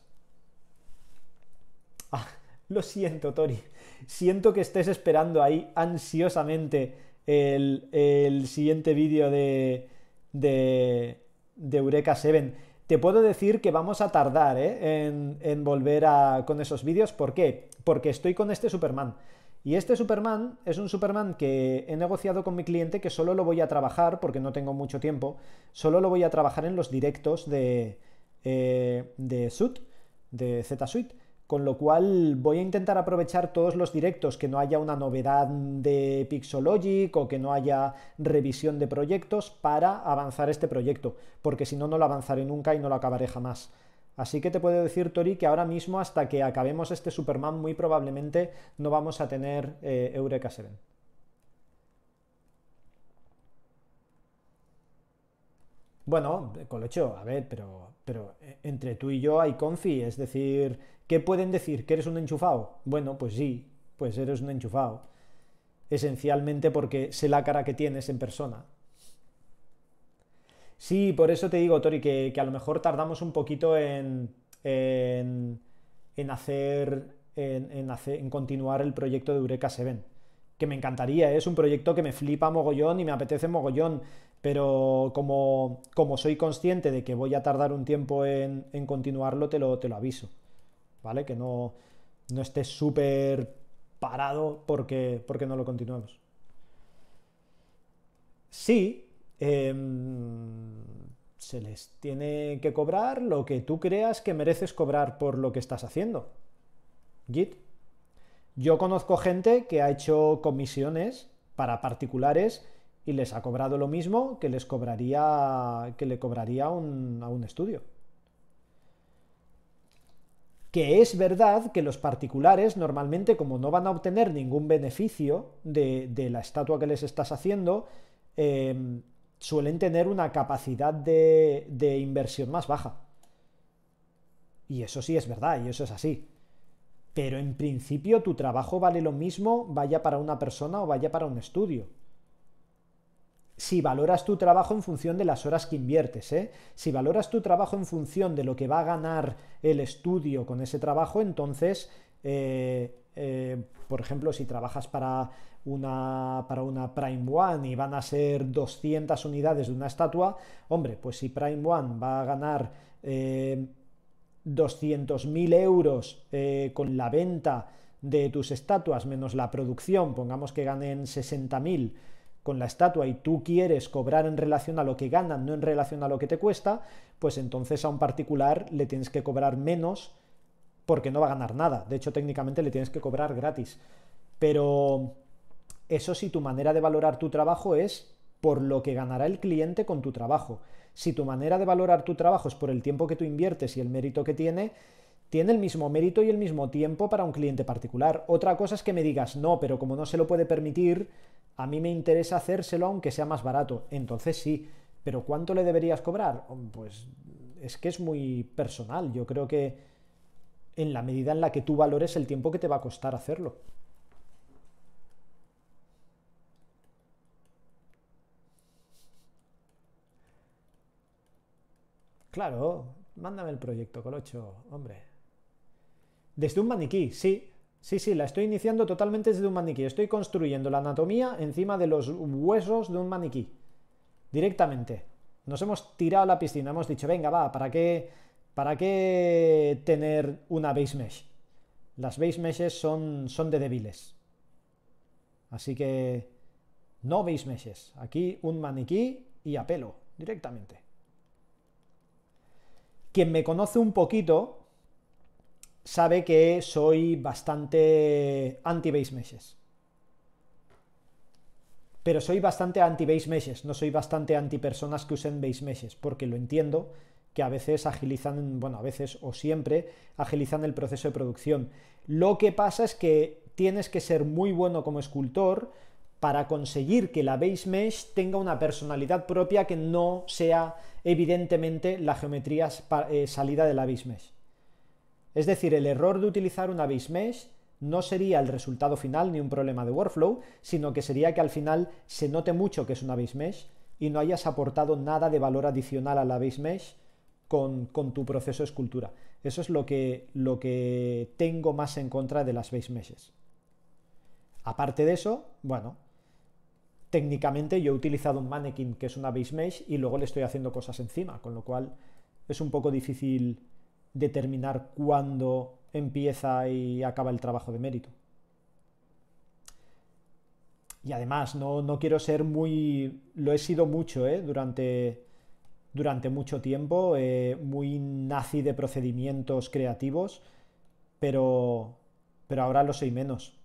Ah, lo siento, Tori siento que estés esperando ahí ansiosamente el, siguiente vídeo de, de, de, Eureka 7. Te puedo decir que vamos a tardar ¿eh? en, volver a, con esos vídeos. ¿Por qué? Porque estoy con este Superman. Y este Superman es un Superman que he negociado con mi cliente que solo lo voy a trabajar, porque no tengo mucho tiempo, solo lo voy a trabajar en los directos de, eh, de Suit, de Z Suite con lo cual voy a intentar aprovechar todos los directos que no haya una novedad de Pixologic o que no haya revisión de proyectos para avanzar este proyecto, porque si no, no lo avanzaré nunca y no lo acabaré jamás. Así que te puedo decir, Tori, que ahora mismo, hasta que acabemos este Superman, muy probablemente no vamos a tener eh, Eureka Seven. Bueno, Colocho, a ver, pero, pero eh, entre tú y yo hay confi, es decir, ¿qué pueden decir? ¿Que eres un enchufado? Bueno, pues sí, pues eres un enchufado. Esencialmente porque sé la cara que tienes en persona. Sí, por eso te digo, Tori, que, a lo mejor tardamos un poquito en, en, hacer, en, hacer, en continuar el proyecto de Eureka Seven que me encantaría, ¿eh? es un proyecto que me flipa mogollón y me apetece mogollón, pero como, soy consciente de que voy a tardar un tiempo en, continuarlo, te lo, aviso, ¿vale? Que no, no estés súper parado porque, no lo continuamos. Sí, em, se les tiene que cobrar lo que tú creas que mereces cobrar por lo que estás haciendo. Git. Yo conozco gente que ha hecho comisiones para particulares y les ha cobrado lo mismo que les cobraría que le cobraría a un estudio. Que es verdad que los particulares normalmente como no van a obtener ningún beneficio de, la estatua que les estás haciendo, em, suelen tener una capacidad de, de inversión más baja. Y eso sí es verdad, y eso es así. Pero en principio tu trabajo vale lo mismo, vaya para una persona o vaya para un estudio si valoras tu trabajo en función de las horas que inviertes. ¿eh? Si valoras tu trabajo en función de lo que va a ganar el estudio con ese trabajo, entonces, eh, eh, por ejemplo, si trabajas para una, para una Prime One y van a ser 200 unidades de una estatua, hombre, pues si Prime One va a ganar 200.000 eh, euros con la venta de tus estatuas menos la producción, pongamos que ganen 60.000, con la estatua y tú quieres cobrar en relación a lo que ganan, no en relación a lo que te cuesta, pues entonces a un particular le tienes que cobrar menos porque no va a ganar nada. De hecho, técnicamente le tienes que cobrar gratis. Pero eso sí, tu manera de valorar tu trabajo es por lo que ganará el cliente con tu trabajo. Si tu manera de valorar tu trabajo es por el tiempo que tú inviertes y el mérito que tiene, tiene el mismo mérito y el mismo tiempo para un cliente particular. Otra cosa es que me digas, no, pero como no se lo puede permitir, a mí me interesa hacérselo aunque sea más barato, entonces sí, pero ¿cuánto le deberías cobrar? Pues es que es muy personal, yo creo que en la medida en la que tú valores el tiempo que te va a costar hacerlo. Claro, mándame el proyecto, Colocho, hombre. Desde un maniquí, sí, Sí, sí, la estoy iniciando totalmente desde un maniquí. Estoy construyendo la anatomía encima de los huesos de un maniquí. Directamente. Nos hemos tirado a la piscina, hemos dicho, venga, va, ¿para qué, para qué tener una base mesh? Las base meshes son, son de débiles. Así que no base meshes. Aquí un maniquí y a pelo, directamente. Quien me conoce un poquito, sabe que soy bastante anti-base meshes. Pero soy bastante anti-base meshes, no soy bastante anti-personas que usen base meshes, porque lo entiendo que a veces agilizan, bueno, a veces o siempre agilizan el proceso de producción. Lo que pasa es que tienes que ser muy bueno como escultor para conseguir que la base mesh tenga una personalidad propia que no sea evidentemente la geometría eh, salida de la base mesh. Es decir, el error de utilizar una base mesh no sería el resultado final ni un problema de workflow, sino que sería que al final se note mucho que es una base mesh y no hayas aportado nada de valor adicional a la base mesh con, tu proceso de escultura. Eso es lo que, lo que tengo más en contra de las base meshes. Aparte de eso, bueno, técnicamente yo he utilizado un mannequin que es una base mesh y luego le estoy haciendo cosas encima, con lo cual es un poco difícil determinar cuándo empieza y acaba el trabajo de mérito. Y además, no, no quiero ser muy... Lo he sido mucho, ¿eh? Durante, durante mucho tiempo, eh, muy nazi de procedimientos creativos, pero, pero ahora lo soy menos.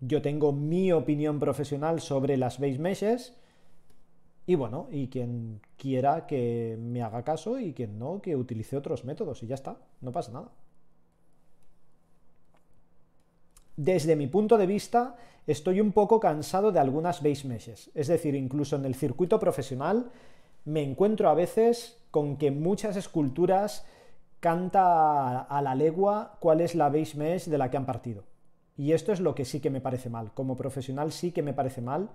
Yo tengo mi opinión profesional sobre las base meshes y bueno, y quien quiera que me haga caso y quien no, que utilice otros métodos y ya está, no pasa nada. Desde mi punto de vista, estoy un poco cansado de algunas base meshes, es decir, incluso en el circuito profesional me encuentro a veces con que muchas esculturas canta a la legua cuál es la base mesh de la que han partido. Y esto es lo que sí que me parece mal. Como profesional sí que me parece mal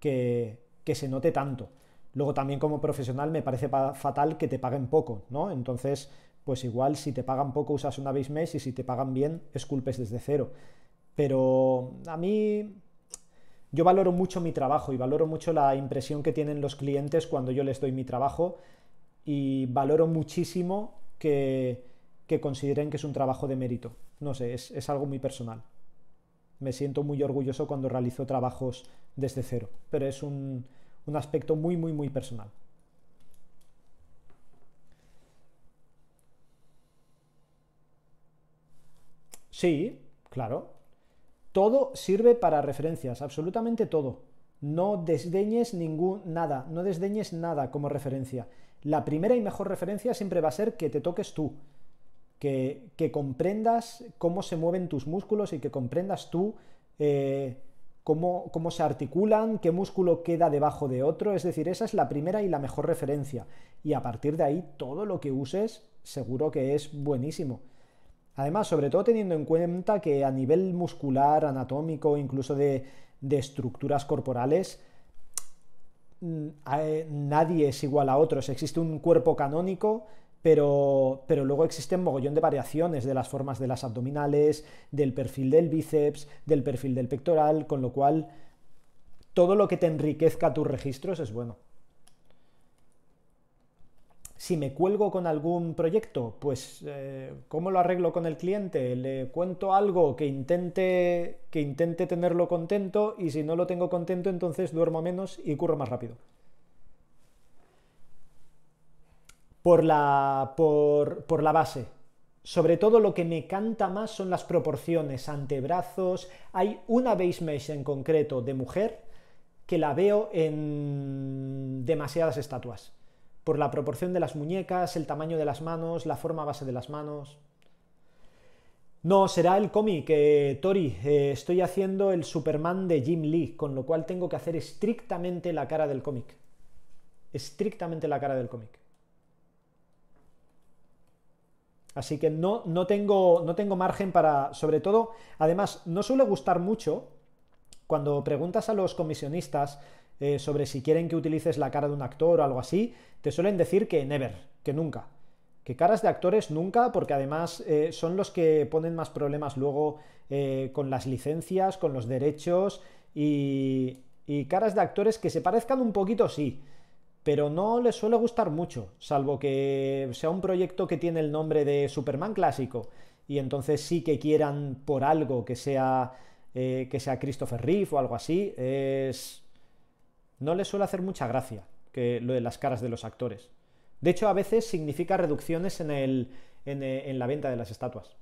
que que se note tanto. Luego también como profesional me parece fatal que te paguen poco, ¿no? Entonces, pues igual si te pagan poco usas una vez mes y si te pagan bien esculpes desde cero. Pero a mí yo valoro mucho mi trabajo y valoro mucho la impresión que tienen los clientes cuando yo les doy mi trabajo y valoro muchísimo que, consideren que es un trabajo de mérito. No sé, es algo muy personal me siento muy orgulloso cuando realizo trabajos desde cero, pero es un, un aspecto muy, muy, muy personal. Sí, claro. Todo sirve para referencias, absolutamente todo. No desdeñes ningún nada, no desdeñes nada como referencia. La primera y mejor referencia siempre va a ser que te toques tú que, comprendas cómo se mueven tus músculos y que comprendas tú eh, cómo, se articulan, qué músculo queda debajo de otro. Es decir, esa es la primera y la mejor referencia. Y a partir de ahí, todo lo que uses seguro que es buenísimo. Además, sobre todo teniendo en cuenta que a nivel muscular, anatómico, incluso de, de estructuras corporales, mm, eh, nadie es igual a otros. Existe un cuerpo canónico pero, pero, luego existen mogollón de variaciones de las formas de las abdominales, del perfil del bíceps, del perfil del pectoral, con lo cual todo lo que te enriquezca tus registros es bueno. Si me cuelgo con algún proyecto, pues eh, ¿cómo lo arreglo con el cliente? Le cuento algo que intente, que intente tenerlo contento y si no lo tengo contento entonces duermo menos y curro más rápido. por la, por, la base. Sobre todo lo que me canta más son las proporciones, antebrazos. Hay una base mesh en concreto de mujer que la veo en demasiadas estatuas. Por la proporción de las muñecas, el tamaño de las manos, la forma base de las manos. No, será el cómic, eh, Tori. Eh, estoy haciendo el Superman de Jim Lee, con lo cual tengo que hacer estrictamente la cara del cómic. Estrictamente la cara del cómic. Así que no, tengo, margen para, sobre todo, además, no suele gustar mucho cuando preguntas a los comisionistas eh, sobre si quieren que utilices la cara de un actor o algo así, te suelen decir que never, que nunca. Que caras de actores nunca, porque además eh, son los que ponen más problemas luego eh, con las licencias, con los derechos y, y caras de actores que se parezcan un poquito, sí pero no les suele gustar mucho, salvo que sea un proyecto que tiene el nombre de Superman clásico y entonces sí que quieran por algo que sea eh, que sea Christopher Reeve o algo así, es... no les suele hacer mucha gracia que lo de las caras de los actores. De hecho, a veces significa reducciones en, eh, la venta de las estatuas.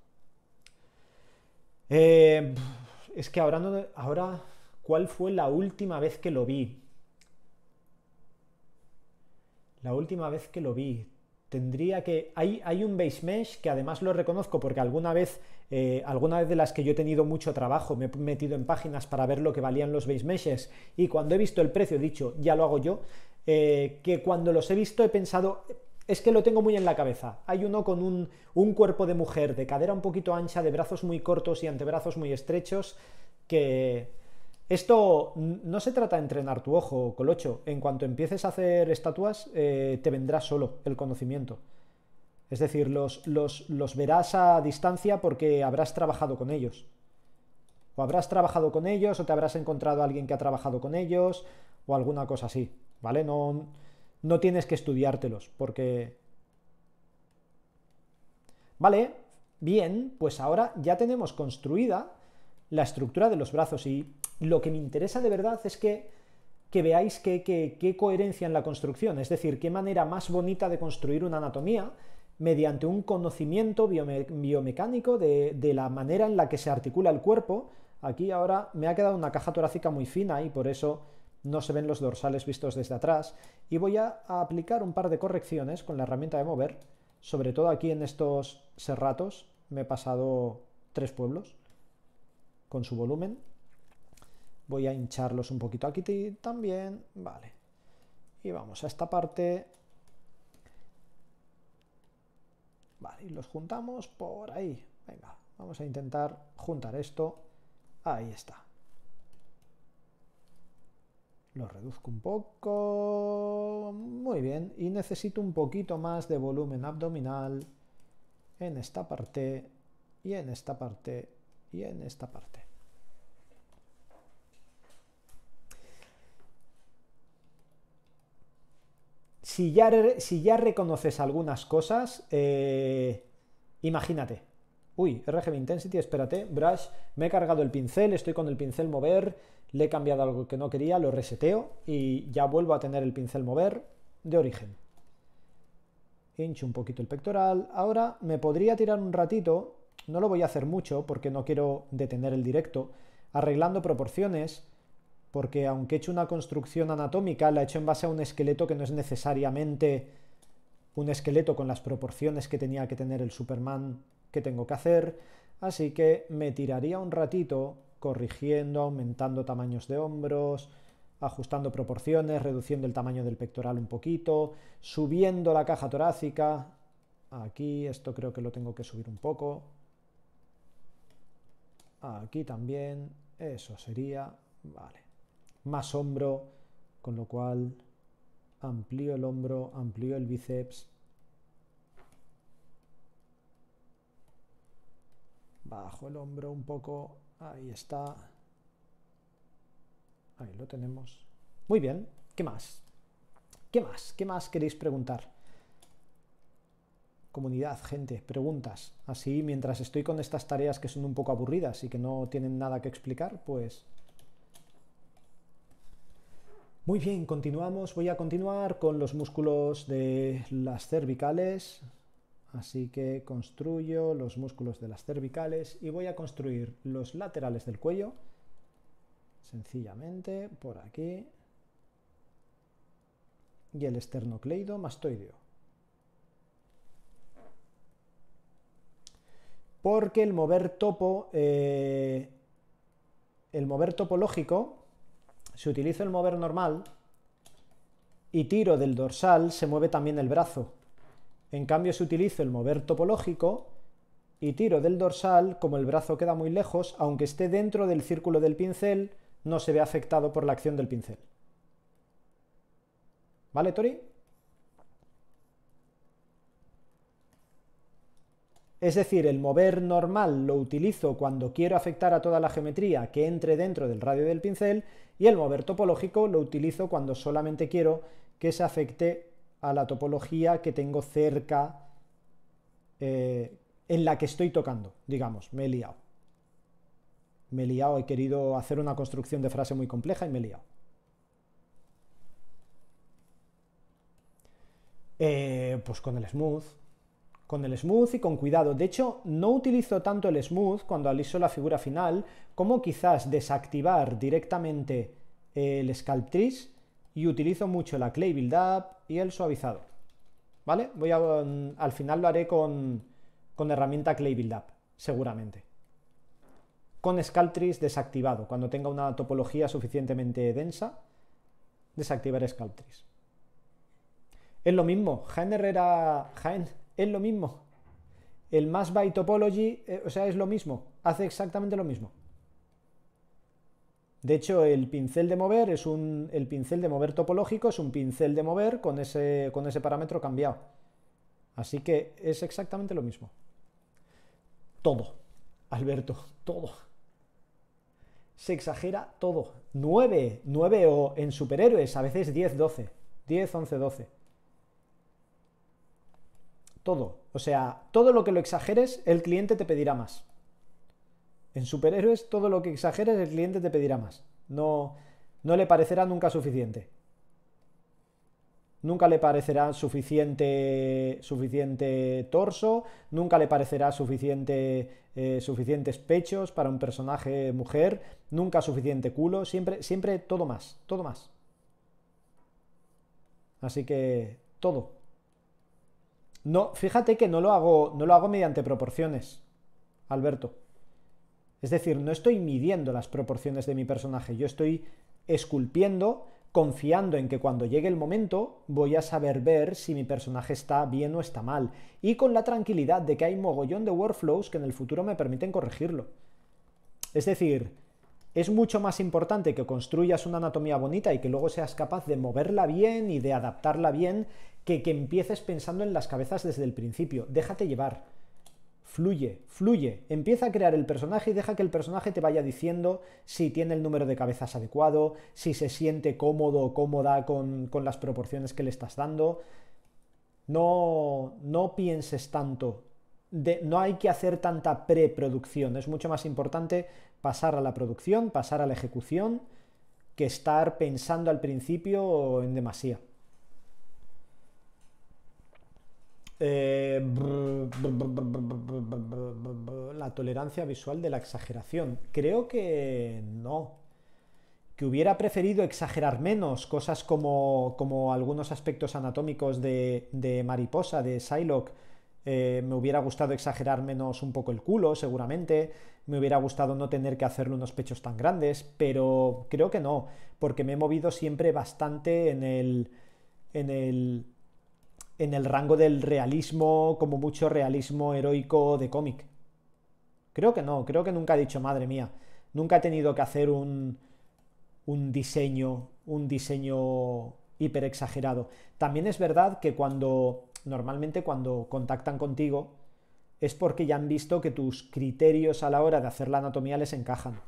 Eh, es que ahora, ¿cuál fue la última vez que lo vi? La última vez que lo vi, tendría que... Hay, hay un base mesh que además lo reconozco porque alguna vez, eh, alguna vez de las que yo he tenido mucho trabajo, me he metido en páginas para ver lo que valían los base meshes y cuando he visto el precio he dicho, ya lo hago yo, eh, que cuando los he visto he pensado... Es que lo tengo muy en la cabeza. Hay uno con un, un cuerpo de mujer, de cadera un poquito ancha, de brazos muy cortos y antebrazos muy estrechos, que, esto no se trata de entrenar tu ojo, Colocho. En cuanto empieces a hacer estatuas, eh, te vendrá solo el conocimiento. Es decir, los, los, verás a distancia porque habrás trabajado con ellos. O habrás trabajado con ellos, o te habrás encontrado a alguien que ha trabajado con ellos, o alguna cosa así. ¿Vale? No, no tienes que estudiártelos, porque... Vale, bien, pues ahora ya tenemos construida la estructura de los brazos y lo que me interesa de verdad es que, que veáis qué que, coherencia en la construcción, es decir, qué manera más bonita de construir una anatomía mediante un conocimiento biomecánico de, de, la manera en la que se articula el cuerpo. Aquí ahora me ha quedado una caja torácica muy fina y por eso no se ven los dorsales vistos desde atrás. Y voy a aplicar un par de correcciones con la herramienta de mover, sobre todo aquí en estos serratos. Me he pasado tres pueblos con su volumen voy a hincharlos un poquito aquí también, vale. Y vamos a esta parte. Vale, y los juntamos por ahí. Venga, vamos a intentar juntar esto. Ahí está. Lo reduzco un poco. Muy bien. Y necesito un poquito más de volumen abdominal en esta parte y en esta parte y en esta parte. si ya, si ya reconoces algunas cosas, eh, imagínate. Uy, RGB Intensity, espérate, Brush, me he cargado el pincel, estoy con el pincel mover, le he cambiado algo que no quería, lo reseteo y ya vuelvo a tener el pincel mover de origen. Hincho un poquito el pectoral. Ahora me podría tirar un ratito, no lo voy a hacer mucho porque no quiero detener el directo, arreglando proporciones, porque aunque he hecho una construcción anatómica, la he hecho en base a un esqueleto que no es necesariamente un esqueleto con las proporciones que tenía que tener el Superman que tengo que hacer, así que me tiraría un ratito corrigiendo, aumentando tamaños de hombros, ajustando proporciones, reduciendo el tamaño del pectoral un poquito, subiendo la caja torácica. Aquí esto creo que lo tengo que subir un poco. Aquí también. Eso sería. Vale más hombro, con lo cual amplío el hombro, amplío el bíceps. Bajo el hombro un poco, ahí está. Ahí lo tenemos. Muy bien, ¿qué más? ¿Qué más? ¿Qué más queréis preguntar? Comunidad, gente, preguntas. Así, mientras estoy con estas tareas que son un poco aburridas y que no tienen nada que explicar, pues muy bien, continuamos. Voy a continuar con los músculos de las cervicales. Así que construyo los músculos de las cervicales y voy a construir los laterales del cuello. Sencillamente por aquí. Y el esternocleido mastoideo. Porque el mover topo, eh, el mover topológico si utilizo el mover normal y tiro del dorsal, se mueve también el brazo. En cambio, si utilizo el mover topológico y tiro del dorsal, como el brazo queda muy lejos, aunque esté dentro del círculo del pincel, no se ve afectado por la acción del pincel. ¿Vale, Tori? Es decir, el mover normal lo utilizo cuando quiero afectar a toda la geometría que entre dentro del radio del pincel y el mover topológico lo utilizo cuando solamente quiero que se afecte a la topología que tengo cerca eh, en la que estoy tocando, digamos, me he liado. Me he liado, he querido hacer una construcción de frase muy compleja y me he liado. Eh, pues con el smooth, con el smooth y con cuidado. De hecho, no utilizo tanto el smooth cuando aliso la figura final, como quizás desactivar directamente el Sculptris y utilizo mucho la clay build up y el suavizado. ¿Vale? Voy mm, al final lo haré con, herramienta clay build up, seguramente. Con Sculptris desactivado, cuando tenga una topología suficientemente densa, desactivar Sculptris. Es lo mismo, Jaén Herrera, es lo mismo. El Mass by topology, eh, o sea, es lo mismo, hace exactamente lo mismo. De hecho, el pincel de mover es un el pincel de mover topológico es un pincel de mover con ese con ese parámetro cambiado. Así que es exactamente lo mismo. Todo. Alberto, todo. Se exagera todo. 9, 9 o en superhéroes, a veces 10, 12. 10, 11, 12 todo. O sea, todo lo que lo exageres, el cliente te pedirá más. En superhéroes, todo lo que exageres, el cliente te pedirá más. No, no le parecerá nunca suficiente. Nunca le parecerá suficiente, suficiente torso, nunca le parecerá suficiente, eh, suficientes pechos para un personaje mujer, nunca suficiente culo, siempre, siempre todo más, todo más. Así que todo, no, fíjate que no lo hago, no lo hago mediante proporciones, Alberto. Es decir, no estoy midiendo las proporciones de mi personaje, yo estoy esculpiendo, confiando en que cuando llegue el momento voy a saber ver si mi personaje está bien o está mal, y con la tranquilidad de que hay mogollón de workflows que en el futuro me permiten corregirlo. Es decir, es mucho más importante que construyas una anatomía bonita y que luego seas capaz de moverla bien y de adaptarla bien que que empieces pensando en las cabezas desde el principio. Déjate llevar. Fluye, fluye. Empieza a crear el personaje y deja que el personaje te vaya diciendo si tiene el número de cabezas adecuado, si se siente cómodo o cómoda con, con las proporciones que le estás dando. No, no pienses tanto de, no hay que hacer tanta preproducción. Es mucho más importante pasar a la producción, pasar a la ejecución, que estar pensando al principio en demasía. Eh, la tolerancia visual de la exageración. Creo que no. Que hubiera preferido exagerar menos cosas como, algunos aspectos anatómicos de, de mariposa, de Psylocke, eh, me hubiera gustado exagerar menos un poco el culo, seguramente, me hubiera gustado no tener que hacerle unos pechos tan grandes, pero creo que no, porque me he movido siempre bastante en el, en el, en el rango del realismo, como mucho realismo heroico de cómic. Creo que no, creo que nunca he dicho, madre mía, nunca he tenido que hacer un, un diseño, un diseño hiper exagerado. También es verdad que cuando normalmente cuando contactan contigo es porque ya han visto que tus criterios a la hora de hacer la anatomía les encajan.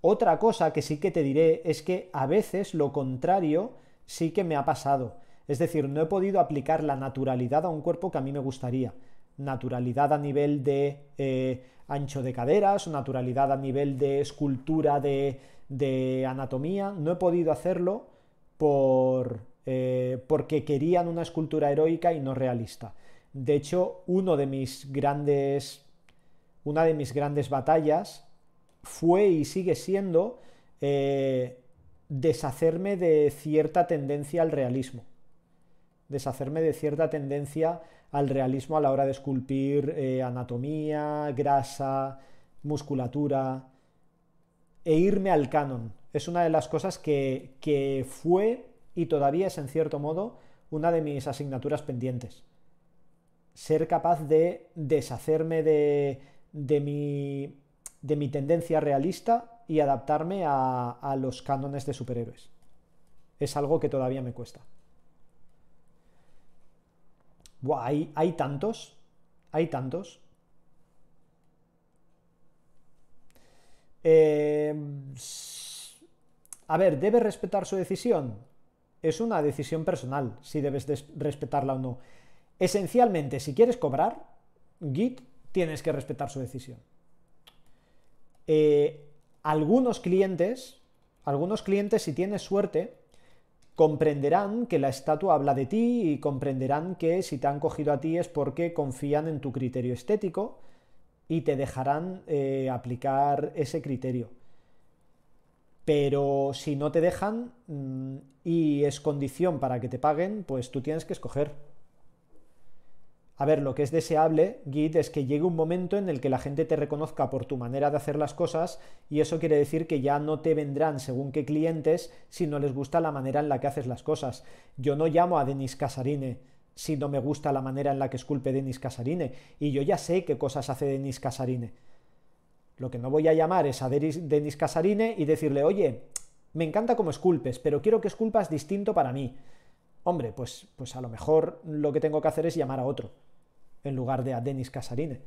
Otra cosa que sí que te diré es que a veces lo contrario sí que me ha pasado. Es decir, no he podido aplicar la naturalidad a un cuerpo que a mí me gustaría. Naturalidad a nivel de eh, ancho de caderas, naturalidad a nivel de escultura de anatomía. No he podido hacerlo por, eh, porque querían una escultura heroica y no realista. De hecho, uno de mis grandes, una de mis grandes batallas fue y sigue siendo eh, deshacerme de cierta tendencia al realismo. Deshacerme de cierta tendencia al realismo a la hora de esculpir eh, anatomía, grasa, musculatura e irme al canon. Es una de las cosas que, que fue y todavía es en cierto modo una de mis asignaturas pendientes. Ser capaz de deshacerme de, mi, de mi tendencia realista y adaptarme a, los cánones de superhéroes. Es algo que todavía me cuesta. Buah, hay, tantos, hay tantos. Eh, a ver, ¿debe respetar su decisión? Es una decisión personal si debes respetarla o no. Esencialmente, si quieres cobrar, Git, tienes que respetar su decisión. Eh, algunos clientes, algunos clientes, si tienes suerte, comprenderán que la estatua habla de ti y comprenderán que si te han cogido a ti es porque confían en tu criterio estético y te dejarán eh, aplicar ese criterio pero si no te dejan mm, y es condición para que te paguen, pues tú tienes que escoger. A ver, lo que es deseable, Git, es que llegue un momento en el que la gente te reconozca por tu manera de hacer las cosas y eso quiere decir que ya no te vendrán según qué clientes si no les gusta la manera en la que haces las cosas. Yo no llamo a Denis Casarine si no me gusta la manera en la que esculpe Denis Casarine y yo ya sé qué cosas hace Denis Casarine. Lo que no voy a llamar es a Denis Casarine y decirle, oye, me encanta como esculpes, pero quiero que esculpas distinto para mí. Hombre, pues, pues a lo mejor lo que tengo que hacer es llamar a otro, en lugar de a Denis Casarine.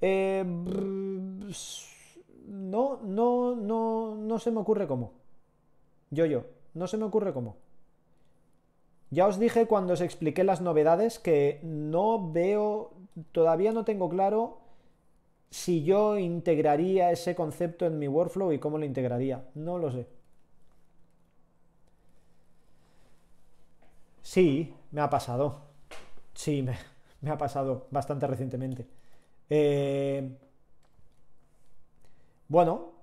Eh, no, no, no, no se me ocurre cómo. Yo, yo, no se me ocurre cómo. Ya os dije cuando os expliqué las novedades que no veo, todavía no tengo claro si yo integraría ese concepto en mi workflow y cómo lo integraría. No lo sé. Sí, me ha pasado. Sí, *laughs* me, ha pasado bastante recientemente. Eh, bueno,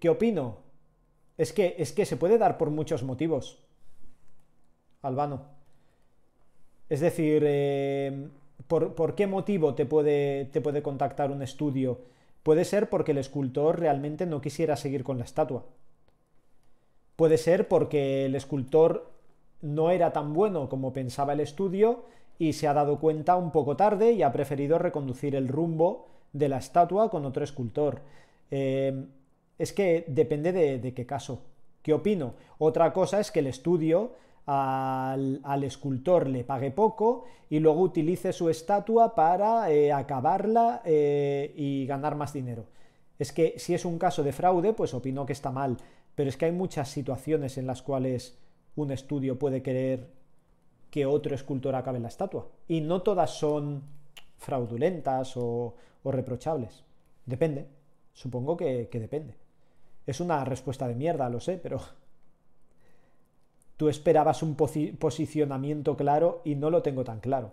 ¿qué opino? Es que, es que se puede dar por muchos motivos albano. Es decir, eh, ¿por, qué motivo te puede, te puede contactar un estudio? Puede ser porque el escultor realmente no quisiera seguir con la estatua. Puede ser porque el escultor no era tan bueno como pensaba el estudio y se ha dado cuenta un poco tarde y ha preferido reconducir el rumbo de la estatua con otro escultor. Eh, es que depende de, de qué caso. ¿Qué opino? Otra cosa es que el estudio al, escultor le pague poco y luego utilice su estatua para eh, acabarla eh, y ganar más dinero. Es que si es un caso de fraude, pues opino que está mal, pero es que hay muchas situaciones en las cuales un estudio puede querer que otro escultor acabe la estatua. Y no todas son fraudulentas o, reprochables. Depende. Supongo que depende. Es una respuesta de mierda, lo sé, pero tú esperabas un posicionamiento claro y no lo tengo tan claro.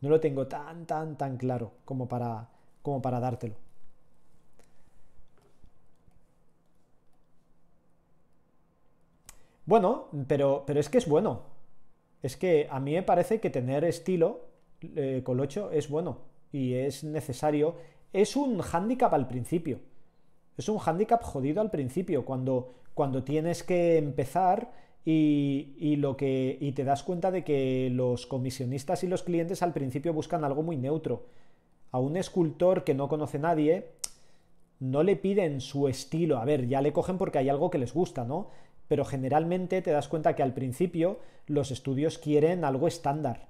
No lo tengo tan, tan, tan claro como para, como para dártelo. Bueno, pero, pero es que es bueno. Es que a mí me parece que tener estilo eh, colocho, es bueno y es necesario. Es un hándicap al principio. Es un hándicap jodido al principio, cuando, cuando tienes que empezar y, lo que, y te das cuenta de que los comisionistas y los clientes al principio buscan algo muy neutro. A un escultor que no conoce nadie, no le piden su estilo. A ver, ya le cogen porque hay algo que les gusta, ¿no? Pero generalmente te das cuenta que al principio los estudios quieren algo estándar.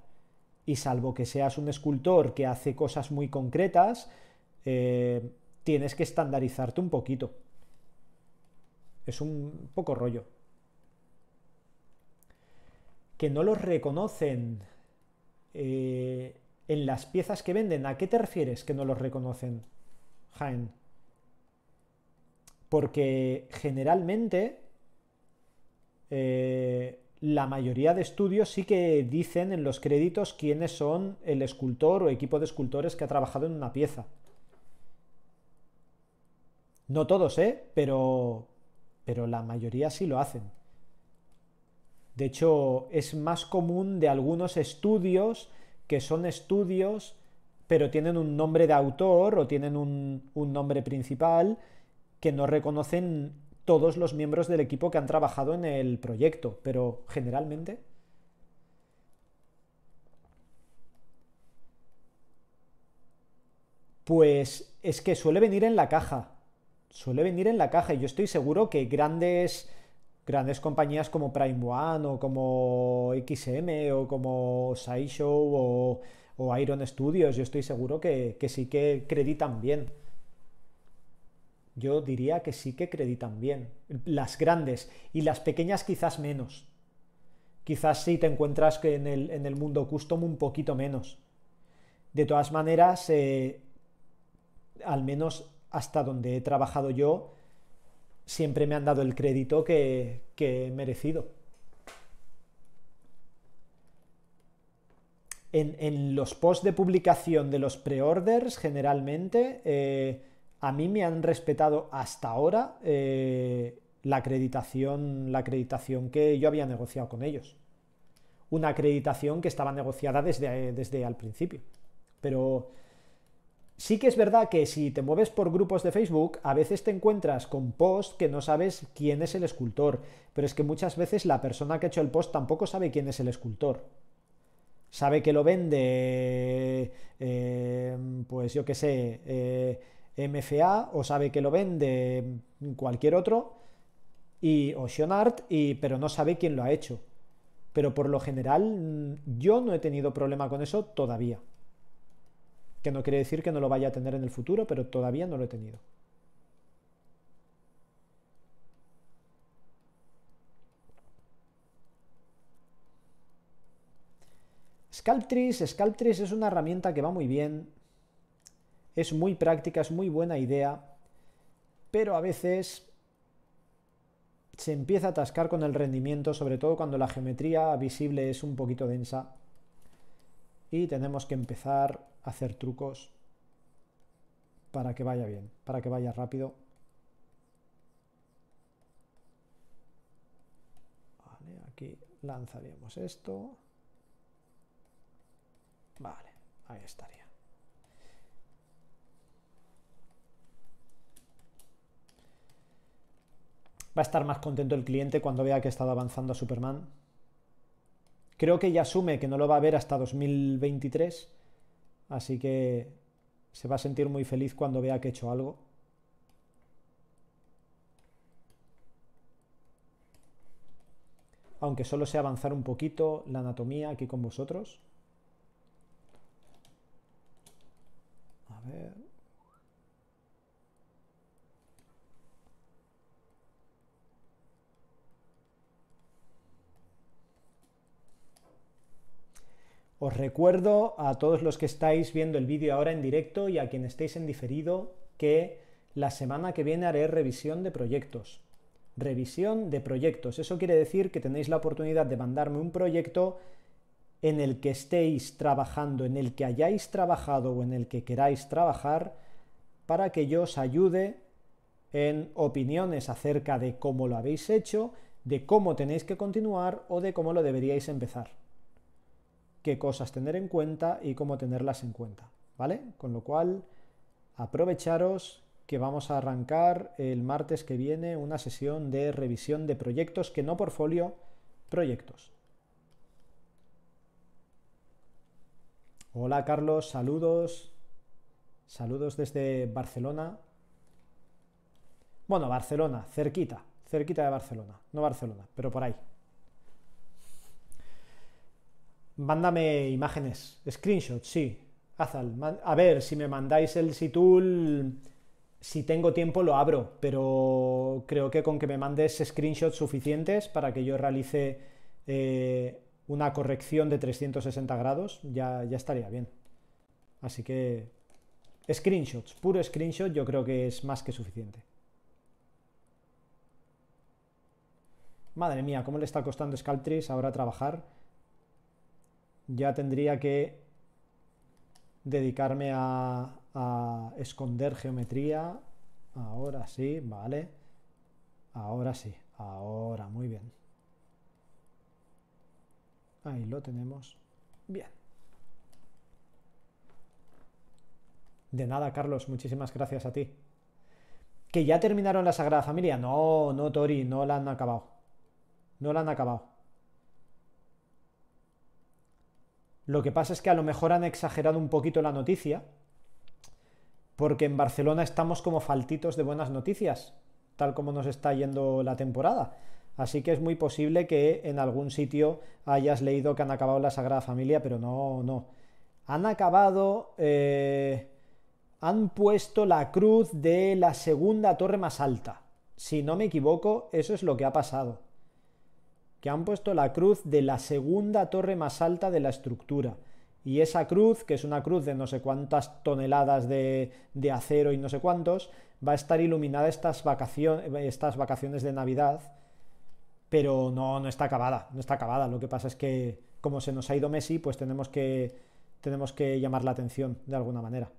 Y salvo que seas un escultor que hace cosas muy concretas, eh, tienes que estandarizarte un poquito. Es un poco rollo que no los reconocen eh, en las piezas que venden. ¿A qué te refieres que no los reconocen, Jaén? Porque generalmente eh, la mayoría de estudios sí que dicen en los créditos quiénes son el escultor o equipo de escultores que ha trabajado en una pieza. No todos, ¿eh? Pero, pero la mayoría sí lo hacen. De hecho, es más común de algunos estudios que son estudios, pero tienen un nombre de autor o tienen un, nombre principal que no reconocen todos los miembros del equipo que han trabajado en el proyecto, pero generalmente... Pues es que suele venir en la caja. Suele venir en la caja y yo estoy seguro que grandes grandes compañías como Prime One o como XM o como SciShow o, Iron Studios, yo estoy seguro que, sí que creditan bien. Yo diría que sí que creditan bien. Las grandes y las pequeñas quizás menos. Quizás sí te encuentras que en el, mundo custom un poquito menos. De todas maneras, eh, al menos hasta donde he trabajado yo, siempre me han dado el crédito que, he merecido. En, los posts de publicación de los pre generalmente, eh, a mí me han respetado hasta ahora eh, la, acreditación, la acreditación que yo había negociado con ellos. Una acreditación que estaba negociada desde, desde al principio. Pero Sí que es verdad que si te mueves por grupos de Facebook, a veces te encuentras con posts que no sabes quién es el escultor, pero es que muchas veces la persona que ha hecho el post tampoco sabe quién es el escultor. Sabe que lo vende, eh, pues yo qué sé, eh, MFA, o sabe que lo vende cualquier otro, y Ocean Art, y, pero no sabe quién lo ha hecho. Pero por lo general mm, yo no he tenido problema con eso todavía que no quiere decir que no lo vaya a tener en el futuro, pero todavía no lo he tenido. Sculptris, es una herramienta que va muy bien, es muy práctica, es muy buena idea, pero a veces se empieza a atascar con el rendimiento, sobre todo cuando la geometría visible es un poquito densa y tenemos que empezar hacer trucos para que vaya bien, para que vaya rápido. Vale, aquí lanzaríamos esto. Vale, ahí estaría. Va a estar más contento el cliente cuando vea que ha estado avanzando a Superman. Creo que ya asume que no lo va a ver hasta 2023 Así que se va a sentir muy feliz cuando vea que he hecho algo. Aunque solo sea avanzar un poquito la anatomía aquí con vosotros. A ver. Os recuerdo a todos los que estáis viendo el vídeo ahora en directo y a quien estéis en diferido que la semana que viene haré revisión de proyectos. Revisión de proyectos. Eso quiere decir que tenéis la oportunidad de mandarme un proyecto en el que estéis trabajando, en el que hayáis trabajado o en el que queráis trabajar, para que yo os ayude en opiniones acerca de cómo lo habéis hecho, de cómo tenéis que continuar o de cómo lo deberíais empezar qué cosas tener en cuenta y cómo tenerlas en cuenta, ¿vale? Con lo cual, aprovecharos que vamos a arrancar el martes que viene una sesión de revisión de proyectos, que no portfolio, proyectos. Hola Carlos, saludos. Saludos desde Barcelona. Bueno, Barcelona, cerquita, cerquita de Barcelona, no Barcelona, pero por ahí, Mándame imágenes, screenshots, sí. a ver, si me mandáis el Situl, si tengo tiempo lo abro, pero creo que con que me mandes screenshots suficientes para que yo realice eh, una corrección de 360 grados, ya, estaría bien. Así que screenshots, puro screenshot yo creo que es más que suficiente. Madre mía, cómo le está costando Sculptris ahora trabajar ya tendría que dedicarme a, esconder geometría. Ahora sí, vale. Ahora sí, ahora, muy bien. Ahí lo tenemos. Bien. De nada, Carlos, muchísimas gracias a ti. ¿Que ya terminaron la Sagrada Familia? No, no, Tori, no la han acabado. No la han acabado. Lo que pasa es que a lo mejor han exagerado un poquito la noticia, porque en Barcelona estamos como faltitos de buenas noticias, tal como nos está yendo la temporada. Así que es muy posible que en algún sitio hayas leído que han acabado la Sagrada Familia, pero no, no. Han acabado, eh, han puesto la cruz de la segunda torre más alta. Si no me equivoco, eso es lo que ha pasado que han puesto la cruz de la segunda torre más alta de la estructura. Y esa cruz, que es una cruz de no sé cuántas toneladas de, de acero y no sé cuántos, va a estar iluminada estas, estas vacaciones de Navidad, pero no, no está acabada, no está acabada. Lo que pasa es que como se nos ha ido Messi, pues tenemos que, tenemos que llamar la atención de alguna manera.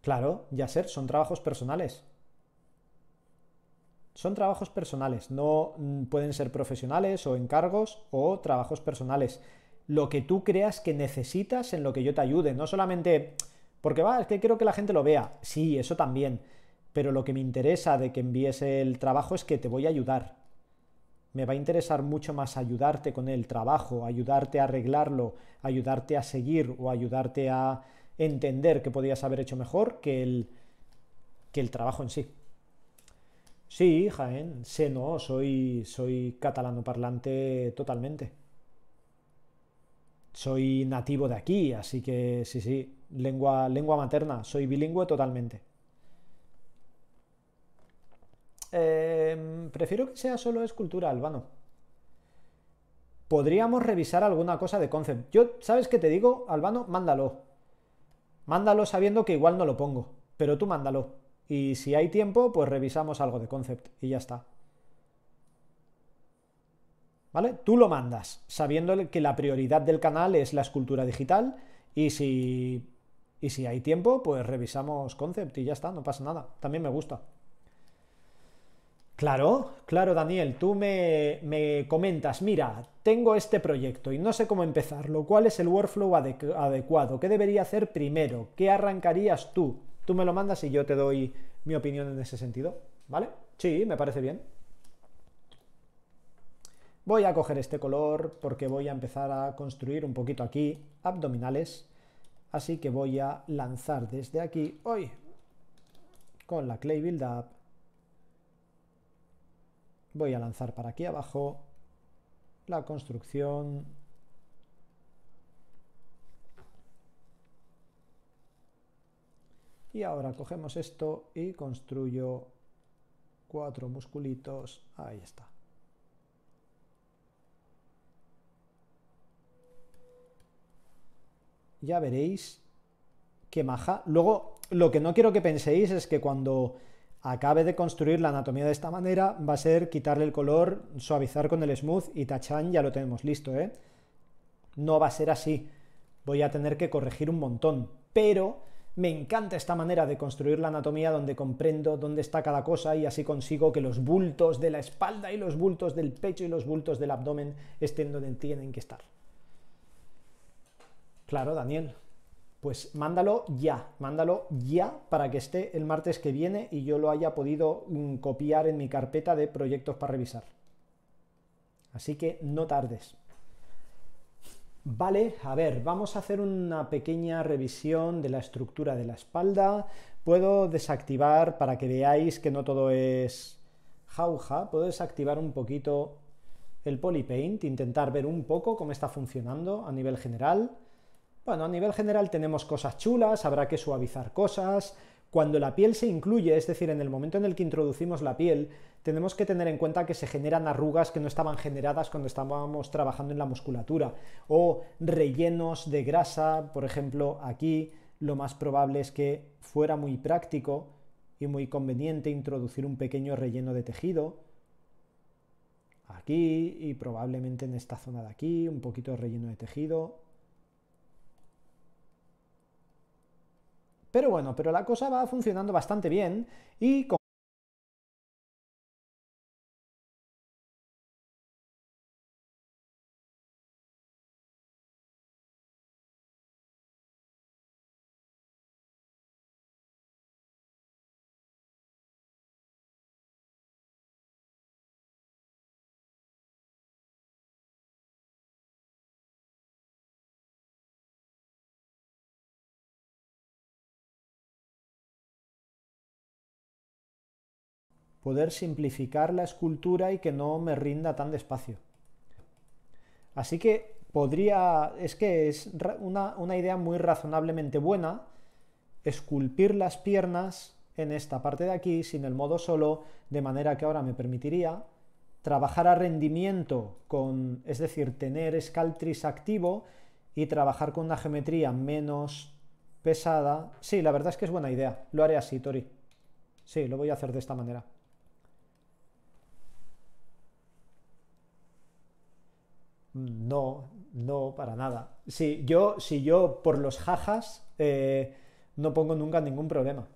Claro, ya ser, son trabajos personales. Son trabajos personales, no mm, pueden ser profesionales o encargos o trabajos personales. Lo que tú creas que necesitas en lo que yo te ayude, no solamente porque va, es que quiero que la gente lo vea. Sí, eso también. Pero lo que me interesa de que envíes el trabajo es que te voy a ayudar. Me va a interesar mucho más ayudarte con el trabajo, ayudarte a arreglarlo, ayudarte a seguir o ayudarte a entender que podías haber hecho mejor que el, que el trabajo en sí. Sí, Jaén, sé no, soy, soy catalano parlante totalmente. Soy nativo de aquí, así que sí, sí, lengua, lengua materna, soy bilingüe totalmente. Em, prefiero que sea solo escultura, Albano. Podríamos revisar alguna cosa de concept. Yo, ¿sabes qué te digo, Albano? Mándalo. Mándalo sabiendo que igual no lo pongo, pero tú mándalo y si hay tiempo, pues revisamos algo de concept y ya está. ¿Vale? Tú lo mandas, sabiendo que la prioridad del canal es la escultura digital y si, si hay tiempo, pues revisamos concept y ya está, no pasa nada. También me gusta. Claro, claro, Daniel, tú me, me, comentas, mira, tengo este proyecto y no sé cómo empezarlo, ¿cuál es el workflow adecuado? ¿Qué debería hacer primero? ¿Qué arrancarías tú? Tú me lo mandas y yo te doy mi opinión en ese sentido, ¿vale? Sí, me parece bien. Voy a coger este color porque voy a empezar a construir un poquito aquí abdominales. Así que voy a lanzar desde aquí hoy con la clay build up. Voy a lanzar para aquí abajo la construcción Y ahora cogemos esto y construyo cuatro musculitos. Ahí está. Ya veréis qué maja. Luego, lo que no quiero que penséis es que cuando acabe de construir la anatomía de esta manera, va a ser quitarle el color, suavizar con el smooth y tachan, ya lo tenemos listo, ¿eh? No va a ser así. Voy a tener que corregir un montón, pero me encanta esta manera de construir la anatomía donde comprendo dónde está cada cosa y así consigo que los bultos de la espalda y los bultos del pecho y los bultos del abdomen estén donde tienen que estar. Claro, Daniel. Pues mándalo ya, mándalo ya para que esté el martes que viene y yo lo haya podido mm, copiar en mi carpeta de proyectos para revisar. Así que no tardes. Vale, a ver, vamos a hacer una pequeña revisión de la estructura de la espalda. Puedo desactivar, para que veáis que no todo es jauja, puedo desactivar un poquito el polypaint, intentar ver un poco cómo está funcionando a nivel general. Bueno, a nivel general tenemos cosas chulas, habrá que suavizar cosas, cuando la piel se incluye, es decir, en el momento en el que introducimos la piel, tenemos que tener en cuenta que se generan arrugas que no estaban generadas cuando estábamos trabajando en la musculatura o rellenos de grasa, por ejemplo, aquí lo más probable es que fuera muy práctico y muy conveniente introducir un pequeño relleno de tejido aquí y probablemente en esta zona de aquí, un poquito de relleno de tejido Pero bueno, pero la cosa va funcionando bastante bien y poder simplificar la escultura y que no me rinda tan despacio. Así que podría, es que es una, idea muy razonablemente buena esculpir las piernas en esta parte de aquí sin el modo solo, de manera que ahora me permitiría trabajar a rendimiento con, es decir, tener Scaltris activo y trabajar con una geometría menos pesada. Sí, la verdad es que es buena idea. Lo haré así, Tori. Sí, lo voy a hacer de esta manera. No, no, para nada. Si yo, si yo por los jajas eh, no pongo nunca ningún problema.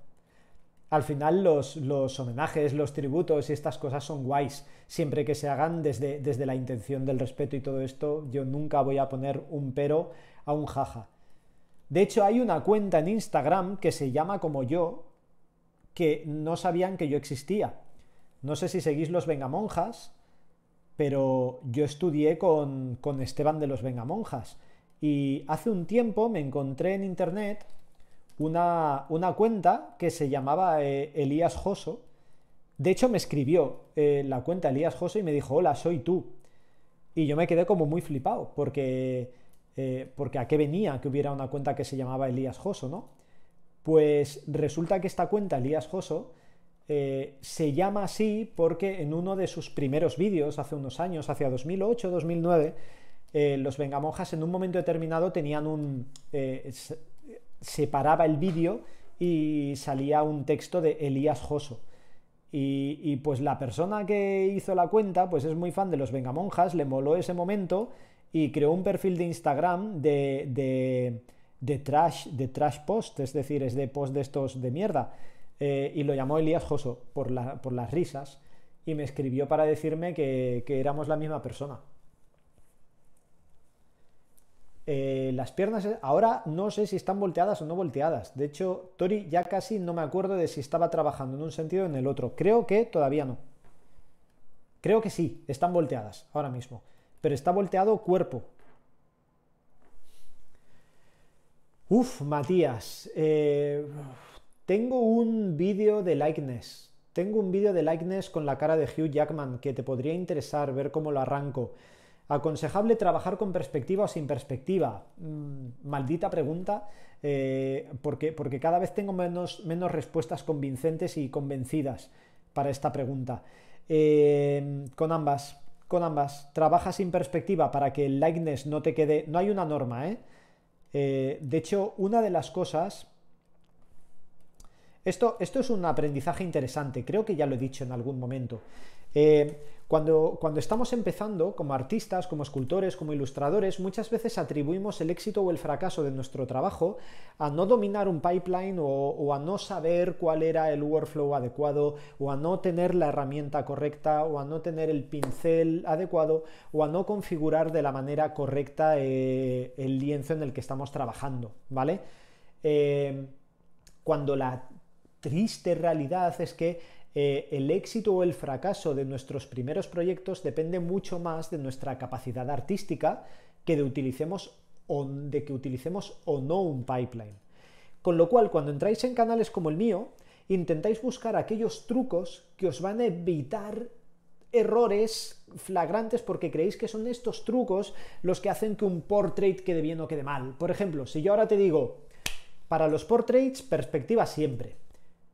Al final los, los, homenajes, los tributos y estas cosas son guays. Siempre que se hagan desde, desde la intención del respeto y todo esto, yo nunca voy a poner un pero a un jaja. De hecho, hay una cuenta en Instagram que se llama como yo, que no sabían que yo existía. No sé si seguís los Vengamonjas, pero yo estudié con, con Esteban de los Vengamonjas. Y hace un tiempo me encontré en internet una, una cuenta que se llamaba eh, Elías Joso. De hecho, me escribió eh, la cuenta Elías Joso y me dijo, hola, soy tú. Y yo me quedé como muy flipado, porque, eh, porque a qué venía que hubiera una cuenta que se llamaba Elías Joso, ¿no? Pues resulta que esta cuenta, Elías Joso, eh, se llama así porque en uno de sus primeros vídeos, hace unos años, hacia 2008, 2009, eh, los Vengamonjas en un momento determinado tenían un... Eh, separaba el vídeo y salía un texto de Elías Joso. Y, pues la persona que hizo la cuenta, pues es muy fan de los Vengamonjas, le moló ese momento y creó un perfil de Instagram de, de, trash, de trash post, es decir, es de post de estos de mierda. Eh, y lo llamó Elías Joso por, las risas y me escribió para decirme que, éramos la misma persona. Eh, las piernas ahora no sé si están volteadas o no volteadas. De hecho, Tori ya casi no me acuerdo de si estaba trabajando en un sentido o en el otro. Creo que todavía no. Creo que sí, están volteadas ahora mismo. Pero está volteado cuerpo. Uf, Matías. Eh... Tengo un vídeo de likeness. Tengo un vídeo de likeness con la cara de Hugh Jackman que te podría interesar ver cómo lo arranco. ¿Aconsejable trabajar con perspectiva o sin perspectiva? Mm, maldita pregunta, eh, porque, porque, cada vez tengo menos, menos respuestas convincentes y convencidas para esta pregunta. Em, con ambas, con ambas. Trabaja sin perspectiva para que el likeness no te quede... No hay una norma, ¿eh? eh de hecho, una de las cosas esto, es un aprendizaje interesante, creo que ya lo he dicho en algún momento. Eh, cuando, cuando, estamos empezando, como artistas, como escultores, como ilustradores, muchas veces atribuimos el éxito o el fracaso de nuestro trabajo a no dominar un pipeline o, a no saber cuál era el workflow adecuado, o a no tener la herramienta correcta, o a no tener el pincel adecuado, o a no configurar de la manera correcta eh, el lienzo en el que estamos trabajando, ¿vale? Eh, cuando la triste realidad es que eh, el éxito o el fracaso de nuestros primeros proyectos depende mucho más de nuestra capacidad artística que de, utilicemos de que utilicemos o no un pipeline. Con lo cual, cuando entráis en canales como el mío, intentáis buscar aquellos trucos que os van a evitar errores flagrantes porque creéis que son estos trucos los que hacen que un portrait quede bien o quede mal. Por ejemplo, si yo ahora te digo, para los portraits, perspectiva siempre.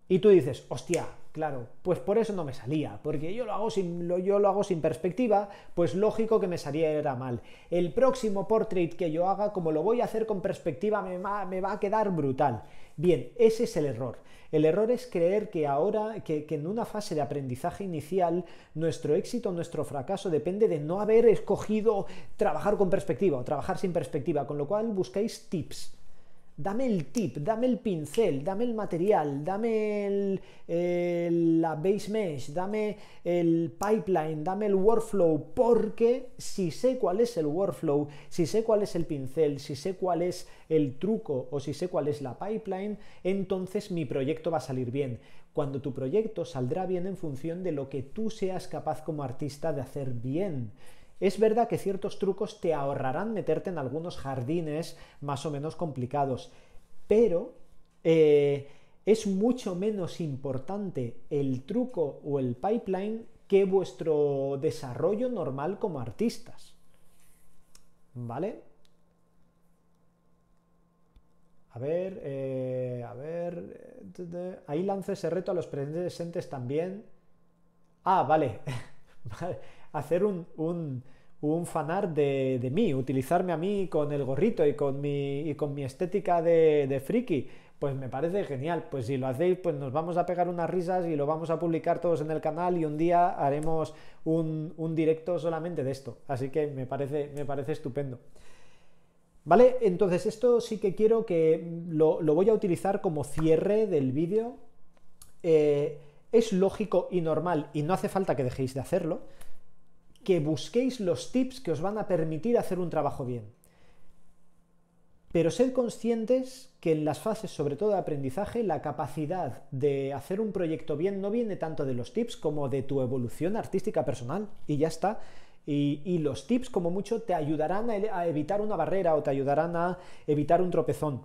Y tú dices, hostia, claro, pues por eso no me salía, porque yo lo hago sin, yo lo hago sin perspectiva, pues lógico que me salía era mal. El próximo portrait que yo haga, como lo voy a hacer con perspectiva, me va, a quedar brutal. Bien, ese es el error. El error es creer que ahora, que, en una fase de aprendizaje inicial, nuestro éxito, nuestro fracaso depende de no haber escogido trabajar con perspectiva o trabajar sin perspectiva, con lo cual buscáis tips Dame el tip, dame el pincel, dame el material, dame la base mesh, dame el pipeline, dame el workflow, porque si sé cuál es el workflow, si sé cuál es el pincel, si sé cuál es el truco o si sé cuál es la pipeline, entonces mi proyecto va a salir bien. Cuando tu proyecto saldrá bien en función de lo que tú seas capaz como artista de hacer bien. Es verdad que ciertos trucos te ahorrarán meterte en algunos jardines más o menos complicados, pero eh, es mucho menos importante el truco o el pipeline que vuestro desarrollo normal como artistas. ¿Vale? A ver, eh, a ver. Ahí lanza ese reto a los presentes también. Ah, vale. *laughs* vale hacer un, un, fanart de, mí, utilizarme a mí con el gorrito y con mi, estética de, friki, pues me parece genial. Pues si lo hacéis, pues nos vamos a pegar unas risas y lo vamos a publicar todos en el canal y un día haremos un, directo solamente de esto. Así que me parece, me parece estupendo. ¿Vale? Entonces esto sí que quiero que lo, voy a utilizar como cierre del vídeo. Eh, es lógico y normal y no hace falta que dejéis de hacerlo que busquéis los tips que os van a permitir hacer un trabajo bien. Pero sed conscientes que en las fases, sobre todo de aprendizaje, la capacidad de hacer un proyecto bien no viene tanto de los tips como de tu evolución artística personal. Y ya está. Y, los tips, como mucho, te ayudarán a evitar una barrera o te ayudarán a evitar un tropezón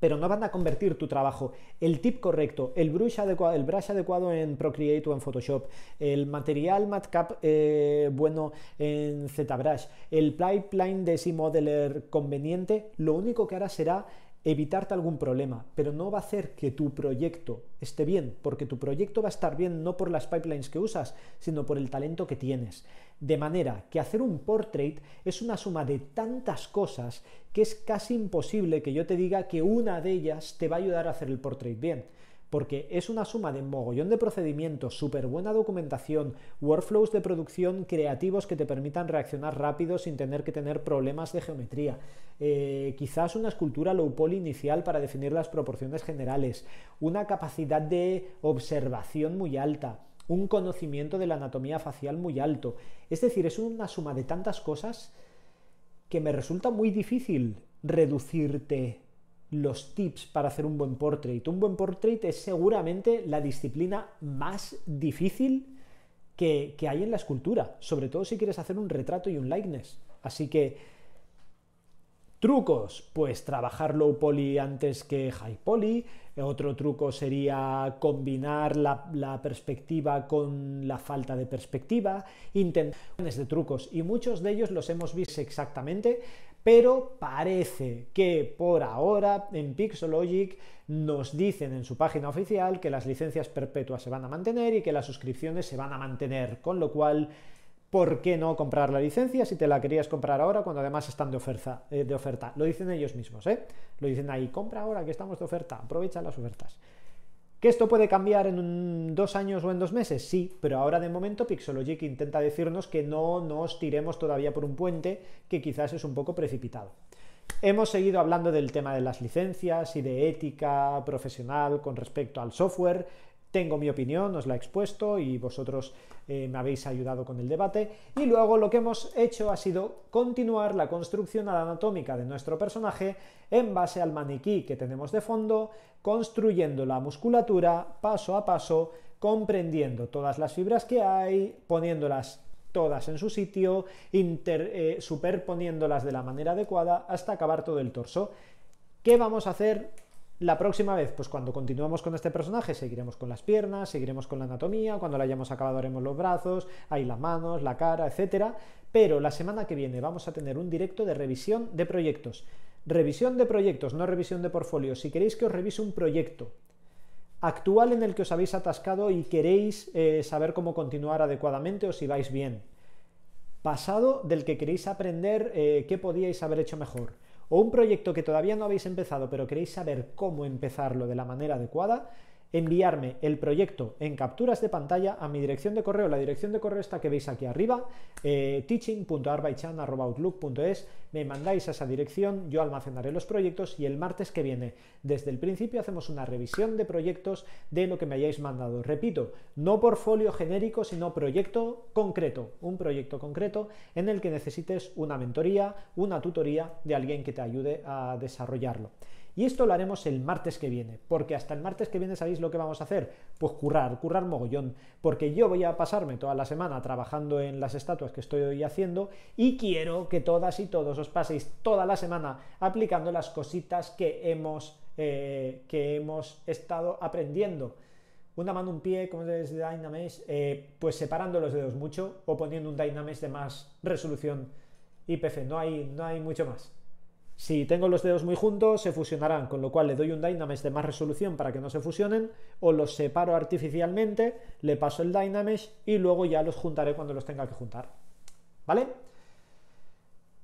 pero no van a convertir tu trabajo. El tip correcto, el brush adecuado, el adecuado en Procreate o en Photoshop, el material matcap eh, bueno en ZBrush, el pipeline de modeler conveniente, lo único que hará será evitarte algún problema, pero no va a hacer que tu proyecto esté bien, porque tu proyecto va a estar bien no por las pipelines que usas, sino por el talento que tienes. De manera que hacer un portrait es una suma de tantas cosas que es casi imposible que yo te diga que una de ellas te va a ayudar a hacer el portrait bien porque es una suma de mogollón de procedimientos, súper buena documentación, workflows de producción creativos que te permitan reaccionar rápido sin tener que tener problemas de geometría, eh, quizás una escultura low poly inicial para definir las proporciones generales, una capacidad de observación muy alta, un conocimiento de la anatomía facial muy alto. Es decir, es una suma de tantas cosas que me resulta muy difícil reducirte los tips para hacer un buen portrait. Un buen portrait es seguramente la disciplina más difícil que, hay en la escultura, sobre todo si quieres hacer un retrato y un likeness. Así que, trucos, pues trabajar low poly antes que high poly. Otro truco sería combinar la, perspectiva con la falta de perspectiva, intentar de trucos, y muchos de ellos los hemos visto exactamente pero parece que por ahora en Pixologic nos dicen en su página oficial que las licencias perpetuas se van a mantener y que las suscripciones se van a mantener, con lo cual ¿Por qué no comprar la licencia si te la querías comprar ahora cuando además están de oferta? Eh, de oferta? Lo dicen ellos mismos, ¿eh? Lo dicen ahí, compra ahora que estamos de oferta, aprovecha las ofertas. ¿Que esto puede cambiar en dos años o en dos meses? Sí, pero ahora de momento Pixologic intenta decirnos que no nos tiremos todavía por un puente que quizás es un poco precipitado. Hemos seguido hablando del tema de las licencias y de ética profesional con respecto al software tengo mi opinión, os la he expuesto y vosotros eh, me habéis ayudado con el debate. Y luego lo que hemos hecho ha sido continuar la construcción anatómica de nuestro personaje en base al maniquí que tenemos de fondo, construyendo la musculatura paso a paso, comprendiendo todas las fibras que hay, poniéndolas todas en su sitio, eh, superponiéndolas de la manera adecuada hasta acabar todo el torso. ¿Qué vamos a hacer la próxima vez, pues cuando continuamos con este personaje, seguiremos con las piernas, seguiremos con la anatomía, cuando la hayamos acabado haremos los brazos, ahí las manos, la cara, etcétera. Pero la semana que viene vamos a tener un directo de revisión de proyectos. Revisión de proyectos, no revisión de portfolio. Si queréis que os revise un proyecto actual en el que os habéis atascado y queréis eh, saber cómo continuar adecuadamente o si vais bien. Pasado del que queréis aprender eh, qué podíais haber hecho mejor o un proyecto que todavía no habéis empezado pero queréis saber cómo empezarlo de la manera adecuada, enviarme el proyecto en capturas de pantalla a mi dirección de correo. La dirección de correo está que veis aquí arriba, eh, Me mandáis a esa dirección, yo almacenaré los proyectos y el martes que viene, desde el principio, hacemos una revisión de proyectos de lo que me hayáis mandado. Repito, no portfolio genérico, sino proyecto concreto, un proyecto concreto en el que necesites una mentoría, una tutoría de alguien que te ayude a desarrollarlo. Y esto lo haremos el martes que viene, porque hasta el martes que viene sabéis lo que vamos a hacer. Pues currar, currar mogollón, porque yo voy a pasarme toda la semana trabajando en las estatuas que estoy hoy haciendo y quiero que todas y todos os paséis toda la semana aplicando las cositas que hemos, eh, que hemos estado aprendiendo una mano, un pie, como es Dynamesh, eh, pues separando los dedos mucho o poniendo un Dynamesh de más resolución IPC. No hay, no hay mucho más. Si tengo los dedos muy juntos, se fusionarán, con lo cual le doy un Dynamesh de más resolución para que no se fusionen, o los separo artificialmente, le paso el Dynamesh y luego ya los juntaré cuando los tenga que juntar. ¿Vale?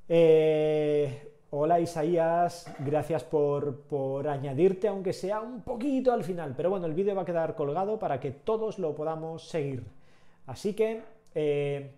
Eh, hola Isaías, gracias por, por añadirte, aunque sea un poquito al final, pero bueno, el vídeo va a quedar colgado para que todos lo podamos seguir. Así que... Eh,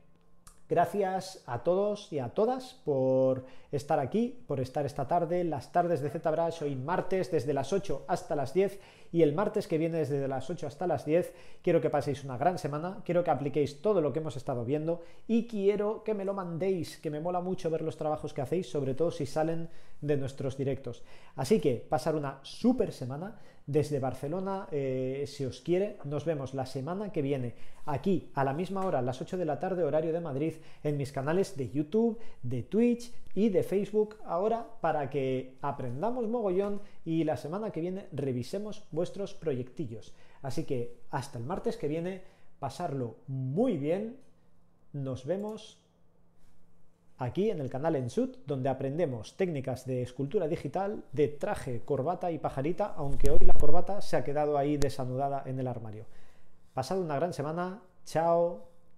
Gracias a todos y a todas por estar aquí, por estar esta tarde, las tardes de ZBrush, hoy martes desde las 8 hasta las 10 y el martes que viene desde las 8 hasta las 10. Quiero que paséis una gran semana, quiero que apliquéis todo lo que hemos estado viendo y quiero que me lo mandéis, que me mola mucho ver los trabajos que hacéis, sobre todo si salen de nuestros directos. Así que pasar una super semana desde Barcelona. Eh, si os quiere, nos vemos la semana que viene aquí a la misma hora, a las 8 de la tarde, horario de Madrid, en mis canales de YouTube, de Twitch y de Facebook. Ahora, para que aprendamos mogollón y la semana que viene revisemos vuestros proyectillos. Así que hasta el martes que viene, pasarlo muy bien. Nos vemos aquí en el canal en donde aprendemos técnicas de escultura digital, de traje, corbata y pajarita, aunque hoy la corbata se ha quedado ahí desanudada en el armario. Pasad una gran semana, chao.